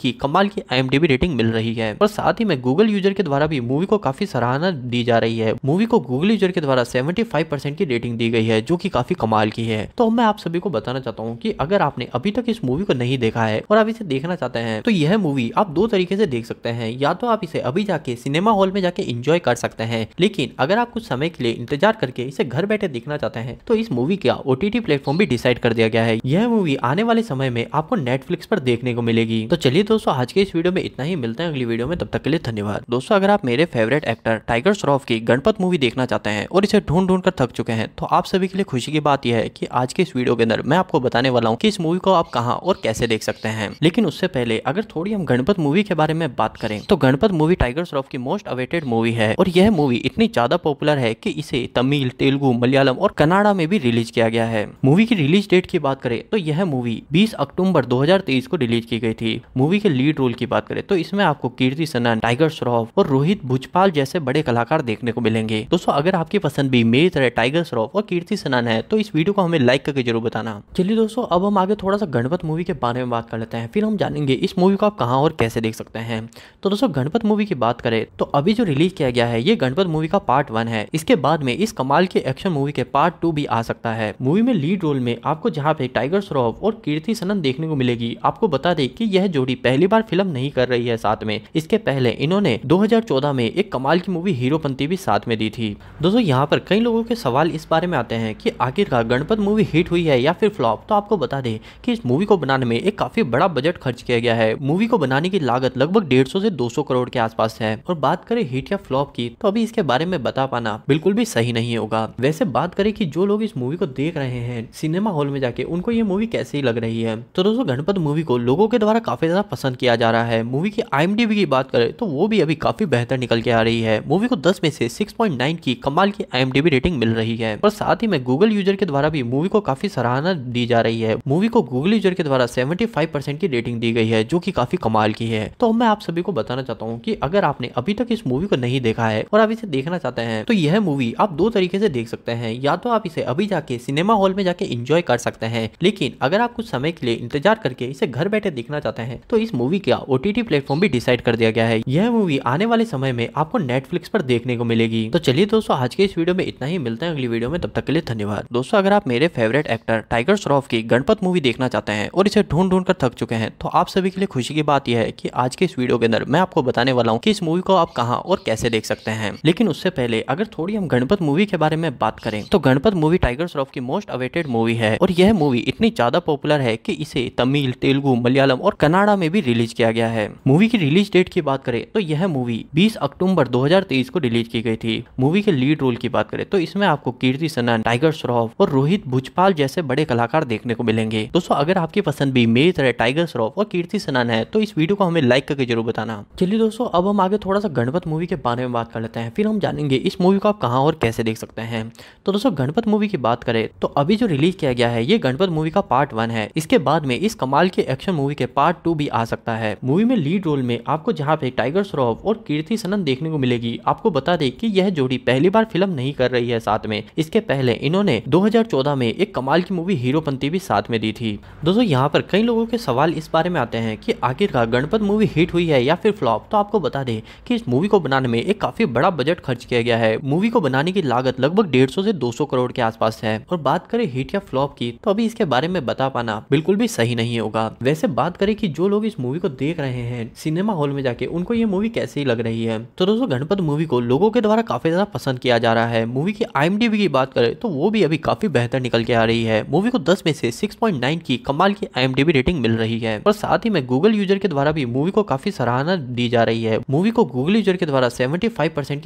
की कमाल की आई रेटिंग मिल रही है और साथ ही में गूगल यूजर के द्वारा द्वारा भी मूवी को काफी सराहना दी जा रही है मूवी को गूगल यूजर के द्वारा 75% की रेटिंग दी गई है जो कि काफी कमाल की है तो मैं आप सभी को बताना चाहता हूँ कि अगर आपने अभी तक इस मूवी को नहीं देखा है और आप इसे देखना चाहते हैं तो यह मूवी आप दो तरीके से देख सकते हैं या तो आप इसे अभी जाके सिनेमा हॉल में जाके इंजॉय कर सकते हैं लेकिन अगर आप कुछ समय के लिए इंतजार करके इसे घर बैठे देखना चाहते हैं तो इस मूवी का ओटीटी प्लेटफॉर्म भी डिसाइड कर दिया गया है यह मूवी आने वाले समय में आपको नेटफ्लिक्स पर देखने को मिलेगी तो चलिए दोस्तों आज के इस वीडियो में इतना ही मिलता है अगली वीडियो में तब तक के लिए धन्यवाद दोस्तों अगर अगर आप मेरे फेवरेट एक्टर टाइगर श्रॉफ की गणपत मूवी देखना चाहते हैं और इसे ढूंढ ढूंढ कर थक चुके हैं तो आप सभी के लिए खुशी की बात यह है कि आज के इस वीडियो के अंदर मैं आपको बताने वाला हूँ कि इस मूवी को आप कहाँ और कैसे देख सकते हैं लेकिन उससे पहले अगर थोड़ी हम गणपत मूवी के बारे में बात करें तो गणपत मूवी टाइगर श्रॉफ की मोस्ट अवेटेड मूवी है और यह मूवी इतनी ज्यादा पॉपुलर है की इसे तमिल तेलुगु मलयालम और कनाडा में भी रिलीज किया गया है मूवी की रिलीज डेट की बात करें तो यह मूवी बीस अक्टूबर दो को रिलीज की गई थी मूवी के लीड रोल की बात करें तो इसमें आपको कीर्ति सनन टाइगर श्रॉफ और रोहित भुजपाल जैसे बड़े कलाकार देखने को मिलेंगे दोस्तों अगर आपकी पसंद भी मेरी तरह टाइगर श्रॉफ और कीर्ति सनान है तो इस वीडियो को हमें लाइक करके जरूर बताना चलिए दोस्तों अब हम आगे थोड़ा सा गणपत मूवी के बारे में बात कर लेते हैं फिर हम जानेंगे इस मूवी को आप कहाँ और कैसे देख सकते हैं तो दोस्तों गणपत मूवी की बात करें तो अभी जो रिलीज किया गया है ये गणपत मूवी का पार्ट वन है इसके बाद में इस कमाल के एक्शन मूवी के पार्ट टू भी आ सकता है मूवी में लीड रोल में आपको जहाँ पे टाइगर श्रॉफ और कीर्ति सनन देखने को मिलेगी आपको बता दें कि यह जोड़ी पहली बार फिल्म नहीं कर रही है साथ में इसके पहले इन्होंने दो 2014 में एक कमाल की मूवी हीरोपंती भी साथ में दी थी दोस्तों यहाँ पर कई लोगों के सवाल इस बारे में आते हैं कि आखिरकार गणपत मूवी हिट हुई है या फिर फ्लॉप तो आपको बता दें कि इस मूवी को बनाने में एक काफी बड़ा बजट खर्च किया गया है मूवी को बनाने की लागत लगभग डेढ़ सौ दो करोड़ के आस है और बात करे हिट या फ्लॉप की तो अभी इसके बारे में बता पाना बिल्कुल भी सही नहीं होगा वैसे बात करे की जो लोग इस मूवी को देख रहे हैं सिनेमा हॉल में जाके उनको ये मूवी कैसी लग रही है तो दोस्तों गणपत मूवी को लोगों के द्वारा काफी ज्यादा पसंद किया जा रहा है मूवी की आई की बात करें तो वो भी अभी काफी काफी बेहतर निकल के आ रही है मूवी को 10 में से 6.9 की कमाल की आई रेटिंग मिल रही है और साथ ही में गूगल यूजर के द्वारा भी मूवी को काफी सराहना दी जा रही है मूवी को गूगल यूजर के द्वारा 75 परसेंट की रेटिंग दी गई है जो की काफी कमाल की है तो मैं आप सभी को बताना चाहता हूँ की अगर आपने अभी तक इस मूवी को नहीं देखा है और आप इसे देखना चाहते हैं तो यह मूवी आप दो तरीके से देख सकते हैं या तो आप इसे अभी जाके सिनेमा हॉल में जाके इंजॉय कर सकते हैं लेकिन अगर आप कुछ समय के लिए इंतजार करके इसे घर बैठे देखना चाहते हैं तो इस मूवी का ओटीटी प्लेटफॉर्म भी डिसाइड कर दिया गया है यह मूवी आने वाले वाले समय में आपको नेटफ्लिक्स पर देखने को मिलेगी तो चलिए दोस्तों आज के इस वीडियो में इतना ही मिलता है अगली वीडियो में तब तक के लिए धन्यवाद दोस्तों अगर आप मेरे फेवरेट एक्टर टाइगर श्रॉफ की गणपत मूवी देखना चाहते हैं और इसे ढूंढ ढूंढ कर थक चुके हैं तो आप सभी के लिए खुशी की बात यह है की आज के इस वीडियो के अंदर मैं आपको बताने वाला हूँ की इस मूवी को आप कहाँ और कैसे देख सकते हैं लेकिन उससे पहले अगर थोड़ी हम गणपत मूवी के बारे में बात करें तो गणपत मूवी टाइगर श्रॉफ की मोस्ट अवेटेड मूवी है और यह मूवी इतनी ज्यादा पॉपुलर है की इसे तमिल तेलुगु मलयालम और कनाडा में भी रिलीज किया गया है मूवी की रिलीज डेट की बात करें तो यह मूवी 20 अक्टूबर 2023 को रिलीज की गई थी मूवी के लीड रोल की बात करें तो इसमें आपको कीर्ति सनन टाइगर श्रॉफ और रोहित भुजपाल जैसे बड़े कलाकार देखने को मिलेंगे दोस्तों अगर आपकी पसंद भी मेरी तरह टाइगर श्रॉफ और कीर्ति सनन है तो इस वीडियो को हमें लाइक करके जरूर बताना चलिए दोस्तों अब हम आगे थोड़ा सा गणपत मूवी के बारे में बात कर लेते हैं फिर हम जानेंगे इस मूवी को आप कहाँ और कैसे देख सकते हैं तो दोस्तों गणपत मूवी की बात करें तो अभी जो रिलीज किया गया है ये गणपत मूवी का पार्ट वन है इसके बाद में इस कमाल के एक्शन मूवी के पार्ट टू भी आ सकता है मूवी में लीड रोल में आपको जहाँ पे टाइगर श्रॉफ और कीर्ति सनन देखने को मिलेगी आपको बता दें कि यह जोड़ी पहली बार फिल्म नहीं कर रही है साथ में इसके पहले इन्होंने 2014 में एक कमाल की मूवी हीरोपंती भी साथ में दी थी दोस्तों यहाँ पर कई लोगों के सवाल इस बारे में आते हैं कि आखिरकार गणपत मूवी हिट हुई है या फिर फ्लॉप तो आपको बता दे की इस मूवी को बनाने में एक काफी बड़ा बजट खर्च किया गया है मूवी को बनाने की लागत लगभग डेढ़ ऐसी दो करोड़ के आसपास है और बात करें हिट या फ्लॉप की तो अभी इसके बारे में बता पाना बिल्कुल भी सही नहीं होगा वैसे बात करें कि जो लोग इस मूवी को देख रहे हैं सिनेमा हॉल में जाके उनको ये मूवी कैसी लग रही रही है तो दोस्तों गणपत मूवी को लोगों के द्वारा काफी ज्यादा पसंद किया जा रहा है मूवी की आईएमडीबी की बात करें तो वो भी अभी काफी बेहतर निकल के आ रही है मूवी को 10 में से 6.9 की कमाल की आईएमडीबी रेटिंग मिल रही है और साथ ही में गूगल यूजर के द्वारा भी मूवी को काफी सराहना दी जा रही है मूवी को गूगल यूजर के द्वारा सेवेंटी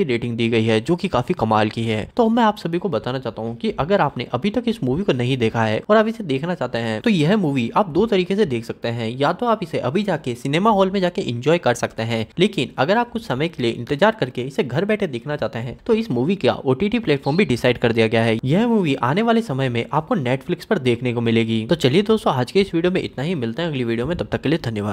की रेटिंग दी गई है जो की काफी कमाल की है तो मैं आप सभी को बताना चाहता हूँ की अगर आपने अभी तक इस मूवी को नहीं देखा है और आप इसे देखना चाहते हैं तो यह मूवी आप दो तरीके से देख सकते हैं या तो आप इसे अभी जाके सिनेमा हॉल में जाके इंजॉय कर सकते हैं लेकिन अगर आप कुछ समय के लिए इंतजार करके इसे घर बैठे देखना चाहते हैं तो इस मूवी का ओ टी प्लेटफॉर्म भी डिसाइड कर दिया गया है यह मूवी आने वाले समय में आपको नेटफ्लिक्स पर देखने को मिलेगी तो चलिए दोस्तों आज के इस वीडियो में इतना ही मिलता है अगली वीडियो में तब तक के लिए धन्यवाद